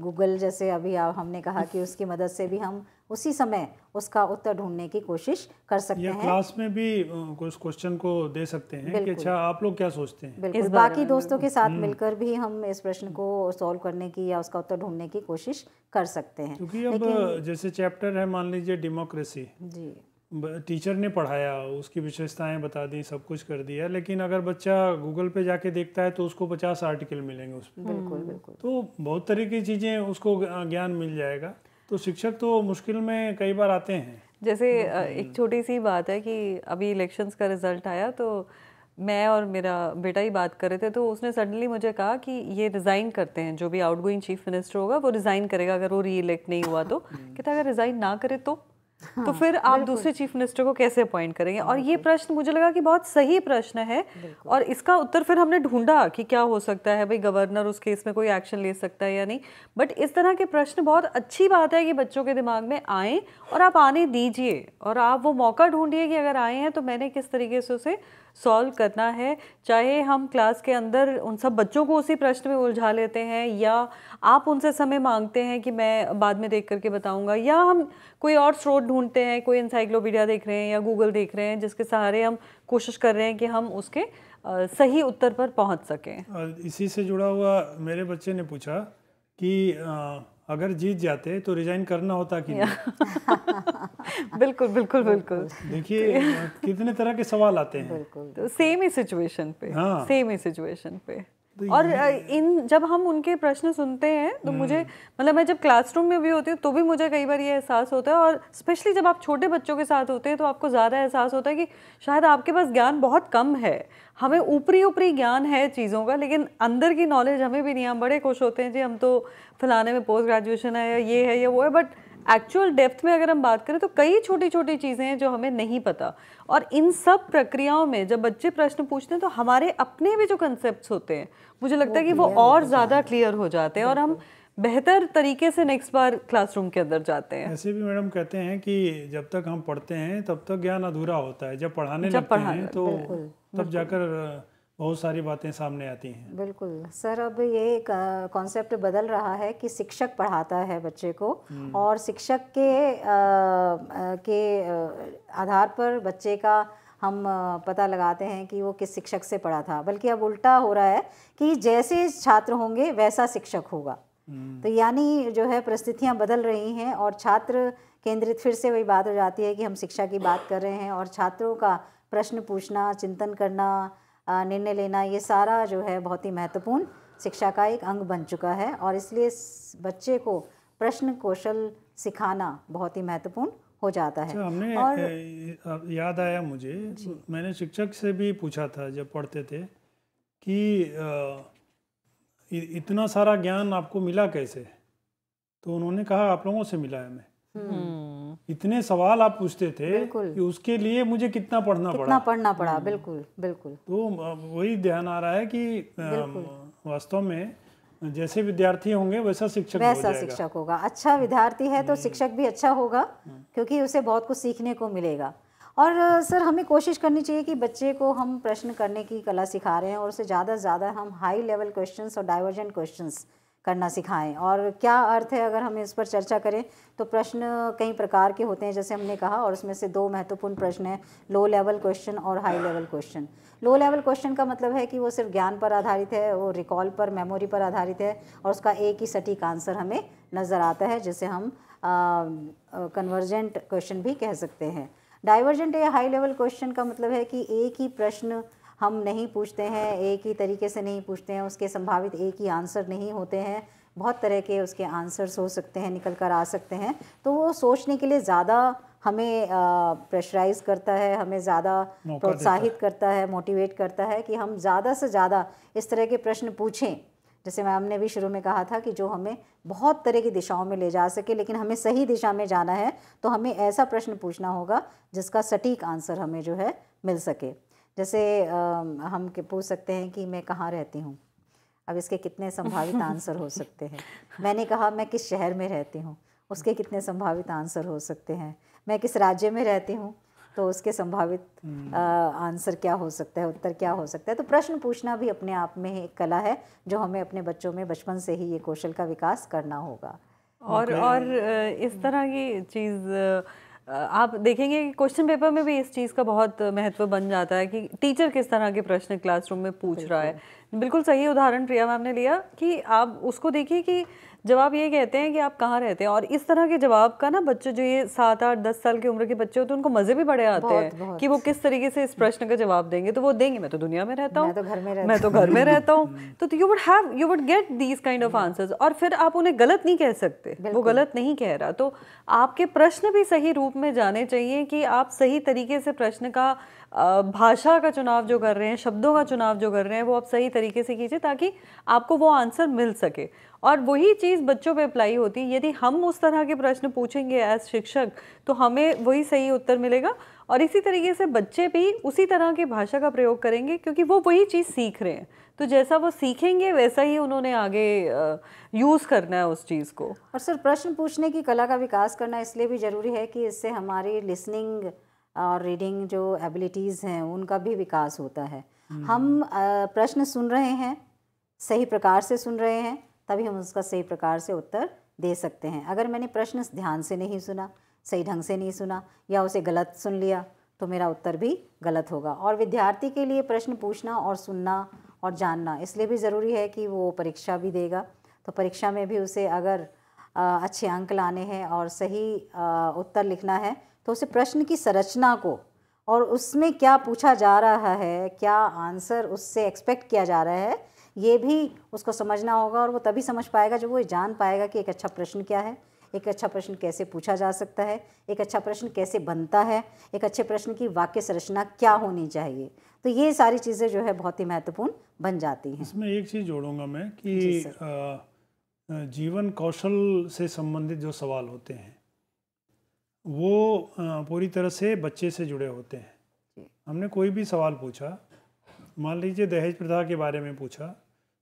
गूगल जैसे अभी हमने कहा कि उसकी मदद से भी हम उसी समय उसका उत्तर ढूंढने की कोशिश कर सकते हैं क्लास में भी उस क्वेश्चन को दे सकते हैं कि अच्छा आप लोग क्या सोचते हैं इस बाकी दोस्तों के साथ हम्म। मिलकर भी हम इस प्रश्न को सॉल्व करने की या उसका उत्तर ढूंढने की कोशिश कर सकते हैं क्योंकि अब जैसे चैप्टर है मान लीजिए डेमोक्रेसी जी टीचर ने पढ़ाया उसकी विशेषताएं बता दी सब कुछ कर दिया लेकिन अगर बच्चा गूगल पे जाके देखता है तो उसको पचास आर्टिकल मिलेंगे उसमें बिल्कुल बिल्कुल तो बहुत तरह की चीज़ें उसको ज्ञान मिल जाएगा तो शिक्षक तो मुश्किल में कई बार आते हैं जैसे एक छोटी सी बात है कि अभी इलेक्शंस का रिजल्ट आया तो मैं और मेरा बेटा ही बात कर रहे थे तो उसने सडनली मुझे कहा कि ये रिज़ाइन करते हैं जो भी आउटगोइंग चीफ मिनिस्टर होगा वो रिज़ाइन करेगा अगर वो री इलेक्ट नहीं हुआ तो हम्म। कहता अगर रिज़ाइन ना करे तो तो हाँ, फिर आप दूसरे चीफ मिनिस्टर को कैसे अपॉइंट करेंगे और ये प्रश्न मुझे लगा कि बहुत सही प्रश्न है और इसका उत्तर फिर हमने ढूंढा कि क्या हो सकता है भाई गवर्नर उस केस में कोई एक्शन ले सकता है या नहीं बट इस तरह के प्रश्न बहुत अच्छी बात है कि बच्चों के दिमाग में आए और आप आने दीजिए और आप वो मौका ढूंढिए कि अगर आए हैं तो मैंने किस तरीके से उसे सॉल्व करना है चाहे हम क्लास के अंदर उन सब बच्चों को उसी प्रश्न में उलझा लेते हैं या आप उनसे समय मांगते हैं कि मैं बाद में देख करके बताऊंगा या हम कोई और स्रोत ढूंढते हैं कोई इंसाइक्लोपीडिया देख रहे हैं या गूगल देख रहे हैं जिसके सहारे हम कोशिश कर रहे हैं कि हम उसके सही उत्तर पर पहुँच सकें इसी से जुड़ा हुआ मेरे बच्चे ने पूछा कि अगर जीत जाते तो रिजाइन करना होता कि नहीं बिल्कुल बिल्कुल बिल्कुल देखिए कितने तरह के सवाल आते हैं बिल्कुल सेम तो ही सिचुएशन पे हाँ सेम ही सिचुएशन पे और इन जब हम उनके प्रश्न सुनते हैं तो hmm. मुझे मतलब मैं जब क्लासरूम में भी होती हूँ तो भी मुझे कई बार ये एहसास होता है और स्पेशली जब आप छोटे बच्चों के साथ होते हैं तो आपको ज़्यादा एहसास होता है कि शायद आपके पास ज्ञान बहुत कम है हमें ऊपरी ऊपरी ज्ञान है चीज़ों का लेकिन अंदर की नॉलेज हमें भी नहीं हम बड़े खुश होते हैं जी हम तो फलाने में पोस्ट ग्रेजुएशन है या ये है या वो है बट एक्चुअल डेप्थ में अगर हम बात करें तो कई छोटी छोटी चीज़ें हैं जो हमें नहीं पता और इन सब प्रक्रियाओं में जब बच्चे प्रश्न पूछते हैं तो हमारे अपने भी जो कंसेप्ट होते हैं मुझे लगता है कि वो और ज़्यादा क्लियर हो जाते हैं और हम बेहतर तरीके से नेक्स्ट बार क्लासरूम के अंदर जाते हैं ऐसे भी मैडम कहते हैं कि जब तक हम पढ़ते हैं तब तक ज्ञान अधूरा होता है जब पढ़ाने जब लगते पढ़ाने हैं तो तब जाकर बहुत सारी बातें सामने आती हैं बिल्कुल सर अब ये कॉन्सेप्ट बदल रहा है कि शिक्षक पढ़ाता है बच्चे को हम्म। और शिक्षक के आ, के आधार पर बच्चे का हम पता लगाते हैं कि वो किस शिक्षक से पढ़ा था बल्कि अब उल्टा हो रहा है कि जैसे छात्र होंगे वैसा शिक्षक होगा हम्म। तो यानी जो है परिस्थितियाँ बदल रही हैं और छात्र केंद्रित फिर से वही बात हो जाती है कि हम शिक्षा की बात कर रहे हैं और छात्रों का प्रश्न पूछना चिंतन करना निर्णय लेना ये सारा जो है बहुत ही महत्वपूर्ण शिक्षा का एक अंग बन चुका है और इसलिए इस बच्चे को प्रश्न कौशल सिखाना बहुत ही महत्वपूर्ण हो जाता है अच्छा, हमने और याद आया मुझे मैंने शिक्षक से भी पूछा था जब पढ़ते थे कि इतना सारा ज्ञान आपको मिला कैसे तो उन्होंने कहा आप लोगों से मिला है मैं इतने सवाल आप पूछते थे कि उसके लिए मुझे कितना पढ़ना कितना पड़ा पढ़ना पड़ा हम्म। बिल्कुल बिल्कुल तो वही ध्यान आ रहा है कि वास्तव में जैसे विद्यार्थी होंगे वैसा शिक्षक वैसा हो जाएगा। शिक्षक होगा अच्छा हम्म। विद्यार्थी है तो हम्म। शिक्षक भी अच्छा होगा क्योंकि उसे बहुत कुछ सीखने को मिलेगा और सर हमें कोशिश करनी चाहिए कि बच्चे को हम प्रश्न करने की कला सिखा रहे हैं और उसे ज़्यादा से ज़्यादा हम हाई लेवल क्वेश्चंस और डाइवर्जेंट क्वेश्चंस करना सिखाएं और क्या अर्थ है अगर हम इस पर चर्चा करें तो प्रश्न कई प्रकार के होते हैं जैसे हमने कहा और उसमें से दो महत्वपूर्ण प्रश्न हैं लो लेवल क्वेश्चन और high level question low level question का मतलब है कि वो सिर्फ ज्ञान पर आधारित है वो रिकॉल पर मेमोरी पर आधारित है और उसका एक ही सटीक आंसर हमें नज़र आता है जिसे हम कन्वर्जेंट क्वेश्चन भी कह सकते हैं डाइवर्जेंट या हाई लेवल क्वेश्चन का मतलब है कि एक ही प्रश्न हम नहीं पूछते हैं एक ही तरीके से नहीं पूछते हैं उसके संभावित एक ही आंसर नहीं होते हैं बहुत तरह के उसके आंसर्स हो सकते हैं निकल कर आ सकते हैं तो वो सोचने के लिए ज़्यादा हमें प्रेशराइज करता है हमें ज़्यादा प्रोत्साहित करता है मोटिवेट करता है कि हम ज़्यादा से ज़्यादा इस तरह के प्रश्न पूछें जैसे मैम ने भी शुरू में कहा था कि जो हमें बहुत तरह की दिशाओं में ले जा सके लेकिन हमें सही दिशा में जाना है तो हमें ऐसा प्रश्न पूछना होगा जिसका सटीक आंसर हमें जो है मिल सके जैसे हम पूछ सकते हैं कि मैं कहाँ रहती हूँ अब इसके कितने संभावित आंसर हो सकते हैं मैंने कहा मैं किस शहर में रहती हूँ उसके कितने संभावित आंसर हो सकते हैं मैं किस राज्य में रहती हूँ तो उसके संभावित हम्म। आंसर क्या हो सकता है उत्तर क्या हो सकता है तो प्रश्न पूछना भी अपने आप में एक कला है जो हमें अपने बच्चों में बचपन से ही ये कौशल का विकास करना होगा और okay. और इस तरह की चीज़ आप देखेंगे कि क्वेश्चन पेपर में भी इस चीज़ का बहुत महत्व बन जाता है कि टीचर किस तरह के प्रश्न क्लासरूम में पूछ रहा है बिल्कुल सही उदाहरण प्रिया मैम ने लिया कि आप उसको देखिए कि जवाब ये कहते हैं कि आप कहाँ रहते हैं और इस तरह के जवाब का ना बच्चे जो ये सात आठ दस साल की उम्र के बच्चे होते हैं उनको मजे भी बड़े आते हैं कि वो किस तरीके से इस प्रश्न का जवाब देंगे तो वो देंगे मैं तो दुनिया में रहता हूँ मैं तो घर में रहता तो हूँ तो you would have you would get these kind of answers और फिर आप उन्हें गलत नहीं कह सकते वो गलत नहीं कह रहा तो आपके प्रश्न भी सही रूप में जाने चाहिए कि आप सही तरीके से प्रश्न का भाषा का चुनाव जो कर रहे हैं शब्दों का चुनाव जो कर रहे हैं वो आप सही तरीके से कीजिए ताकि आपको वो आंसर मिल सके और वही चीज़ बच्चों पे अप्लाई होती है यदि हम उस तरह के प्रश्न पूछेंगे एज शिक्षक तो हमें वही सही उत्तर मिलेगा और इसी तरीके से बच्चे भी उसी तरह की भाषा का प्रयोग करेंगे क्योंकि वो वही चीज़ सीख रहे हैं तो जैसा वो सीखेंगे वैसा ही उन्होंने आगे यूज़ करना है उस चीज़ को और सर प्रश्न पूछने की कला का विकास करना इसलिए भी ज़रूरी है कि इससे हमारी लिसनिंग और रीडिंग जो एबिलिटीज़ हैं उनका भी विकास होता है हम्म। हम प्रश्न सुन रहे हैं सही प्रकार से सुन रहे हैं तभी हम उसका सही प्रकार से उत्तर दे सकते हैं अगर मैंने प्रश्न ध्यान से नहीं सुना सही ढंग से नहीं सुना या उसे गलत सुन लिया तो मेरा उत्तर भी गलत होगा और विद्यार्थी के लिए प्रश्न पूछना और सुनना और जानना इसलिए भी ज़रूरी है कि वो परीक्षा भी देगा तो परीक्षा में भी उसे अगर अच्छे अंक लाने हैं और सही उत्तर लिखना है तो उसे प्रश्न की संरचना को और उसमें क्या पूछा जा रहा है क्या आंसर उससे एक्सपेक्ट किया जा रहा है ये भी उसको समझना होगा और वो तभी समझ पाएगा जब वो जान पाएगा कि एक अच्छा प्रश्न क्या है एक अच्छा प्रश्न कैसे पूछा जा सकता है एक अच्छा प्रश्न कैसे बनता है एक अच्छे प्रश्न की वाक्य संरचना क्या होनी चाहिए तो ये सारी चीज़ें जो है बहुत ही महत्वपूर्ण बन जाती हैं इसमें एक चीज़ जोड़ूंगा मैं कि जीवन कौशल से संबंधित जो सवाल होते हैं वो पूरी तरह से बच्चे से जुड़े होते हैं हमने कोई भी सवाल पूछा मान लीजिए दहेज प्रथा के बारे में पूछा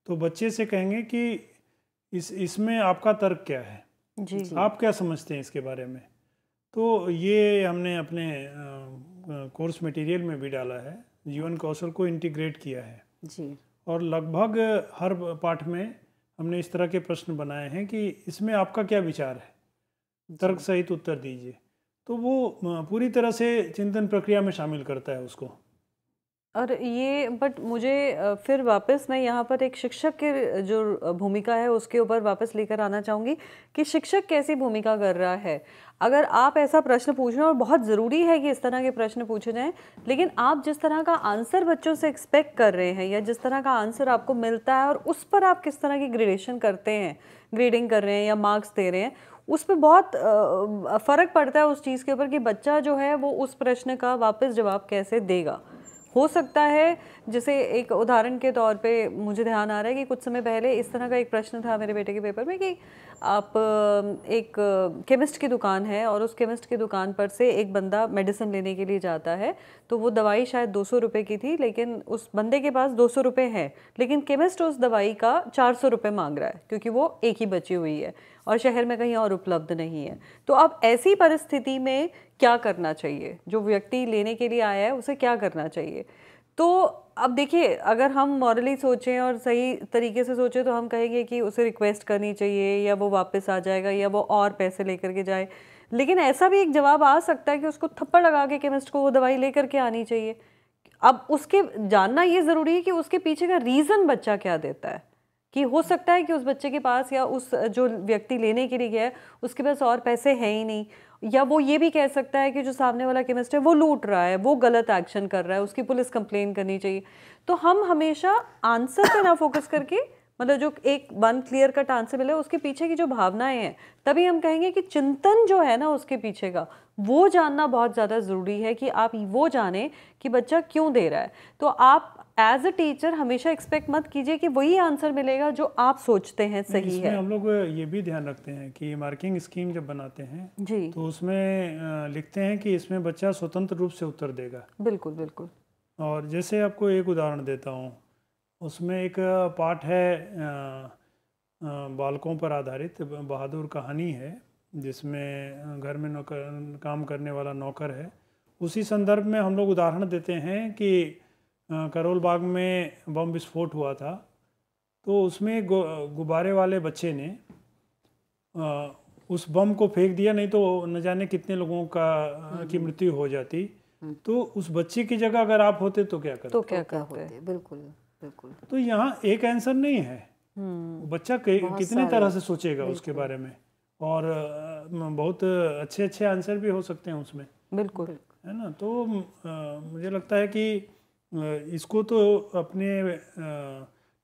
तो बच्चे से कहेंगे कि इस इसमें आपका तर्क क्या है जी आप क्या समझते हैं इसके बारे में तो ये हमने अपने कोर्स मटेरियल में भी डाला है जीवन कौशल को इंटीग्रेट किया है जी और लगभग हर पाठ में हमने इस तरह के प्रश्न बनाए हैं कि इसमें आपका क्या विचार है तर्क सहित उत्तर दीजिए तो वो पूरी तरह से चिंतन प्रक्रिया में शामिल करता है उसको और ये बट मुझे फिर वापस मैं यहाँ पर एक शिक्षक के जो भूमिका है उसके ऊपर वापस लेकर आना चाहूँगी कि शिक्षक कैसी भूमिका कर रहा है अगर आप ऐसा प्रश्न पूछ रहे हैं और बहुत ज़रूरी है कि इस तरह के प्रश्न पूछे जाएं लेकिन आप जिस तरह का आंसर बच्चों से एक्सपेक्ट कर रहे हैं या जिस तरह का आंसर आपको मिलता है और उस पर आप किस तरह की ग्रेडेशन करते हैं ग्रेडिंग कर रहे हैं या मार्क्स दे रहे हैं उस पर बहुत फ़र्क पड़ता है उस चीज़ के ऊपर कि बच्चा जो है वो उस प्रश्न का वापस जवाब कैसे देगा हो सकता है जैसे एक उदाहरण के तौर पे मुझे ध्यान आ रहा है कि कुछ समय पहले इस तरह का एक प्रश्न था मेरे बेटे के पेपर में कि आप एक केमिस्ट की दुकान है और उस केमिस्ट की दुकान पर से एक बंदा मेडिसिन लेने के लिए जाता है तो वो दवाई शायद दो सौ रुपये की थी लेकिन उस बंदे के पास दो सौ रुपये हैं लेकिन केमिस्ट उस दवाई का चार सौ रुपये मांग रहा है क्योंकि वो एक ही बची हुई है और शहर में कहीं और उपलब्ध नहीं है तो अब ऐसी परिस्थिति में क्या करना चाहिए जो व्यक्ति लेने के लिए आया है उसे क्या करना चाहिए तो अब देखिए अगर हम मॉरली सोचें और सही तरीके से सोचें तो हम कहेंगे कि उसे रिक्वेस्ट करनी चाहिए या वो वापस आ जाएगा या वो और पैसे लेकर के जाए लेकिन ऐसा भी एक जवाब आ सकता है कि उसको थप्पड़ लगा के केमिस्ट को वो दवाई लेकर के आनी चाहिए अब उसके जानना ये ज़रूरी है कि उसके पीछे का रीज़न बच्चा क्या देता है कि हो सकता है कि उस बच्चे के पास या उस जो व्यक्ति लेने के लिए गया है उसके पास और पैसे हैं ही नहीं या वो ये भी कह सकता है कि जो सामने वाला केमिस्ट है वो लूट रहा है वो गलत एक्शन कर रहा है उसकी पुलिस कंप्लेन करनी चाहिए तो हम हमेशा आंसर पे ना फोकस करके मतलब जो एक वन क्लियर कट आंसर मिले उसके पीछे की जो भावनाएं हैं तभी हम कहेंगे कि चिंतन जो है ना उसके पीछे का वो जानना बहुत ज़्यादा ज़रूरी है कि आप वो जानें कि बच्चा क्यों दे रहा है तो आप एज अ टीचर हमेशा एक्सपेक्ट मत कीजिए कि वही आंसर मिलेगा जो आप सोचते हैं सही है हम लोग ये भी ध्यान रखते हैं कि मार्किंग स्कीम जब बनाते हैं जी तो उसमें लिखते हैं कि इसमें बच्चा स्वतंत्र रूप से उत्तर देगा बिल्कुल बिल्कुल और जैसे आपको एक उदाहरण देता हूँ उसमें एक पाठ है बालकों पर आधारित बहादुर कहानी है जिसमें घर में नौकर काम करने वाला नौकर है उसी संदर्भ में हम लोग उदाहरण देते हैं कि करोल बाग में बम विस्फोट हुआ था तो उसमें गुब्बारे वाले बच्चे ने उस बम को फेंक दिया नहीं तो न जाने कितने लोगों का की हम्म। मृत्यु हो जाती हम्म। तो उस बच्चे की जगह अगर आप होते तो क्या करते तो क्या क्या तो होते बिल्कुल बिल्कुल तो यहाँ एक आंसर नहीं है हम्म। बच्चा कितने तरह से सोचेगा उसके बारे में और बहुत अच्छे अच्छे आंसर भी हो सकते हैं उसमें बिल्कुल है ना तो आ, मुझे लगता है कि इसको तो अपने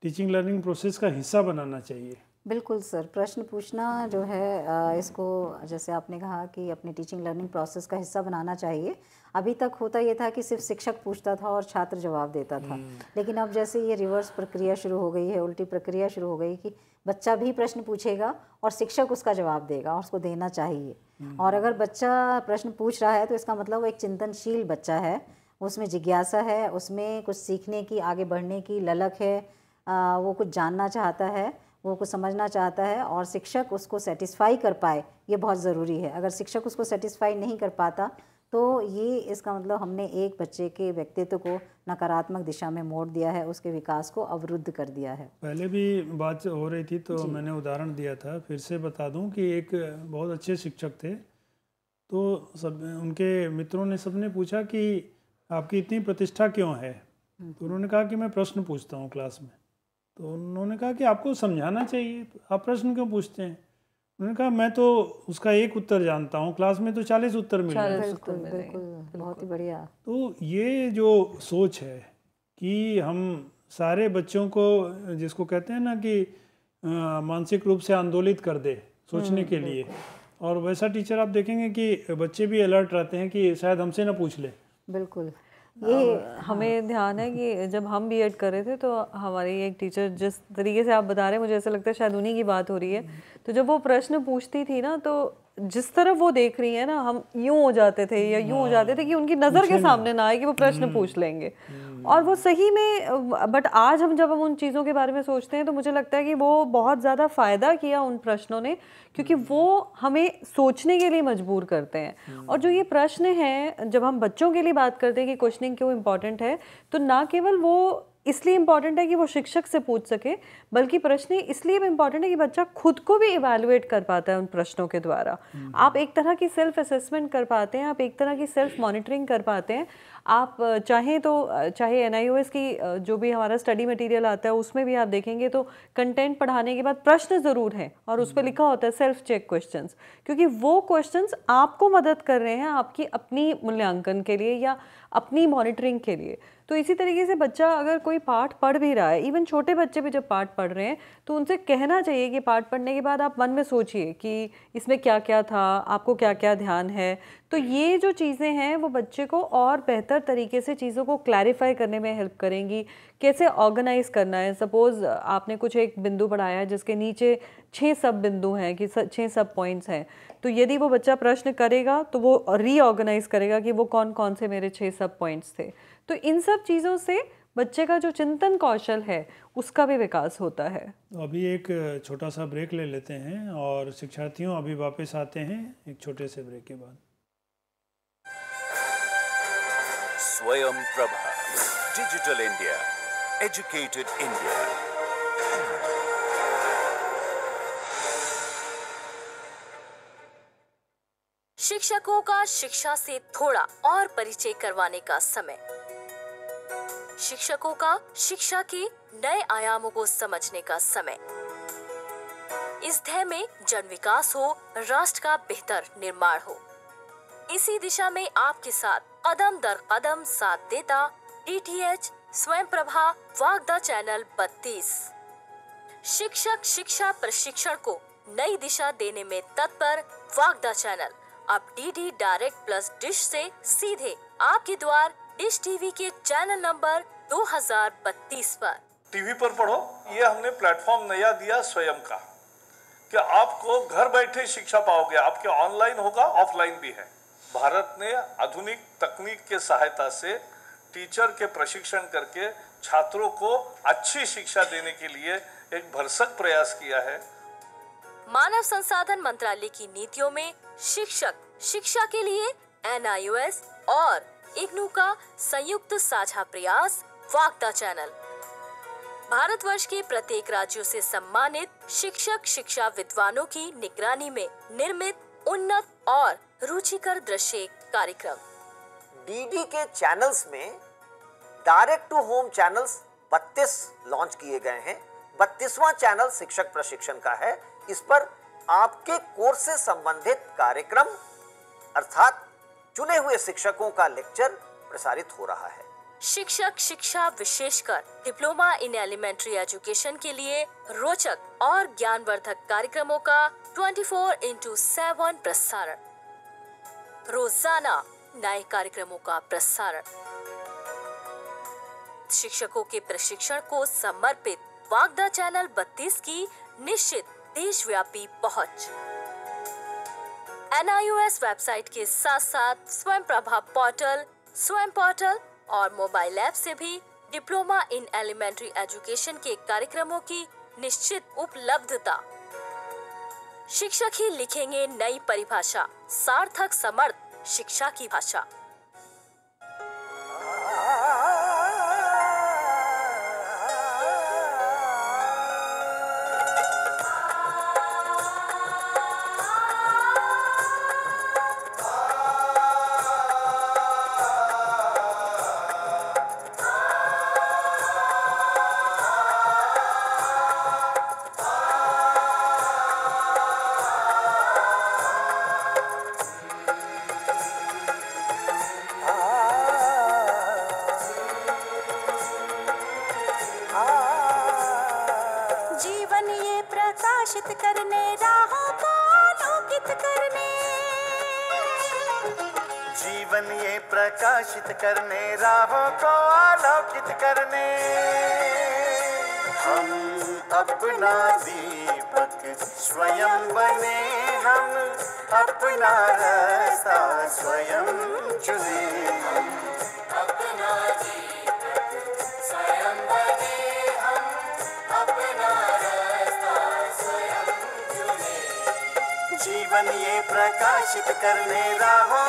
टीचिंग लर्निंग प्रोसेस का हिस्सा बनाना चाहिए बिल्कुल सर प्रश्न पूछना जो है इसको जैसे आपने कहा कि अपने टीचिंग लर्निंग प्रोसेस का हिस्सा बनाना चाहिए अभी तक होता ये था कि सिर्फ शिक्षक पूछता था और छात्र जवाब देता था हम्म। लेकिन अब जैसे ये रिवर्स प्रक्रिया शुरू हो गई है उल्टी प्रक्रिया शुरू हो गई कि बच्चा भी प्रश्न पूछेगा और शिक्षक उसका जवाब देगा और उसको देना चाहिए हम्म। और अगर बच्चा प्रश्न पूछ रहा है तो इसका मतलब वो एक चिंतनशील बच्चा है उसमें जिज्ञासा है उसमें कुछ सीखने की आगे बढ़ने की ललक है आ, वो कुछ जानना चाहता है वो कुछ समझना चाहता है और शिक्षक उसको सेटिस्फाई कर पाए ये बहुत ज़रूरी है अगर शिक्षक उसको सेटिस्फाई नहीं कर पाता तो ये इसका मतलब हमने एक बच्चे के व्यक्तित्व को नकारात्मक दिशा में मोड़ दिया है उसके विकास को अवरुद्ध कर दिया है पहले भी बात हो रही थी तो मैंने उदाहरण दिया था फिर से बता दूं कि एक बहुत अच्छे शिक्षक थे तो सब उनके मित्रों ने सबने पूछा कि आपकी इतनी प्रतिष्ठा क्यों है तो उन्होंने कहा कि मैं प्रश्न पूछता हूँ क्लास में तो उन्होंने कहा कि आपको समझाना चाहिए तो आप प्रश्न क्यों पूछते हैं उन्होंने कहा मैं तो उसका एक उत्तर जानता हूँ क्लास में तो चालीस उत्तर मिल बहुत ही बढ़िया तो ये जो सोच है कि हम सारे बच्चों को जिसको कहते हैं ना कि मानसिक रूप से आंदोलित कर दे सोचने हम्म, के लिए और वैसा टीचर आप देखेंगे कि बच्चे भी अलर्ट रहते हैं कि शायद हमसे ना पूछ ले बिल्कुल ये हमें हाँ। ध्यान है कि जब हम एड कर रहे थे तो हमारी एक टीचर जिस तरीके से आप बता रहे हैं मुझे ऐसा लगता है शायद उन्हीं की बात हो रही है हम्म। तो जब वो प्रश्न पूछती थी ना तो जिस तरफ वो देख रही है ना हम यूं हो जाते थे या हाँ। यूं हो जाते थे कि उनकी नज़र के सामने ना आए कि वो प्रश्न हम्म। पूछ लेंगे हम्म। और वो सही में बट आज हम जब हम उन चीज़ों के बारे में सोचते हैं तो मुझे लगता है कि वो बहुत ज़्यादा फ़ायदा किया उन प्रश्नों ने क्योंकि हम्म। वो हमें सोचने के लिए मजबूर करते हैं हम्म। और जो ये प्रश्न हैं जब हम बच्चों के लिए बात करते हैं कि क्वेश्चनिंग क्यों इम्पॉर्टेंट है तो ना केवल वो इसलिए इम्पॉर्टेंट है कि वो शिक्षक से पूछ सके बल्कि प्रश्न इसलिए भी इम्पॉर्टेंट है कि बच्चा खुद को भी इवेलुएट कर पाता है उन प्रश्नों के द्वारा हम्म। आप एक तरह की सेल्फ असेसमेंट कर पाते हैं आप एक तरह की सेल्फ मॉनिटरिंग कर पाते हैं आप चाहें तो चाहे एन की जो भी हमारा स्टडी मटेरियल आता है उसमें भी आप देखेंगे तो कंटेंट पढ़ाने के बाद प्रश्न ज़रूर हैं और उस पर हम्म। लिखा होता है सेल्फ चेक क्वेश्चन क्योंकि वो क्वेश्चन आपको मदद कर रहे हैं आपकी अपनी मूल्यांकन के लिए या अपनी मॉनिटरिंग के लिए तो इसी तरीके से बच्चा अगर कोई पाठ पढ़ भी रहा है इवन छोटे बच्चे भी जब पाठ पढ़ रहे हैं तो उनसे कहना चाहिए कि पाठ पढ़ने के बाद आप मन में सोचिए कि इसमें क्या क्या था आपको क्या क्या ध्यान है तो ये जो चीज़ें हैं वो बच्चे को और बेहतर तरीके से चीज़ों को क्लैरिफाई करने में हेल्प करेंगी कैसे ऑर्गेनाइज़ करना है सपोज़ आपने कुछ एक बिंदु पढ़ाया है जिसके नीचे छः सब बिंदु हैं कि छः सब पॉइंट्स हैं तो यदि वो बच्चा प्रश्न करेगा तो वो रीऑर्गेनाइज़ करेगा कि वो कौन कौन से मेरे छः सब पॉइंट्स थे तो इन सब चीज़ों से बच्चे का जो चिंतन कौशल है उसका भी विकास होता है तो अभी एक छोटा सा ब्रेक ले लेते हैं और शिक्षार्थियों अभी वापस आते हैं एक छोटे से ब्रेक के बाद Swayam Prabha digital India educated India शिक्षकों का शिक्षा से थोड़ा और परिचय करवाने का समय शिक्षकों का शिक्षा के नए आयामों को समझने का समय इस ध्यय में जन विकास हो राष्ट्र का बेहतर निर्माण हो इसी दिशा में आपके साथ कदम दर कदम साथ देता डी टी एच स्वयं प्रभा वागदा चैनल बत्तीस शिक्षक शिक्षा प्रशिक्षण को नई दिशा देने में तत्पर वागदा चैनल अब D D direct plus dish से सीधे आपके द्वार इस टीवी के चैनल नंबर 2032 पर टीवी पर पढ़ो ये हमने प्लेटफॉर्म नया दिया स्वयं का कि आपको घर बैठे शिक्षा पाओगे आपके ऑनलाइन होगा ऑफलाइन भी है भारत ने आधुनिक तकनीक के सहायता से टीचर के प्रशिक्षण करके छात्रों को अच्छी शिक्षा देने के लिए एक भरसक प्रयास किया है मानव संसाधन मंत्रालय की नीतियों में शिक्षक शिक्षा के लिए एन और इग्नू का संयुक्त साझा प्रयास वागता चैनल भारतवर्ष के प्रत्येक राज्यों से सम्मानित शिक्षक शिक्षा विद्वानों की निगरानी में निर्मित उन्नत और रुचिकर दृश्य कार्यक्रम डीडी के चैनल्स में direct to home channels 32 launch किए गए हैं बत्तीसवा चैनल शिक्षक प्रशिक्षण का है इस पर आपके कोर्स से संबंधित कार्यक्रम अर्थात चुने हुए शिक्षकों का लेक्चर प्रसारित हो रहा है शिक्षक शिक्षा विशेषकर डिप्लोमा इन एलिमेंट्री एजुकेशन के लिए रोचक और ज्ञानवर्धक कार्यक्रमों का 24 फोर इंटू सेवन प्रसारण रोजाना नए कार्यक्रमों का प्रसारण शिक्षकों के प्रशिक्षण को समर्पित वागदा चैनल 32 की निश्चित देशव्यापी पहुंच एन वेबसाइट के साथ साथ स्वयं प्रभा पोर्टल स्वयं पोर्टल और मोबाइल ऐप से भी डिप्लोमा इन एलिमेंट्री एजुकेशन के कार्यक्रमों की निश्चित उपलब्धता शिक्षक ही लिखेंगे नई परिभाषा सार्थक समर्थ शिक्षा की भाषा प्रकाशित करने राहों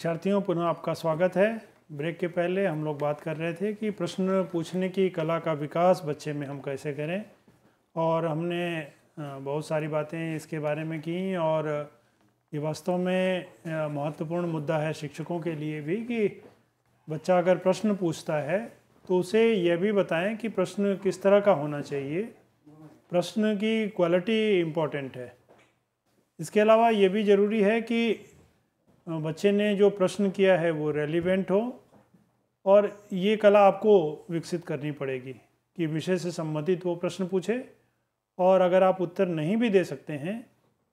शिक्षार्थियों पुनः आपका स्वागत है ब्रेक के पहले हम लोग बात कर रहे थे कि प्रश्न पूछने की कला का विकास बच्चे में हम कैसे करें और हमने बहुत सारी बातें इसके बारे में की और ये वास्तव में महत्वपूर्ण मुद्दा है शिक्षकों के लिए भी कि बच्चा अगर प्रश्न पूछता है तो उसे यह भी बताएं कि प्रश्न किस तरह का होना चाहिए प्रश्न की क्वालिटी इम्पॉर्टेंट है इसके अलावा ये भी ज़रूरी है कि बच्चे ने जो प्रश्न किया है वो रेलिवेंट हो और ये कला आपको विकसित करनी पड़ेगी कि विषय से संबंधित वो प्रश्न पूछे और अगर आप उत्तर नहीं भी दे सकते हैं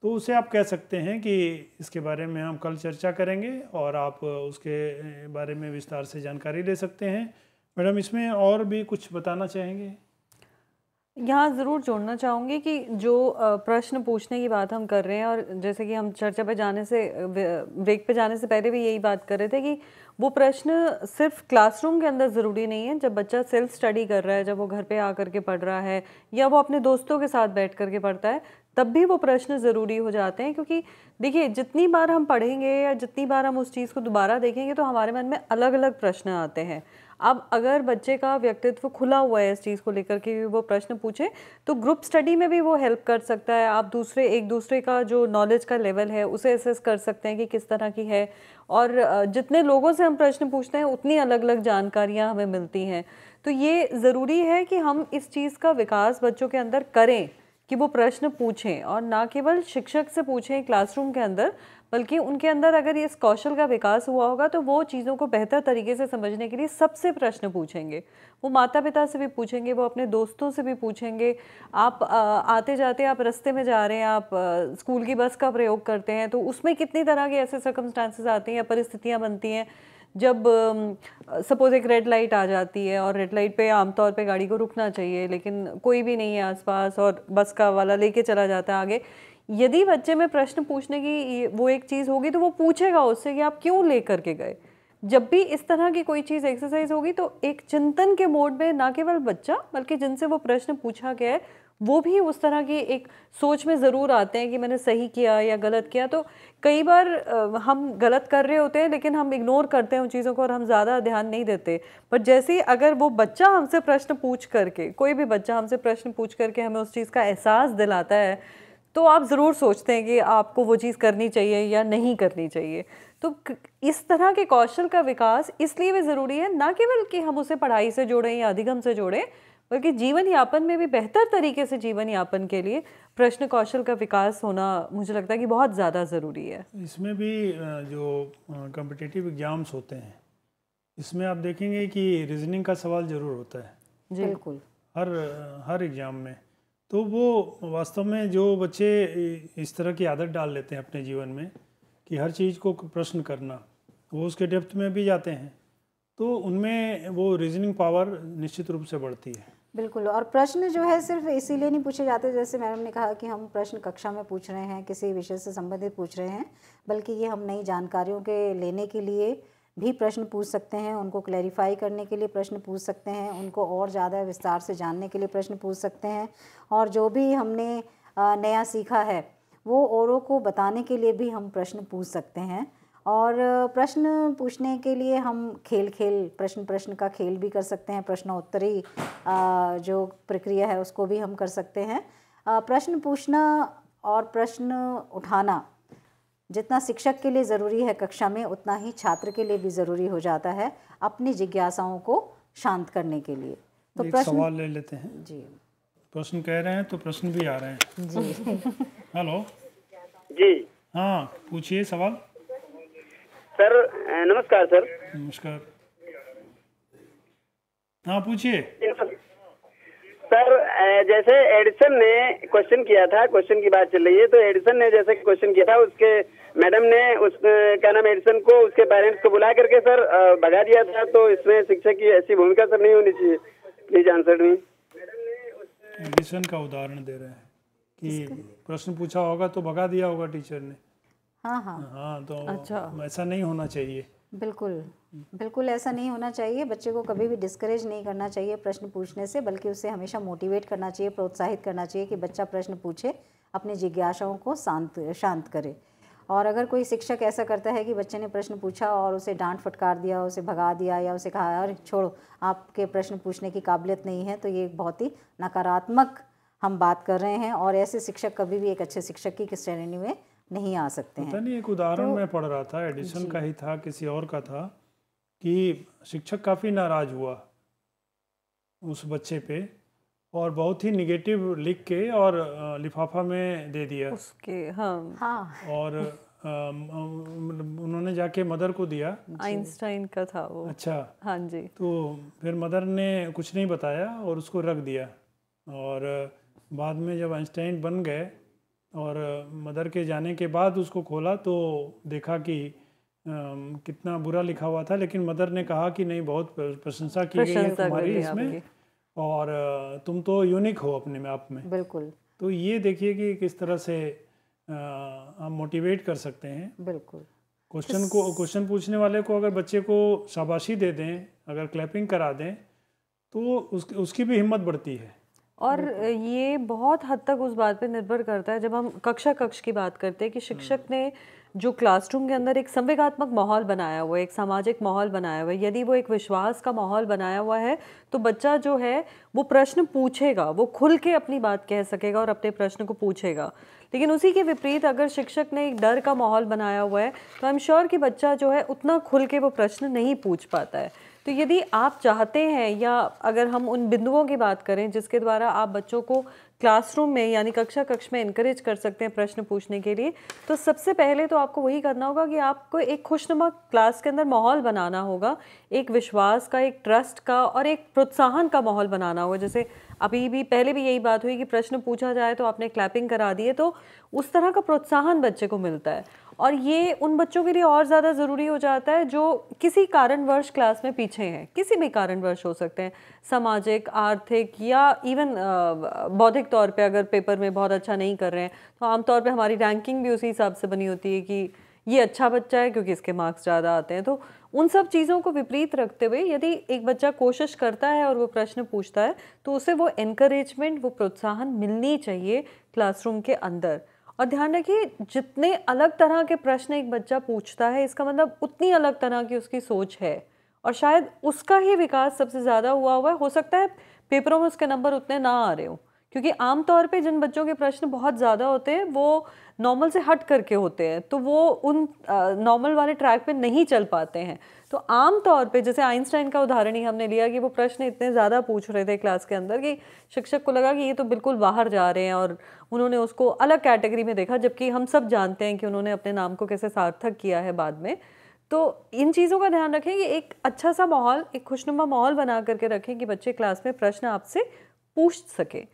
तो उसे आप कह सकते हैं कि इसके बारे में हम कल चर्चा करेंगे और आप उसके बारे में विस्तार से जानकारी ले सकते हैं मैडम इसमें और भी कुछ बताना चाहेंगे यहाँ ज़रूर जोड़ना चाहूँगी कि जो प्रश्न पूछने की बात हम कर रहे हैं और जैसे कि हम चर्चा पे जाने से ब्रेक पे जाने से पहले भी यही बात कर रहे थे कि वो प्रश्न सिर्फ क्लासरूम के अंदर ज़रूरी नहीं है जब बच्चा सेल्फ स्टडी कर रहा है जब वो घर पे आ के पढ़ रहा है या वो अपने दोस्तों के साथ बैठ कर के पढ़ता है तब भी वो प्रश्न ज़रूरी हो जाते हैं क्योंकि देखिए जितनी बार हम पढ़ेंगे या जितनी बार हम उस चीज़ को दोबारा देखेंगे तो हमारे मन में अलग अलग प्रश्न आते हैं अब अगर बच्चे का व्यक्तित्व खुला हुआ है इस चीज़ को लेकर के वो प्रश्न पूछे तो ग्रुप स्टडी में भी वो हेल्प कर सकता है आप दूसरे एक दूसरे का जो नॉलेज का लेवल है उसे असेस कर सकते हैं कि किस तरह की है और जितने लोगों से हम प्रश्न पूछते हैं उतनी अलग अलग जानकारियाँ हमें मिलती हैं तो ये ज़रूरी है कि हम इस चीज़ का विकास बच्चों के अंदर करें कि वो प्रश्न पूछें और ना केवल शिक्षक से पूछें क्लासरूम के अंदर बल्कि उनके अंदर अगर इस कौशल का विकास हुआ होगा तो वो चीज़ों को बेहतर तरीके से समझने के लिए सबसे प्रश्न पूछेंगे वो माता पिता से भी पूछेंगे वो अपने दोस्तों से भी पूछेंगे आप आते जाते आप रस्ते में जा रहे हैं आप स्कूल की बस का प्रयोग करते हैं तो उसमें कितनी तरह के ऐसे सर्कमस्टांसेस आते हैं या परिस्थितियाँ बनती हैं जब सपोज़ एक रेड लाइट आ जाती है और रेड लाइट पे आमतौर पे गाड़ी को रुकना चाहिए लेकिन कोई भी नहीं है आसपास और बस का वाला लेके चला जाता है आगे यदि बच्चे में प्रश्न पूछने की वो एक चीज़ होगी तो वो पूछेगा उससे कि आप क्यों ले करके गए जब भी इस तरह की कोई चीज़ एक्सरसाइज होगी तो एक चिंतन के मोड में ना केवल बच्चा बल्कि जिनसे वो प्रश्न पूछा गया है वो भी उस तरह की एक सोच में ज़रूर आते हैं कि मैंने सही किया या गलत किया तो कई बार हम गलत कर रहे होते हैं लेकिन हम इग्नोर करते हैं उन चीज़ों को और हम ज़्यादा ध्यान नहीं देते पर जैसे ही अगर वो बच्चा हमसे प्रश्न पूछ करके कोई भी बच्चा हमसे प्रश्न पूछ करके हमें उस चीज़ का एहसास दिलाता है तो आप ज़रूर सोचते हैं कि आपको वो चीज़ करनी चाहिए या नहीं करनी चाहिए तो इस तरह के कौशल का विकास इसलिए भी ज़रूरी है ना केवल कि हम उसे पढ़ाई से जोड़ें या अधिगम से जोड़ें बल्कि जीवन यापन में भी बेहतर तरीके से जीवन यापन के लिए प्रश्न कौशल का विकास होना मुझे लगता है कि बहुत ज़्यादा ज़रूरी है इसमें भी जो कम्पिटिटिव एग्ज़ाम्स होते हैं इसमें आप देखेंगे कि रीजनिंग का सवाल ज़रूर होता है जी बिल्कुल हर हर एग्ज़ाम में तो वो वास्तव में जो बच्चे इस तरह की आदत डाल लेते हैं अपने जीवन में कि हर चीज़ को प्रश्न करना वो उसके डेप्थ में भी जाते हैं तो उनमें वो रीजनिंग पावर निश्चित रूप से बढ़ती है बिल्कुल और प्रश्न जो है सिर्फ इसीलिए नहीं पूछे जाते जैसे मैडम ने कहा कि हम प्रश्न कक्षा में पूछ रहे हैं किसी विषय से संबंधित पूछ रहे हैं बल्कि ये हम नई जानकारियों के लेने के लिए भी प्रश्न पूछ सकते हैं उनको क्लैरिफाई करने के लिए प्रश्न पूछ सकते हैं उनको और ज़्यादा विस्तार से जानने के लिए प्रश्न पूछ सकते हैं और जो भी हमने नया सीखा है वो औरों को बताने के लिए भी हम प्रश्न पूछ सकते हैं और प्रश्न पूछने के लिए हम खेल खेल प्रश्न प्रश्न का खेल भी कर सकते हैं प्रश्नोत्तरी जो प्रक्रिया है उसको भी हम कर सकते हैं प्रश्न पूछना और प्रश्न उठाना जितना शिक्षक के लिए ज़रूरी है कक्षा में उतना ही छात्र के लिए भी ज़रूरी हो जाता है अपनी जिज्ञासाओं को शांत करने के लिए तो प्रश्न सवाल ले लेते हैं जी प्रश्न कह रहे हैं तो प्रश्न भी आ रहे हैं जी हेलो जी हाँ पूछिए सवाल सर नमस्कार सर नमस्कार हाँ पूछिए सर जैसे एडिसन ने क्वेश्चन किया था क्वेश्चन की बात चल रही है तो एडिसन ने जैसे क्वेश्चन किया था उसके मैडम ने उस क्या नाम एडिसन को उसके पेरेंट्स को बुला करके सर भगा दिया था तो इसमें शिक्षक की ऐसी भूमिका सर नहीं होनी चाहिए प्लीज आंसर मैडम ने एडिसन का उदाहरण दे रहे हैं कि प्रश्न पूछा होगा तो भगा दिया होगा टीचर ने हाँ हाँ हाँ तो अच्छा ऐसा नहीं होना चाहिए बिल्कुल बिल्कुल ऐसा नहीं होना चाहिए बच्चे को कभी भी डिस्करेज नहीं करना चाहिए प्रश्न पूछने से बल्कि उसे हमेशा मोटिवेट करना चाहिए प्रोत्साहित करना चाहिए कि बच्चा प्रश्न पूछे अपनी जिज्ञासाओं को शांत शांत करे और अगर कोई शिक्षक ऐसा करता है कि बच्चे ने प्रश्न पूछा और उसे डांट फटकार दिया उसे भगा दिया या उसे कहा अरे छोड़ो आपके प्रश्न पूछने की काबिलियत नहीं है तो ये एक बहुत ही नकारात्मक हम बात कर रहे हैं और ऐसे शिक्षक कभी भी एक अच्छे शिक्षक की श्रेणी में नहीं आ सकते हैं नहीं एक उदाहरण तो, में पढ़ रहा था एडिशन का ही था किसी और का था कि शिक्षक काफ़ी नाराज हुआ उस बच्चे पे और बहुत ही निगेटिव लिख के और लिफाफा में दे दिया उसके हाँ हाँ और मतलब उन्होंने जाके मदर को दिया आइंस्टाइन का था वो अच्छा हाँ जी तो फिर मदर ने कुछ नहीं बताया और उसको रख दिया और बाद में जब आइंस्टाइन बन गए और मदर के जाने के बाद उसको खोला तो देखा कि कितना बुरा लिखा हुआ था लेकिन मदर ने कहा कि नहीं बहुत प्रशंसा की गई है तुम्हारी इसमें और तुम तो यूनिक हो अपने में आप में बिल्कुल तो ये देखिए कि किस तरह से हम मोटिवेट कर सकते हैं बिल्कुल क्वेश्चन को क्वेश्चन पूछने वाले को अगर बच्चे को शाबाशी दे दें अगर क्लैपिंग करा दें तो उस, उसकी भी हिम्मत बढ़ती है और ये बहुत हद तक उस बात पे निर्भर करता है जब हम कक्षा कक्ष की बात करते हैं कि शिक्षक हम्म। ने जो क्लासरूम के अंदर एक संवेगात्मक माहौल बनाया हुआ है एक सामाजिक माहौल बनाया हुआ है यदि वो एक विश्वास का माहौल बनाया हुआ है तो बच्चा जो है वो प्रश्न पूछेगा वो खुल के अपनी बात कह सकेगा और अपने प्रश्न को पूछेगा लेकिन उसी के विपरीत अगर शिक्षक ने एक डर का माहौल बनाया हुआ है तो आई एम श्योर कि बच्चा जो है उतना खुल के वो प्रश्न नहीं पूछ पाता है तो यदि आप चाहते हैं या अगर हम उन बिंदुओं की बात करें जिसके द्वारा आप बच्चों को क्लासरूम में यानी कक्षा कक्ष में इनक्रेज कर सकते हैं प्रश्न पूछने के लिए तो सबसे पहले तो आपको वही करना होगा कि आपको एक खुशनुमा क्लास के अंदर माहौल बनाना होगा एक विश्वास का एक ट्रस्ट का और एक प्रोत्साहन का माहौल बनाना होगा जैसे अभी भी पहले भी यही बात हुई कि प्रश्न पूछा जाए तो आपने क्लैपिंग करा दी है तो उस तरह का प्रोत्साहन बच्चे को मिलता है और ये उन बच्चों के लिए और ज़्यादा ज़रूरी हो जाता है जो किसी कारणवश क्लास में पीछे हैं किसी भी कारणवश हो सकते हैं सामाजिक आर्थिक या इवन बौद्धिक तौर पे अगर पेपर में बहुत अच्छा नहीं कर रहे हैं तो आमतौर पे हमारी रैंकिंग भी उसी हिसाब से बनी होती है कि ये अच्छा बच्चा है क्योंकि इसके मार्क्स ज़्यादा आते हैं तो उन सब चीज़ों को विपरीत रखते हुए यदि एक बच्चा कोशिश करता है और वो प्रश्न पूछता है तो उसे वो इनक्रेजमेंट वो प्रोत्साहन मिलनी चाहिए क्लासरूम के अंदर और ध्यान रखिए जितने अलग तरह के प्रश्न एक बच्चा पूछता है इसका मतलब उतनी अलग तरह की उसकी सोच है और शायद उसका ही विकास सबसे ज़्यादा हुआ हुआ है हो सकता है पेपरों में उसके नंबर उतने ना आ रहे हो क्योंकि आमतौर पे जिन बच्चों के प्रश्न बहुत ज़्यादा होते हैं वो नॉर्मल से हट करके होते हैं तो वो उन नॉर्मल वाले ट्रैक पे नहीं चल पाते हैं तो आम तौर पे जैसे आइंस्टाइन का उदाहरण ही हमने लिया कि वो प्रश्न इतने ज़्यादा पूछ रहे थे क्लास के अंदर कि शिक्षक को लगा कि ये तो बिल्कुल बाहर जा रहे हैं और उन्होंने उसको अलग कैटेगरी में देखा जबकि हम सब जानते हैं कि उन्होंने अपने नाम को कैसे सार्थक किया है बाद में तो इन चीज़ों का ध्यान रखें कि एक अच्छा सा माहौल एक खुशनुमा माहौल बना करके रखें कि बच्चे क्लास में प्रश्न आपसे पूछ सकें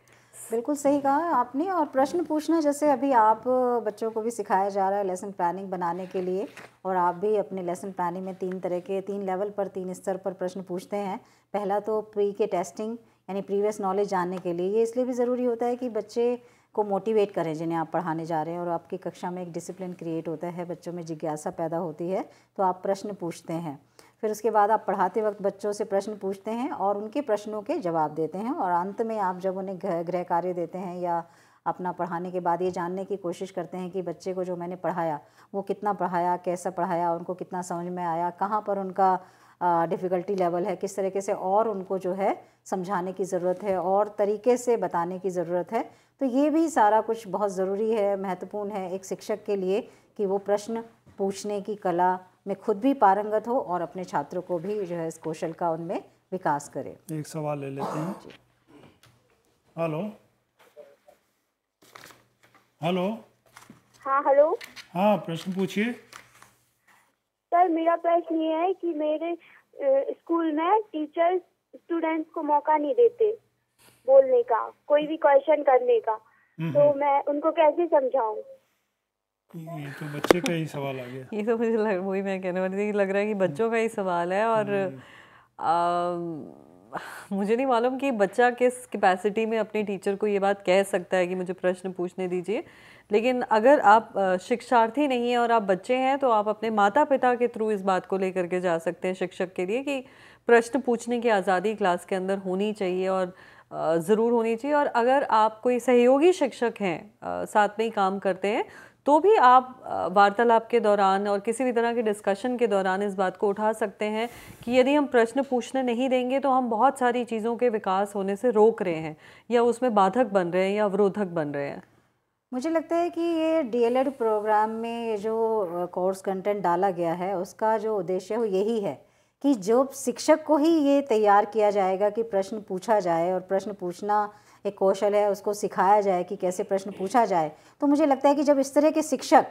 बिल्कुल सही कहा आपने और प्रश्न पूछना जैसे अभी आप बच्चों को भी सिखाया जा रहा है लेसन प्लानिंग बनाने के लिए और आप भी अपने लेसन प्लानिंग में तीन तरह के तीन लेवल पर तीन स्तर पर प्रश्न पूछते हैं पहला तो प्री के टेस्टिंग यानी प्रीवियस नॉलेज जानने के लिए ये इसलिए भी ज़रूरी होता है कि बच्चे को मोटिवेट करें जिन्हें आप पढ़ाने जा रहे हैं और आपकी कक्षा में एक डिसिप्लिन क्रिएट होता है बच्चों में जिज्ञासा पैदा होती है तो आप प्रश्न पूछते हैं फिर उसके बाद आप पढ़ाते वक्त बच्चों से प्रश्न पूछते हैं और उनके प्रश्नों के जवाब देते हैं और अंत में आप जब उन्हें गृह कार्य देते हैं या अपना पढ़ाने के बाद ये जानने की कोशिश करते हैं कि बच्चे को जो मैंने पढ़ाया वो कितना पढ़ाया कैसा पढ़ाया उनको कितना समझ में आया कहाँ पर उनका डिफ़िकल्टी लेवल है किस तरीके से और उनको जो है समझाने की ज़रूरत है और तरीके से बताने की ज़रूरत है तो ये भी सारा कुछ बहुत ज़रूरी है महत्वपूर्ण है एक शिक्षक के लिए कि वो प्रश्न पूछने की कला में खुद भी पारंगत हो और अपने छात्रों को भी जो है इस कौशल का उनमें विकास करें एक सवाल ले लेते हैं हेलो हेलो हाँ हेलो हाँ प्रश्न पूछिए सर मेरा प्रश्न ये है कि मेरे स्कूल में टीचर्स स्टूडेंट्स को मौका नहीं देते बोलने का कोई भी क्वेश्चन करने का हम्म, तो हम्म। मैं उनको कैसे समझाऊं ये तो बच्चे का ही सवाल आ गया ये तो मुझे लग वही मैं कहने वाली थी लग रहा है कि बच्चों का ही सवाल है और आ, हम्म। मुझे नहीं मालूम कि बच्चा किस कैपेसिटी में अपने टीचर को ये बात कह सकता है कि मुझे प्रश्न पूछने दीजिए लेकिन अगर आप शिक्षार्थी नहीं हैं और आप बच्चे हैं तो आप अपने माता पिता के थ्रू इस बात को लेकर के जा सकते हैं शिक्षक के लिए कि प्रश्न पूछने की आज़ादी क्लास के अंदर होनी चाहिए और ज़रूर होनी चाहिए और अगर आप कोई सहयोगी शिक्षक हैं साथ में ही काम करते हैं तो भी आप वार्तालाप के दौरान और किसी भी तरह के डिस्कशन के दौरान इस बात को उठा सकते हैं कि यदि हम प्रश्न पूछने नहीं देंगे तो हम बहुत सारी चीज़ों के विकास होने से रोक रहे हैं या उसमें बाधक बन रहे हैं या अवरोधक बन रहे हैं मुझे लगता है कि ये डी प्रोग्राम में ये जो कोर्स कंटेंट डाला गया है उसका जो उद्देश्य वो यही है कि जो शिक्षक को ही ये तैयार किया जाएगा कि प्रश्न पूछा जाए और प्रश्न पूछना एक कौशल है उसको सिखाया जाए कि कैसे प्रश्न पूछा जाए तो मुझे लगता है कि जब इस तरह के शिक्षक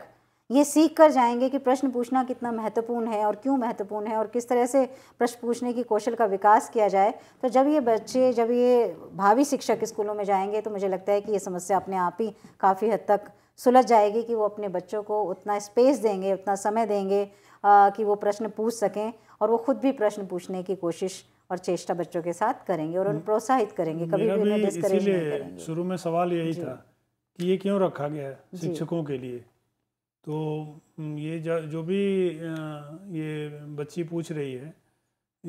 ये सीख कर जाएंगे कि प्रश्न पूछना कितना महत्वपूर्ण है और क्यों महत्वपूर्ण है और किस तरह से प्रश्न पूछने की कौशल का विकास किया जाए तो जब ये बच्चे जब ये भावी शिक्षक स्कूलों में जाएंगे तो मुझे लगता है कि ये समस्या अपने आप ही काफ़ी हद तक सुलझ जाएगी कि वो अपने बच्चों को उतना स्पेस देंगे उतना समय देंगे आ, कि वो प्रश्न पूछ सकें और वो खुद भी प्रश्न पूछने की कोशिश और चेष्टा बच्चों के साथ करेंगे और उन्हें हम्म। प्रोत्साहित करेंगे कभी भी उन्हें डिस्करेज नहीं करेंगे शुरू में सवाल यही था कि ये क्यों रखा गया है शिक्षकों के लिए तो ये जो भी ये बच्ची पूछ रही है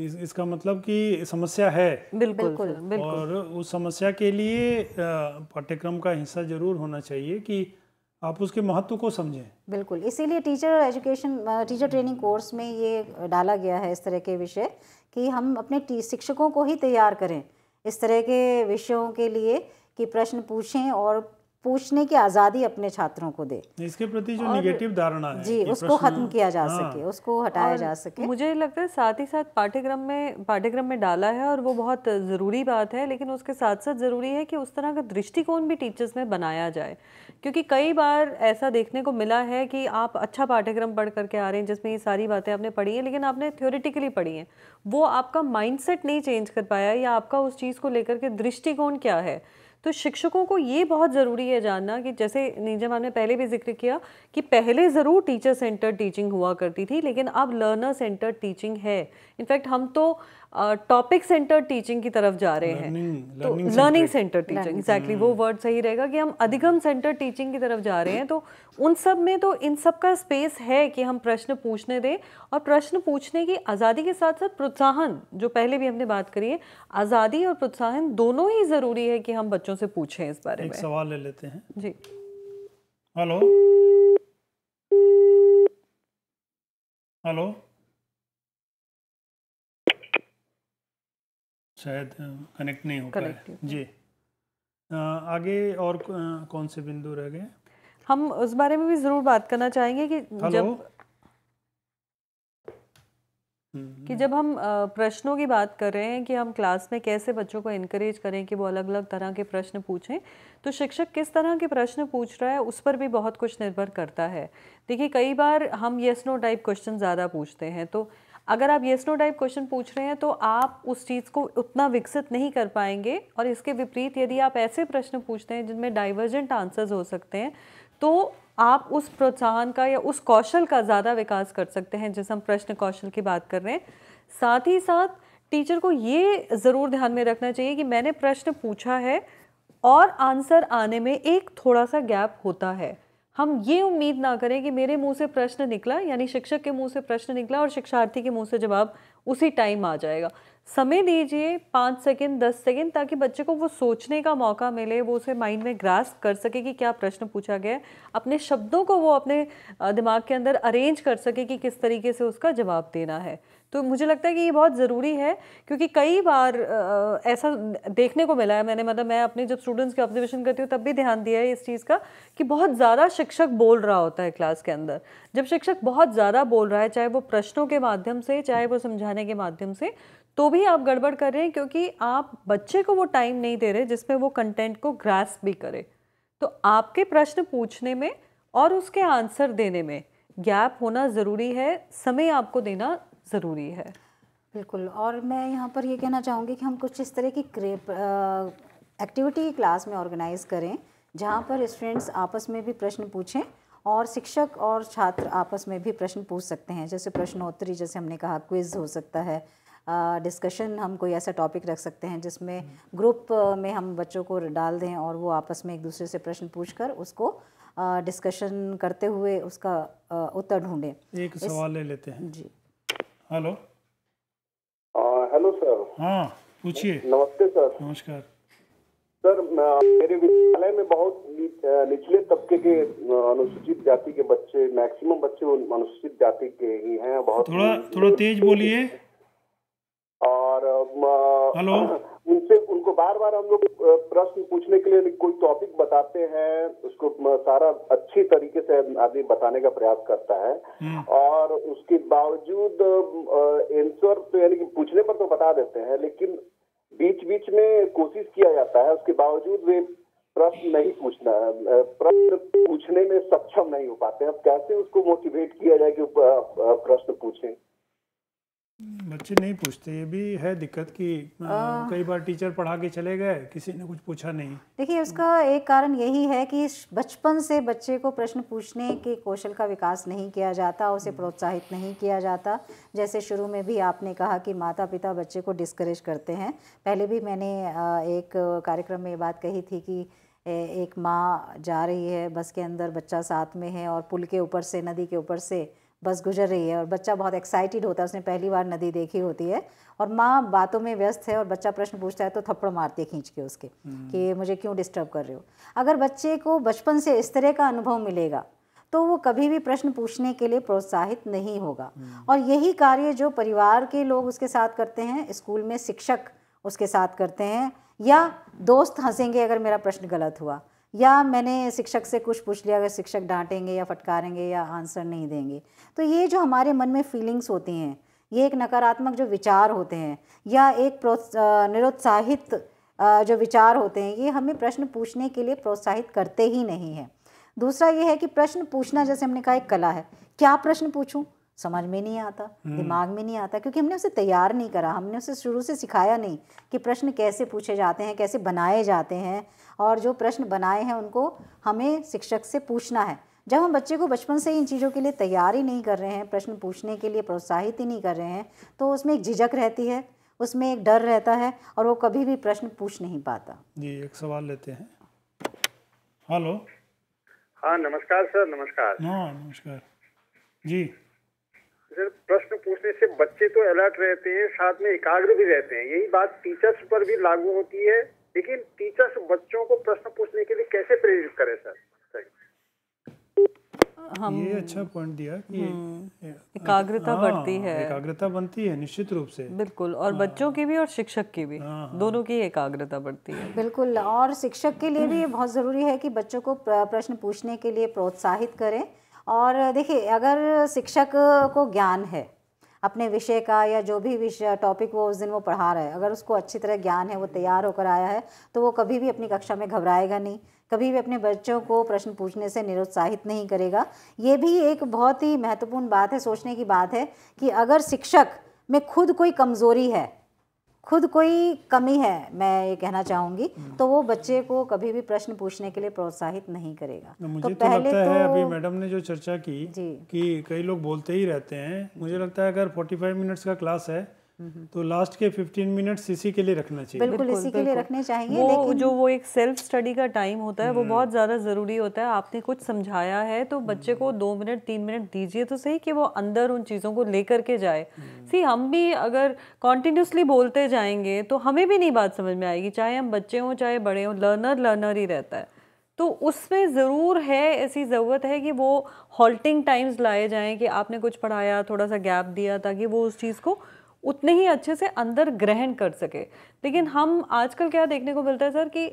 इस, इसका मतलब कि समस्या है बिल्कुल बिल्कुल और उस समस्या के लिए पाठ्यक्रम का हिस्सा जरूर होना चाहिए कि आप उसके महत्व को समझें बिल्कुल इसीलिए teacher education teacher training course में ये डाला गया है इस तरह के विषय कि हम अपने शिक्षकों को ही तैयार करें इस तरह के विषयों के लिए कि प्रश्न पूछें और पूछने की आज़ादी अपने छात्रों को दे इसके प्रति जो निगेटिव धारणा है जी उसको खत्म किया जा हाँ। सके उसको हटाया जा सके मुझे लगता है साथ ही साथ पाठ्यक्रम में पाठ्यक्रम में डाला है और वो बहुत ज़रूरी बात है लेकिन उसके साथ साथ ज़रूरी है कि उस तरह का दृष्टिकोण भी टीचर्स में बनाया जाए क्योंकि कई बार ऐसा देखने को मिला है कि आप अच्छा पाठ्यक्रम पढ़ करके आ रहे हैं जिसमें ये सारी बातें आपने पढ़ी हैं लेकिन आपने थ्योरेटिकली पढ़ी हैं वो आपका माइंडसेट नहीं चेंज कर पाया या आपका उस चीज़ को लेकर के दृष्टिकोण क्या है तो शिक्षकों को ये बहुत ज़रूरी है जानना कि जैसे नीजा मैम ने पहले भी जिक्र किया कि पहले ज़रूर टीचर सेंटर टीचिंग हुआ करती थी लेकिन अब लर्नर सेंटर टीचिंग है इनफैक्ट हम तो टॉपिक सेंटर टीचिंग की तरफ जा रहे हैं तो लर्निंग सेंटर टीचिंग एग्जैक्टली वो वर्ड hmm. सही रहेगा कि हम अधिगम सेंटर टीचिंग की तरफ जा रहे हैं तो उन सब में तो इन सब का स्पेस है कि हम प्रश्न पूछने दें और प्रश्न पूछने की आज़ादी के साथ साथ प्रोत्साहन जो पहले भी हमने बात करी है आज़ादी और प्रोत्साहन दोनों ही ज़रूरी है कि हम बच्चों से पूछें इस बारे में सवाल ले लेते हैं जी हेलो हेलो शायद कनेक्ट नहीं हो पाए जी आगे और कौन से बिंदु रह गए हम उस बारे में भी ज़रूर बात करना चाहेंगे कि Hello? जब हम्म। कि जब हम प्रश्नों की बात कर रहे हैं कि हम क्लास में कैसे बच्चों को इनकरेज करें कि वो अलग अलग तरह के प्रश्न पूछें तो शिक्षक किस तरह के प्रश्न पूछ रहा है उस पर भी बहुत कुछ निर्भर करता है देखिए कई बार हम येस नो टाइप क्वेश्चन ज़्यादा पूछते हैं तो अगर आप येस नो टाइप क्वेश्चन पूछ रहे हैं तो आप उस चीज़ को उतना विकसित नहीं कर पाएंगे और इसके विपरीत यदि आप ऐसे प्रश्न पूछते हैं जिनमें डाइवर्जेंट आंसर्स हो सकते हैं तो आप उस प्रोत्साहन का या उस कौशल का ज़्यादा विकास कर सकते हैं जैसे हम प्रश्न कौशल की बात कर रहे हैं साथ ही साथ टीचर को ये ज़रूर ध्यान में रखना चाहिए कि मैंने प्रश्न पूछा है और आंसर आने में एक थोड़ा सा गैप होता है हम ये उम्मीद ना करें कि मेरे मुंह से प्रश्न निकला यानी शिक्षक के मुंह से प्रश्न निकला और शिक्षार्थी के मुंह से जवाब उसी टाइम आ जाएगा समय दीजिए पाँच सेकेंड दस सेकेंड ताकि बच्चे को वो सोचने का मौका मिले वो उसे माइंड में ग्रास्प कर सके कि क्या प्रश्न पूछा गया अपने शब्दों को वो अपने दिमाग के अंदर अरेंज कर सके कि किस तरीके से उसका जवाब देना है तो मुझे लगता है कि ये बहुत ज़रूरी है क्योंकि कई बार ऐसा देखने को मिला है मैंने मतलब मैं अपने जब स्टूडेंट्स के ऑब्जर्वेशन करती हूँ तब भी ध्यान दिया है इस चीज़ का कि बहुत ज़्यादा शिक्षक बोल रहा होता है क्लास के अंदर जब शिक्षक बहुत ज़्यादा बोल रहा है चाहे वो प्रश्नों के माध्यम से चाहे वो समझाने के माध्यम से तो भी आप गड़बड़ कर रहे हैं क्योंकि आप बच्चे को वो टाइम नहीं दे रहे जिसमें वो कंटेंट को ग्रास भी करे तो आपके प्रश्न पूछने में और उसके आंसर देने में गैप होना ज़रूरी है समय आपको देना ज़रूरी है बिल्कुल और मैं यहाँ पर ये कहना चाहूँगी कि हम कुछ इस तरह की क्रेप एक्टिविटी क्लास में ऑर्गेनाइज़ करें जहाँ पर स्टूडेंट्स आपस में भी प्रश्न पूछें और शिक्षक और छात्र आपस में भी प्रश्न पूछ सकते हैं जैसे प्रश्नोत्तरी जैसे हमने कहा क्विज़ हो सकता है डिस्कशन uh, हम कोई ऐसा टॉपिक रख सकते हैं जिसमें ग्रुप में हम बच्चों को डाल दें और वो आपस में एक दूसरे से प्रश्न पूछकर उसको डिस्कशन uh, करते हुए उसका uh, उत्तर ढूंढें एक सवाल ले लेते हैं जी हेलो हेलो सर हाँ पूछिए नमस्ते सर नमस्कार सर मेरे विद्यालय में बहुत निचले तबके के अनुसूचित जाति के बच्चे मैक्सिमम बच्चे अनुसूचित जाति के ही हैं बहुत थोड़ा थोड़ा तेज बोलिए और हेलो उनसे उनको बार बार हम लोग प्रश्न पूछने के लिए कोई टॉपिक बताते हैं उसको सारा अच्छी तरीके से आदमी बताने का प्रयास करता है हम्म। और उसके बावजूद एंसर तो यानी कि पूछने पर तो बता देते हैं लेकिन बीच बीच में कोशिश किया जाता है उसके बावजूद वे प्रश्न नहीं पूछना प्रश्न पूछने में सक्षम नहीं हो पाते अब कैसे उसको मोटिवेट किया जाए कि प्रश्न पूछें बच्चे नहीं पूछते ये भी है दिक्कत कि कई बार टीचर पढ़ा के चले गए किसी ने कुछ पूछा नहीं देखिए उसका एक कारण यही है कि बचपन से बच्चे को प्रश्न पूछने के कौशल का विकास नहीं किया जाता उसे हम्म। प्रोत्साहित नहीं किया जाता जैसे शुरू में भी आपने कहा कि माता पिता बच्चे को डिस्करेज करते हैं पहले भी मैंने एक कार्यक्रम में ये बात कही थी कि एक माँ जा रही है बस के अंदर बच्चा साथ में है और पुल के ऊपर से नदी के ऊपर से बस गुजर रही है और बच्चा बहुत एक्साइटेड होता है उसने पहली बार नदी देखी होती है और माँ बातों में व्यस्त है और बच्चा प्रश्न पूछता है तो थप्पड़ मारती है खींच के उसके हम्म। कि मुझे क्यों डिस्टर्ब कर रहे हो अगर बच्चे को बचपन से इस तरह का अनुभव मिलेगा तो वो कभी भी प्रश्न पूछने के लिए प्रोत्साहित नहीं होगा हम्म। और यही कार्य जो परिवार के लोग उसके साथ करते हैं स्कूल में शिक्षक उसके साथ करते हैं या दोस्त हंसेंगे अगर मेरा प्रश्न गलत हुआ या मैंने शिक्षक से कुछ पूछ लिया अगर शिक्षक डांटेंगे या फटकारेंगे या आंसर नहीं देंगे तो ये जो हमारे मन में फीलिंग्स होती हैं ये एक नकारात्मक जो विचार होते हैं या एक निरुत्साहित जो विचार होते हैं ये हमें प्रश्न पूछने के लिए प्रोत्साहित करते ही नहीं हैं दूसरा ये है कि प्रश्न पूछना जैसे हमने कहा एक कला है क्या प्रश्न पूछूं समझ में नहीं आता हम्म। दिमाग में नहीं आता क्योंकि हमने उसे तैयार नहीं करा हमने उसे शुरू से सिखाया नहीं कि प्रश्न कैसे पूछे जाते हैं कैसे बनाए जाते हैं और जो प्रश्न बनाए हैं उनको हमें शिक्षक से पूछना है जब हम बच्चे को बचपन से इन चीज़ों के लिए तैयार ही नहीं कर रहे हैं प्रश्न पूछने के लिए प्रोत्साहित ही नहीं कर रहे हैं तो उसमें एक झिझक रहती है उसमें एक डर रहता है और वो कभी भी प्रश्न पूछ नहीं पाता जी एक सवाल लेते हैं हेलो हाँ नमस्कार सर नमस्कार हाँ नमस्कार जी सर प्रश्न पूछने से बच्चे तो अलर्ट रहते हैं साथ में एकाग्र भी रहते हैं यही बात टीचर्स पर भी लागू होती है लेकिन टीचर्स बच्चों को प्रश्न पूछने के लिए कैसे प्रेरित करें सर हम ये अच्छा पॉइंट दिया कि हम्म। एकाग्रता हाँ, बढ़ती है एकाग्रता बनती है निश्चित रूप से बिल्कुल और हाँ। बच्चों की भी और शिक्षक की भी हाँ, दोनों की एकाग्रता बढ़ती है बिल्कुल और शिक्षक के लिए भी ये हम्म। बहुत ज़रूरी है कि बच्चों को प्रश्न पूछने के लिए प्रोत्साहित करें और देखिए अगर शिक्षक को ज्ञान है अपने विषय का या जो भी विषय टॉपिक वो उस दिन वो पढ़ा रहा है अगर उसको अच्छी तरह ज्ञान है वो तैयार होकर आया है तो वो कभी भी अपनी कक्षा में घबराएगा नहीं कभी भी अपने बच्चों को प्रश्न पूछने से निरुत्साहित नहीं करेगा ये भी एक बहुत ही महत्वपूर्ण बात है सोचने की बात है कि अगर शिक्षक में खुद कोई कमज़ोरी है खुद कोई कमी है मैं ये कहना चाहूंगी तो वो बच्चे को कभी भी प्रश्न पूछने के लिए प्रोत्साहित नहीं करेगा तो मुझे तो, तो लगता तो... है अभी मैडम ने जो चर्चा की कि कई लोग बोलते ही रहते हैं मुझे लगता है अगर 45 मिनट्स का क्लास है हम्म। तो लास्ट के 15 मिनट्स इसी के लिए रखना चाहिए बिल्कुल, इसी के लिए रखने चाहिए वो लेकिन... जो वो एक सेल्फ स्टडी का टाइम होता है वो हम्म। बहुत ज़्यादा ज़रूरी होता है आपने कुछ समझाया है तो हम्म। बच्चे को दो मिनट तीन मिनट दीजिए तो सही कि वो अंदर उन चीज़ों को लेकर के जाए सी हम भी अगर कॉन्टीन्यूसली बोलते जाएंगे तो हमें भी नहीं बात समझ में आएगी चाहे हम बच्चे हों चाहे बड़े हों लर्नर लर्नर ही रहता है तो उसमें ज़रूर है ऐसी ज़रूरत है कि वो हॉल्टिंग टाइम्स लाए जाएं कि आपने कुछ पढ़ाया थोड़ा सा गैप दिया ताकि वो उस चीज़ को उतने ही अच्छे से अंदर ग्रहण कर सके लेकिन हम आजकल क्या देखने को मिलता है सर कि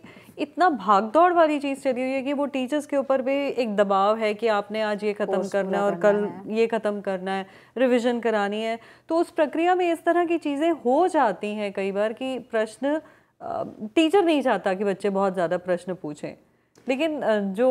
इतना भागदौड़ वाली चीज़ चली हुई है कि वो टीचर्स के ऊपर भी एक दबाव है कि आपने आज ये ख़त्म करना है और कल ये ख़त्म करना है रिविज़न करानी है तो उस प्रक्रिया में इस तरह की चीज़ें हो जाती हैं कई बार कि प्रश्न टीचर नहीं चाहता कि बच्चे बहुत ज़्यादा प्रश्न पूछें लेकिन जो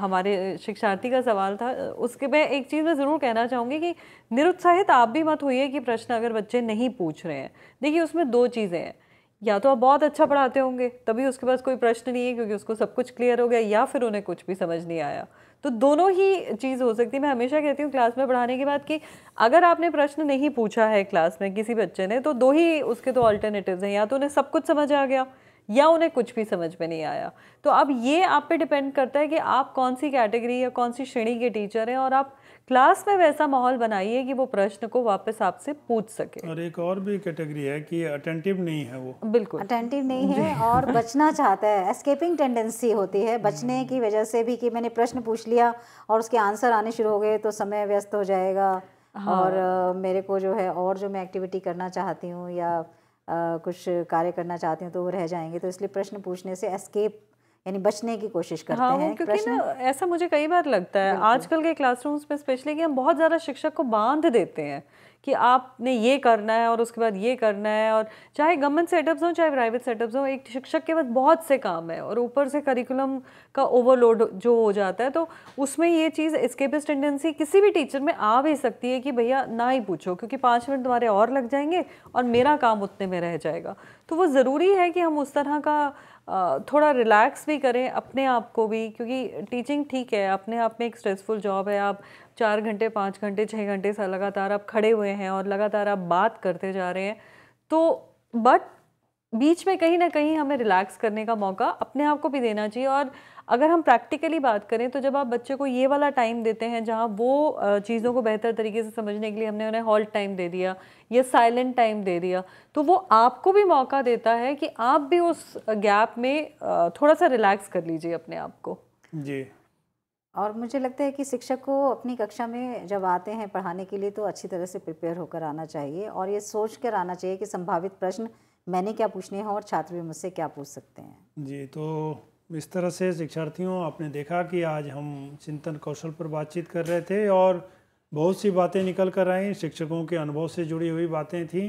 हमारे शिक्षार्थी का सवाल था उसके मैं एक चीज़ मैं ज़रूर कहना चाहूँगी कि निरुत्साहित आप भी मत होइए कि प्रश्न अगर बच्चे नहीं पूछ रहे हैं देखिए उसमें दो चीज़ें हैं या तो आप बहुत अच्छा पढ़ाते होंगे तभी उसके पास कोई प्रश्न नहीं है क्योंकि उसको सब कुछ क्लियर हो गया या फिर उन्हें कुछ भी समझ नहीं आया तो दोनों ही चीज़ हो सकती है मैं हमेशा कहती हूँ क्लास में पढ़ाने के बाद कि अगर आपने प्रश्न नहीं पूछा है क्लास में किसी बच्चे ने तो दो ही उसके तो ऑल्टरनेटिव हैं या तो उन्हें सब कुछ समझ आ गया या उन्हें कुछ भी समझ में नहीं आया तो अब ये आप पे डिपेंड करता है कि आप कौन सी कैटेगरी या कौन सी श्रेणी के टीचर हैं और आप क्लास में वैसा माहौल बनाइए कि वो प्रश्न को वापस आपसे पूछ सके और एक और भी कैटेगरी है कि अटेंटिव नहीं है वो बिल्कुल अटेंटिव नहीं है और बचना चाहता है एस्केपिंग टेंडेंसी होती है बचने हम्म। की वजह से भी कि मैंने प्रश्न पूछ लिया और उसके आंसर आने शुरू हो गए तो समय व्यस्त हो जाएगा हाँ। और मेरे को जो है और जो मैं एक्टिविटी करना चाहती हूँ या कुछ कार्य करना चाहती हूँ तो वो रह जाएंगे तो इसलिए प्रश्न पूछने से एस्केप यानी बचने की कोशिश करते हाँ, हैं क्योंकि ना ऐसा मुझे कई बार लगता है आजकल के क्लासरूम्स में स्पेशली कि हम बहुत ज़्यादा शिक्षक को बांध देते हैं कि आपने ये करना है और उसके बाद ये करना है और चाहे गवर्नमेंट सेटअप्स हों चाहे प्राइवेट सेटअप्स हों एक शिक्षक के पास बहुत से काम है और ऊपर से करिकुलम का ओवरलोड जो हो जाता है तो उसमें ये चीज़ स्केपिस टेंडेंसी किसी भी टीचर में आ भी सकती है कि भैया ना ही पूछो क्योंकि पाँच मिनट तुम्हारे और लग जाएंगे और मेरा काम उतने में रह जाएगा तो वो ज़रूरी है कि हम उस तरह का थोड़ा रिलैक्स भी करें अपने आप को भी क्योंकि टीचिंग ठीक है अपने आप में एक स्ट्रेसफुल जॉब है आप चार घंटे पाँच घंटे छः घंटे से लगातार आप खड़े हुए हैं और लगातार आप बात करते जा रहे हैं तो बट बीच में कहीं ना कहीं हमें रिलैक्स करने का मौका अपने आप को भी देना चाहिए और अगर हम प्रैक्टिकली बात करें तो जब आप बच्चे को ये वाला टाइम देते हैं जहाँ वो चीज़ों को बेहतर तरीके से समझने के लिए हमने उन्हें हॉल्ट टाइम दे दिया या साइलेंट टाइम दे दिया तो वो आपको भी मौका देता है कि आप भी उस गैप में थोड़ा सा रिलैक्स कर लीजिए अपने आप को जी और मुझे लगता है कि शिक्षक को अपनी कक्षा में जब आते हैं पढ़ाने के लिए तो अच्छी तरह से प्रिपेयर होकर आना चाहिए और ये सोच कर आना चाहिए कि संभावित प्रश्न मैंने क्या पूछने हैं और छात्र भी मुझसे क्या पूछ सकते हैं जी तो इस तरह से शिक्षार्थियों आपने देखा कि आज हम चिंतन कौशल पर बातचीत कर रहे थे और बहुत सी बातें निकल कर आई शिक्षकों के अनुभव से जुड़ी हुई बातें थी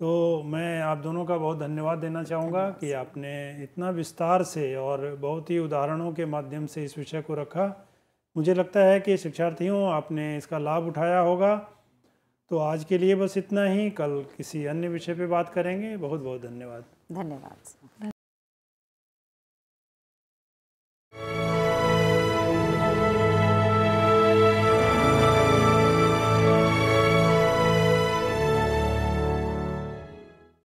तो मैं आप दोनों का बहुत धन्यवाद देना चाहूँगा कि आपने इतना विस्तार से और बहुत ही उदाहरणों के माध्यम से इस विषय को रखा मुझे लगता है कि शिक्षार्थियों आपने इसका लाभ उठाया होगा तो आज के लिए बस इतना ही कल किसी अन्य विषय पे बात करेंगे बहुत बहुत धन्यवाद धन्यवाद